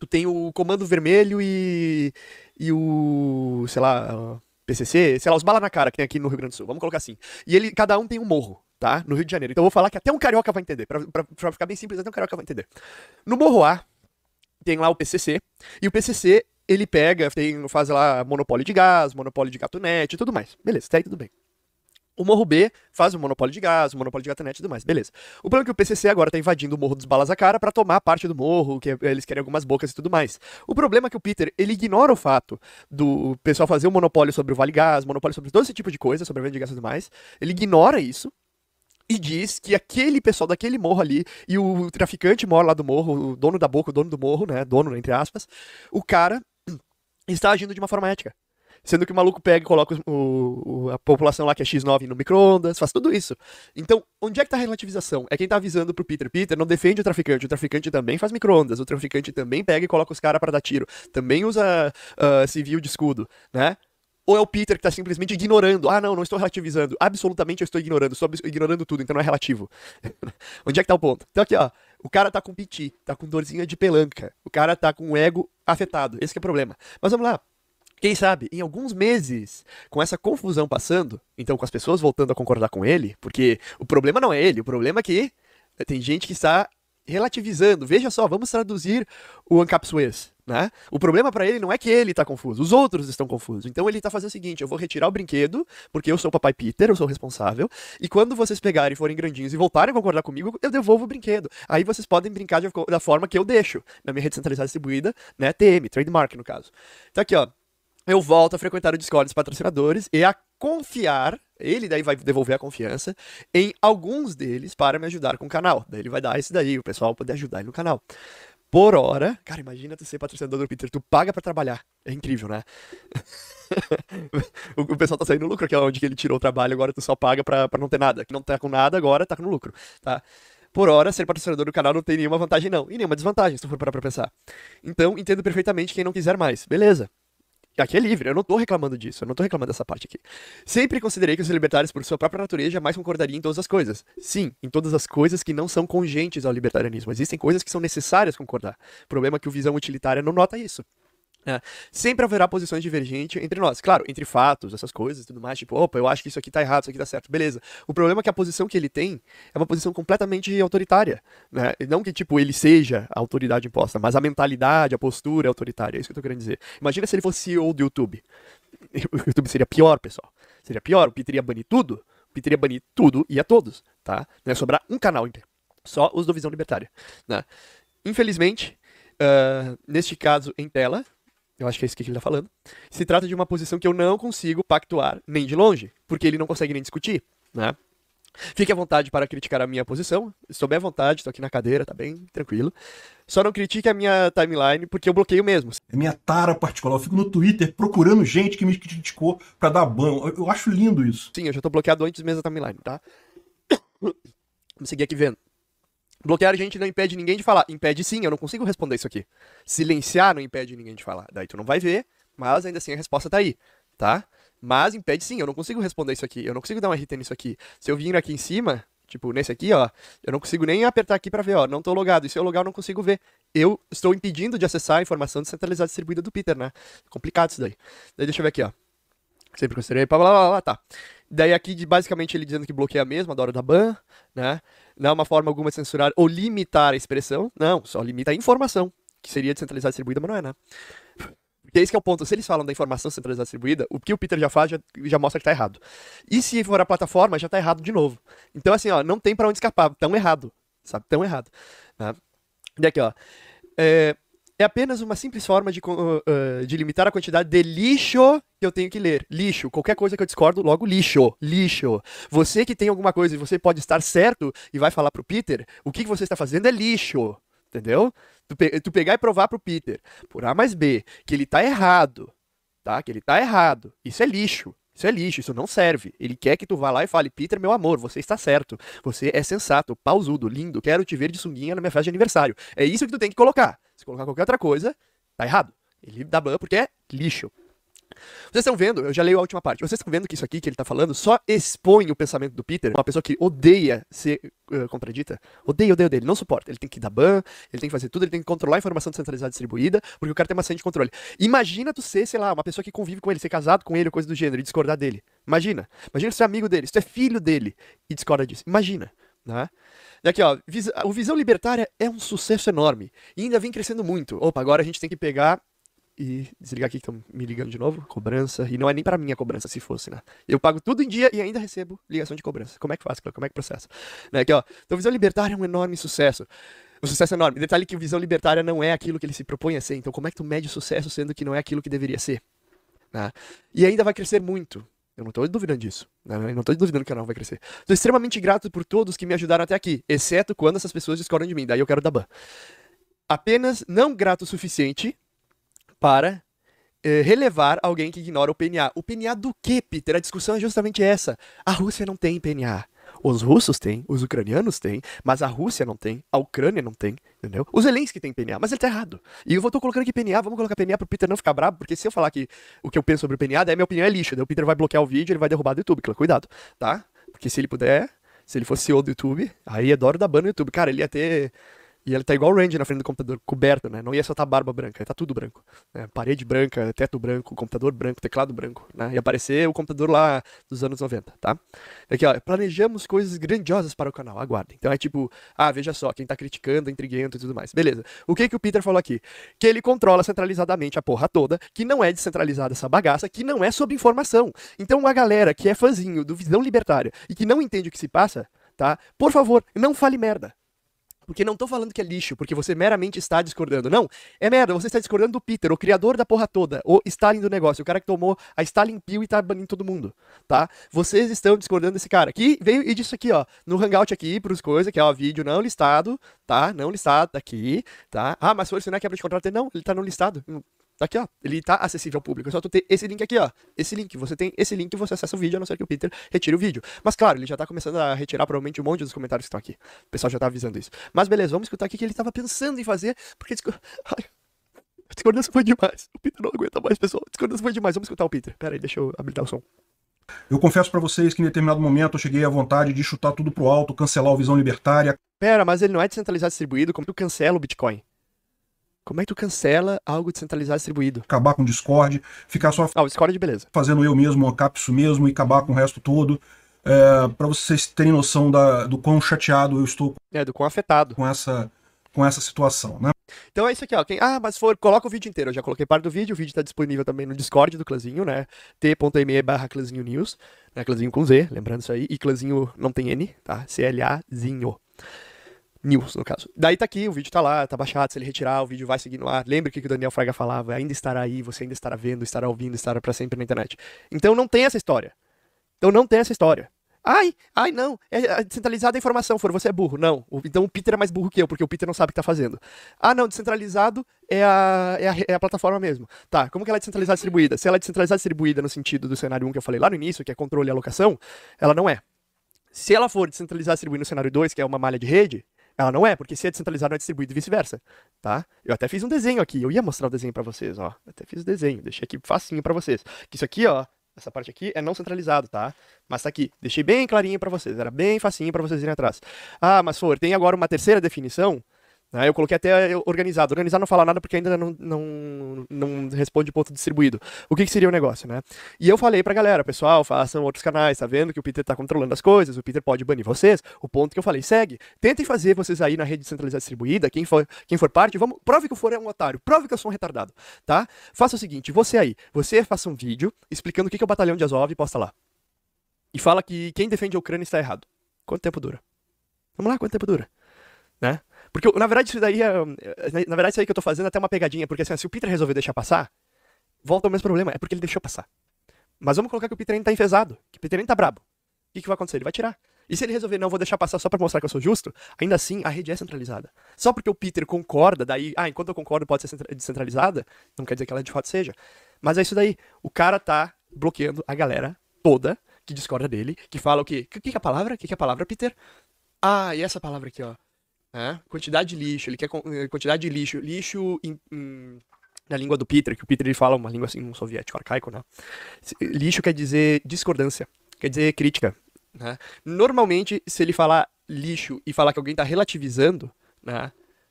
tu tem o Comando Vermelho e, e o, sei lá, PCC, sei lá, os bala na cara que tem aqui no Rio Grande do Sul, vamos colocar assim. E ele, cada um tem um morro, tá? No Rio de Janeiro. Então eu vou falar que até um carioca vai entender, pra, pra, pra ficar bem simples, até um carioca vai entender. No Morro A, tem lá o PCC, e o PCC, ele pega, tem, faz lá monopólio de gás, monopólio de gatunete e tudo mais. Beleza, tá aí tudo bem. O Morro B faz o monopólio de gás, o monopólio de gatanete e tudo mais, beleza. O problema é que o PCC agora tá invadindo o Morro dos Balas a Cara para tomar parte do morro, que eles querem algumas bocas e tudo mais. O problema é que o Peter, ele ignora o fato do pessoal fazer o um monopólio sobre o Vale Gás, monopólio sobre todo esse tipo de coisa, sobre a venda de gás e tudo mais. Ele ignora isso, e diz que aquele pessoal daquele morro ali e o traficante mora lá do morro, o dono da boca, o dono do morro, né, dono entre aspas, o cara está agindo de uma forma ética. Sendo que o maluco pega e coloca o, o, a população lá que é X9 no micro-ondas, faz tudo isso. Então, onde é que tá a relativização? É quem tá avisando pro Peter. Peter não defende o traficante. O traficante também faz micro-ondas. O traficante também pega e coloca os caras para dar tiro. Também usa uh, civil de escudo, né? Ou é o Peter que tá simplesmente ignorando? Ah, não, não estou relativizando. Absolutamente eu estou ignorando. Estou ignorando tudo, então não é relativo. onde é que tá o ponto? Então aqui, ó. O cara tá com piti, tá com dorzinha de pelanca. O cara tá com o ego afetado. Esse é o problema. Mas vamos lá. Quem sabe, em alguns meses, com essa confusão passando, então com as pessoas voltando a concordar com ele, porque o problema não é ele, o problema é que eh, tem gente que está relativizando. Veja só, vamos traduzir o Ancap né? O problema para ele não é que ele tá confuso, os outros estão confusos. Então ele tá fazendo o seguinte, eu vou retirar o brinquedo, porque eu sou o papai Peter, eu sou o responsável, e quando vocês pegarem, forem grandinhos e voltarem a concordar comigo, eu devolvo o brinquedo. Aí vocês podem brincar de, da forma que eu deixo, na minha rede centralizada distribuída, né, TM, trademark no caso. Então aqui, ó, eu volto a frequentar o Discord dos patrocinadores e a confiar, ele daí vai devolver a confiança, em alguns deles para me ajudar com o canal. Daí ele vai dar isso daí, o pessoal poder ajudar ele no canal. Por hora, cara, imagina tu ser patrocinador do Peter, tu paga para trabalhar. É incrível, né? o pessoal tá saindo no lucro, que é onde ele tirou o trabalho, agora tu só paga pra, não ter nada. Que não tá com nada agora, tá com lucro, tá? por hora, ser patrocinador do canal não tem nenhuma vantagem, não. E nenhuma desvantagem, se tu for parar pra pensar. Então, entendo perfeitamente quem não quiser mais. Beleza. Aqui é livre, eu não tô reclamando disso, eu não tô reclamando dessa parte aqui. Sempre considerei que os libertários, por sua própria natureza, jamais concordariam em todas as coisas. Sim, em todas as coisas que não são congentes ao libertarianismo. Existem coisas que são necessárias concordar. O problema é que o visão utilitária não nota isso. É, sempre haverá posições divergentes entre nós. Claro, entre fatos, essas coisas e tudo mais. Tipo, opa, eu acho que isso aqui tá errado, isso aqui tá certo. Beleza. O problema é que a posição que ele tem é uma posição completamente autoritária. Né? E não que, tipo, ele seja a autoridade imposta, mas a mentalidade, a postura é autoritária. É isso que eu tô querendo dizer. Imagina se ele fosse CEO do YouTube. O YouTube seria pior, pessoal. Seria pior. O Peter ia banir tudo. O Peter ia banir tudo e a todos, tá? Não ia sobrar um canal inteiro. Só os do Visão Libertária. Né? Infelizmente, uh, neste caso em tela, eu acho que é isso que ele está falando. Se trata de uma posição que eu não consigo pactuar nem de longe, porque ele não consegue nem discutir, né? Fique à vontade para criticar a minha posição. Estou bem à vontade, estou aqui na cadeira, tá bem tranquilo. Só não critique a minha timeline, porque eu bloqueio mesmo. É minha tara particular. Eu fico no Twitter procurando gente que me criticou para dar banho. Eu, eu acho lindo isso. Sim, eu já estou bloqueado antes mesmo da timeline, tá? Vamos seguir aqui vendo. Bloquear a gente não impede ninguém de falar. Impede sim, eu não consigo responder isso aqui. Silenciar não impede ninguém de falar. Daí tu não vai ver, mas ainda assim a resposta tá aí, tá? Mas impede sim, eu não consigo responder isso aqui. Eu não consigo dar um RT nisso aqui. Se eu vir aqui em cima, tipo nesse aqui, ó, eu não consigo nem apertar aqui para ver, ó, não tô logado. E se eu logar, eu não consigo ver. Eu estou impedindo de acessar a informação descentralizada distribuída do Peter, né? Complicado isso daí. Daí deixa eu ver aqui, ó. Sempre considerei, blá, blá, blá, blá, tá. Daí aqui, basicamente, ele dizendo que bloqueia mesmo, adora da ban, né? não é uma forma alguma de censurar ou limitar a expressão, não, só limita a informação, que seria descentralizada e distribuída, mas não é, né? Porque esse é o ponto, se eles falam da informação centralizada e distribuída, o que o Peter já faz já, já mostra que está errado. E se for a plataforma, já está errado de novo. Então, assim, ó, não tem para onde escapar, tão errado, sabe, tão errado. Né? E aqui, ó, é, é apenas uma simples forma de, uh, uh, de limitar a quantidade de lixo que eu tenho que ler. Lixo. Qualquer coisa que eu discordo, logo lixo. Lixo. Você que tem alguma coisa e você pode estar certo e vai falar pro Peter, o que, que você está fazendo é lixo. Entendeu? Tu, pe tu pegar e provar pro Peter, por A mais B, que ele tá errado, tá? Que ele tá errado. Isso é lixo. Isso é lixo, isso não serve. Ele quer que tu vá lá e fale, Peter, meu amor, você está certo. Você é sensato, pausudo, lindo, quero te ver de sunguinha na minha festa de aniversário. É isso que tu tem que colocar. Se colocar qualquer outra coisa, tá errado. Ele dá ban porque é lixo. Vocês estão vendo, eu já leio a última parte. Vocês estão vendo que isso aqui que ele está falando só expõe o pensamento do Peter, uma pessoa que odeia ser uh, contradita. Odeia, odeia, odeia. Ele não suporta. Ele tem que dar ban, ele tem que fazer tudo, ele tem que controlar a informação descentralizada distribuída, porque o cara tem uma senha de controle. Imagina tu ser, sei lá, uma pessoa que convive com ele, ser casado com ele ou coisa do gênero e discordar dele. Imagina. Imagina ser amigo dele, se tu é filho dele e discorda disso. Imagina. Né? aqui ó, o Visão Libertária é um sucesso enorme e ainda vem crescendo muito. Opa, agora a gente tem que pegar e desligar aqui que estão me ligando de novo. Cobrança. E não é nem para mim a cobrança, se fosse, né? Eu pago tudo em dia e ainda recebo ligação de cobrança. Como é que faz, Como é que processo? Né? Aqui, ó. Então, Visão Libertária é um enorme sucesso. Um sucesso enorme. Detalhe que Visão Libertária não é aquilo que ele se propõe a ser. Então, como é que tu mede sucesso sendo que não é aquilo que deveria ser? Né? E ainda vai crescer muito. Eu não estou duvidando disso. Né? não estou duvidando que o canal vai crescer. Estou extremamente grato por todos que me ajudaram até aqui, exceto quando essas pessoas discordam de mim. Daí eu quero dar ban. Apenas não grato o suficiente para eh, relevar alguém que ignora o PNA. O PNA do que, Peter? A discussão é justamente essa. A Rússia não tem PNA. Os russos têm, os ucranianos têm, mas a Rússia não tem, a Ucrânia não tem, entendeu? Os Zelensky tem PNA, mas ele tá errado. E eu vou tô colocando aqui PNA, vamos colocar PNA pro Peter não ficar bravo, porque se eu falar que o que eu penso sobre o PNA, daí minha opinião é lixo, daí o Peter vai bloquear o vídeo, ele vai derrubar do YouTube, cuidado, tá? Porque se ele puder, se ele fosse CEO do YouTube, aí adoro é dar ban no YouTube. Cara, ele ia ter e ele tá igual o Randy na frente do computador, coberto, né? Não ia soltar barba branca, tá tudo branco. Né? Parede branca, teto branco, computador branco, teclado branco, né? E aparecer o computador lá dos anos 90, tá? Aqui, ó, planejamos coisas grandiosas para o canal, aguardem. Então é tipo, ah, veja só, quem tá criticando, é intriguento e tudo mais. Beleza. O que que o Peter falou aqui? Que ele controla centralizadamente a porra toda, que não é descentralizada essa bagaça, que não é sob informação. Então a galera que é fãzinho do Visão Libertária e que não entende o que se passa, tá? Por favor, não fale merda. Porque não tô falando que é lixo, porque você meramente está discordando. Não, é merda, você está discordando do Peter, o criador da porra toda, o Stalin do negócio, o cara que tomou a Stalin Pill e tá banindo todo mundo, tá? Vocês estão discordando desse cara, que veio e disse aqui, ó, no Hangout aqui, pros coisas, que é ó, vídeo não listado, tá? Não listado, tá aqui, tá? Ah, mas foi o sinal quebra de contrato? Não, ele tá não listado. Tá aqui, ó. Ele tá acessível ao público. É só tu ter esse link aqui, ó. Esse link. Você tem esse link, e você acessa o vídeo, a não ser que o Peter retire o vídeo. Mas claro, ele já tá começando a retirar provavelmente um monte dos comentários que estão aqui. O pessoal já tá avisando isso. Mas beleza, vamos escutar o que ele tava pensando em fazer, porque... Ai, a discordância foi demais. O Peter não aguenta mais, pessoal. A discordância foi demais. Vamos escutar o Peter. Pera aí, deixa eu habilitar o som. Eu confesso para vocês que em determinado momento eu cheguei à vontade de chutar tudo pro alto, cancelar o Visão Libertária. Pera, mas ele não é descentralizado distribuído, como tu cancela o Bitcoin? Como é que tu cancela algo descentralizado distribuído? Acabar com o Discord, ficar só. Ah, o Discord, beleza. Fazendo eu mesmo, a capsu mesmo e acabar com o resto todo. É, para vocês terem noção da, do quão chateado eu estou. É, do quão afetado. Com essa, com essa situação, né? Então é isso aqui, ó. Quem, ah, mas for, coloca o vídeo inteiro. Eu já coloquei parte do vídeo. O vídeo está disponível também no Discord do Clãzinho, né? t.me barra Clãzinho News. Né? Clãzinho com Z, lembrando isso aí. E Clãzinho não tem N, tá? C-L-A-Zinho. News, no caso. Daí tá aqui, o vídeo tá lá, tá baixado, se ele retirar, o vídeo vai seguir no ar. Lembre o que o Daniel Fraga falava, ainda estará aí, você ainda estará vendo, estará ouvindo, estará para sempre na internet. Então não tem essa história. Então não tem essa história. Ai, ai, não, é, é descentralizada a informação, for você é burro. Não, então o Peter é mais burro que eu, porque o Peter não sabe o que tá fazendo. Ah, não, descentralizado é a, é a, é a plataforma mesmo. Tá, como que ela é descentralizada distribuída? Se ela é descentralizada distribuída no sentido do cenário 1 que eu falei lá no início, que é controle e alocação, ela não é. Se ela for descentralizada distribuída no cenário 2, que é uma malha de rede, ela não é, porque se é descentralizado não é distribuído e vice-versa, tá? Eu até fiz um desenho aqui, eu ia mostrar o desenho para vocês, ó. Eu até fiz o desenho, deixei aqui facinho para vocês. Que isso aqui, ó, essa parte aqui é não centralizado, tá? Mas tá aqui, deixei bem clarinho para vocês, era bem facinho para vocês irem atrás. Ah, mas for, tem agora uma terceira definição né? Eu coloquei até organizado. Organizar não fala nada porque ainda não, não, não responde ponto distribuído. O que, que seria o negócio, né? E eu falei pra galera, pessoal, façam outros canais, tá vendo que o Peter tá controlando as coisas, o Peter pode banir vocês. O ponto que eu falei, segue. Tentem fazer vocês aí na rede centralizada distribuída, quem for, quem for parte, vamos, prove que eu for é um otário, prove que eu sou um retardado, tá? Faça o seguinte, você aí, você faça um vídeo explicando o que, que é o Batalhão de Azov e posta lá. E fala que quem defende a Ucrânia está errado. Quanto tempo dura? Vamos lá, quanto tempo dura? Né? Porque, na verdade, isso daí é. Na verdade, isso aí que eu tô fazendo é até uma pegadinha, porque assim, se o Peter resolver deixar passar, volta o mesmo problema. É porque ele deixou passar. Mas vamos colocar que o Peter ainda tá enfesado, que o Peter ainda tá brabo. O que, que vai acontecer? Ele vai tirar. E se ele resolver, não, vou deixar passar só para mostrar que eu sou justo, ainda assim a rede é centralizada. Só porque o Peter concorda, daí, ah, enquanto eu concordo pode ser descentralizada, não quer dizer que ela de fato seja. Mas é isso daí. O cara tá bloqueando a galera toda que discorda dele, que fala o quê? O que, que é a palavra? O que, que é a palavra, Peter? Ah, e essa palavra aqui, ó né? Quantidade de lixo, ele quer eh, quantidade de lixo. Lixo em, em, na língua do Peter, que o Peter ele fala uma língua assim, um soviético arcaico, né? Lixo quer dizer discordância, quer dizer crítica. Né? Normalmente, se ele falar lixo e falar que alguém está relativizando, né?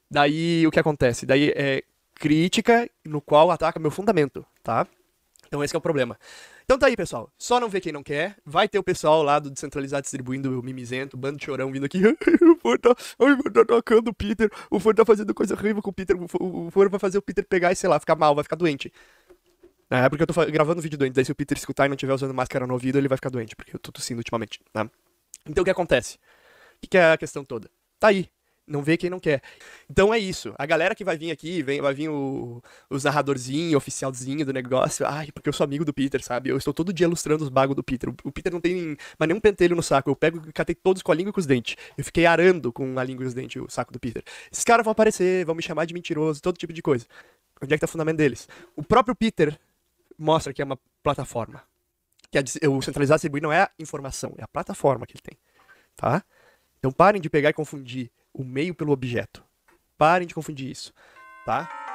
Daí o que acontece? Daí é crítica no qual ataca meu fundamento, tá? Então esse é o problema. Então tá aí, pessoal. Só não ver quem não quer. Vai ter o pessoal lá do Descentralizado distribuindo o mimizento, o bando de chorão vindo aqui. o Foro tá, ai, atacando tá o Peter. O Foro tá fazendo coisa horrível com o Peter. O Foro vai fazer o Peter pegar e, sei lá, ficar mal, vai ficar doente. É porque eu tô gravando vídeo doente. Daí se o Peter escutar e não tiver usando máscara no ouvido, ele vai ficar doente. Porque eu tô tossindo ultimamente, né? Então o que acontece? O que é a questão toda? Tá aí não vê quem não quer. Então é isso. A galera que vai vir aqui, vem, vai vir o, os narradorzinho, oficialzinho do negócio. Ai, porque eu sou amigo do Peter, sabe? Eu estou todo dia ilustrando os bagos do Peter. O, o, Peter não tem mais nenhum pentelho no saco. Eu pego e catei todos com a língua e com os dentes. Eu fiquei arando com a língua e os dentes o saco do Peter. Esses caras vão aparecer, vão me chamar de mentiroso, todo tipo de coisa. Onde é que tá o fundamento deles? O próprio Peter mostra que é uma plataforma. Que é, o centralizar e distribuir não é a informação, é a plataforma que ele tem. Tá? Então parem de pegar e confundir o meio pelo objeto. Parem de confundir isso, tá?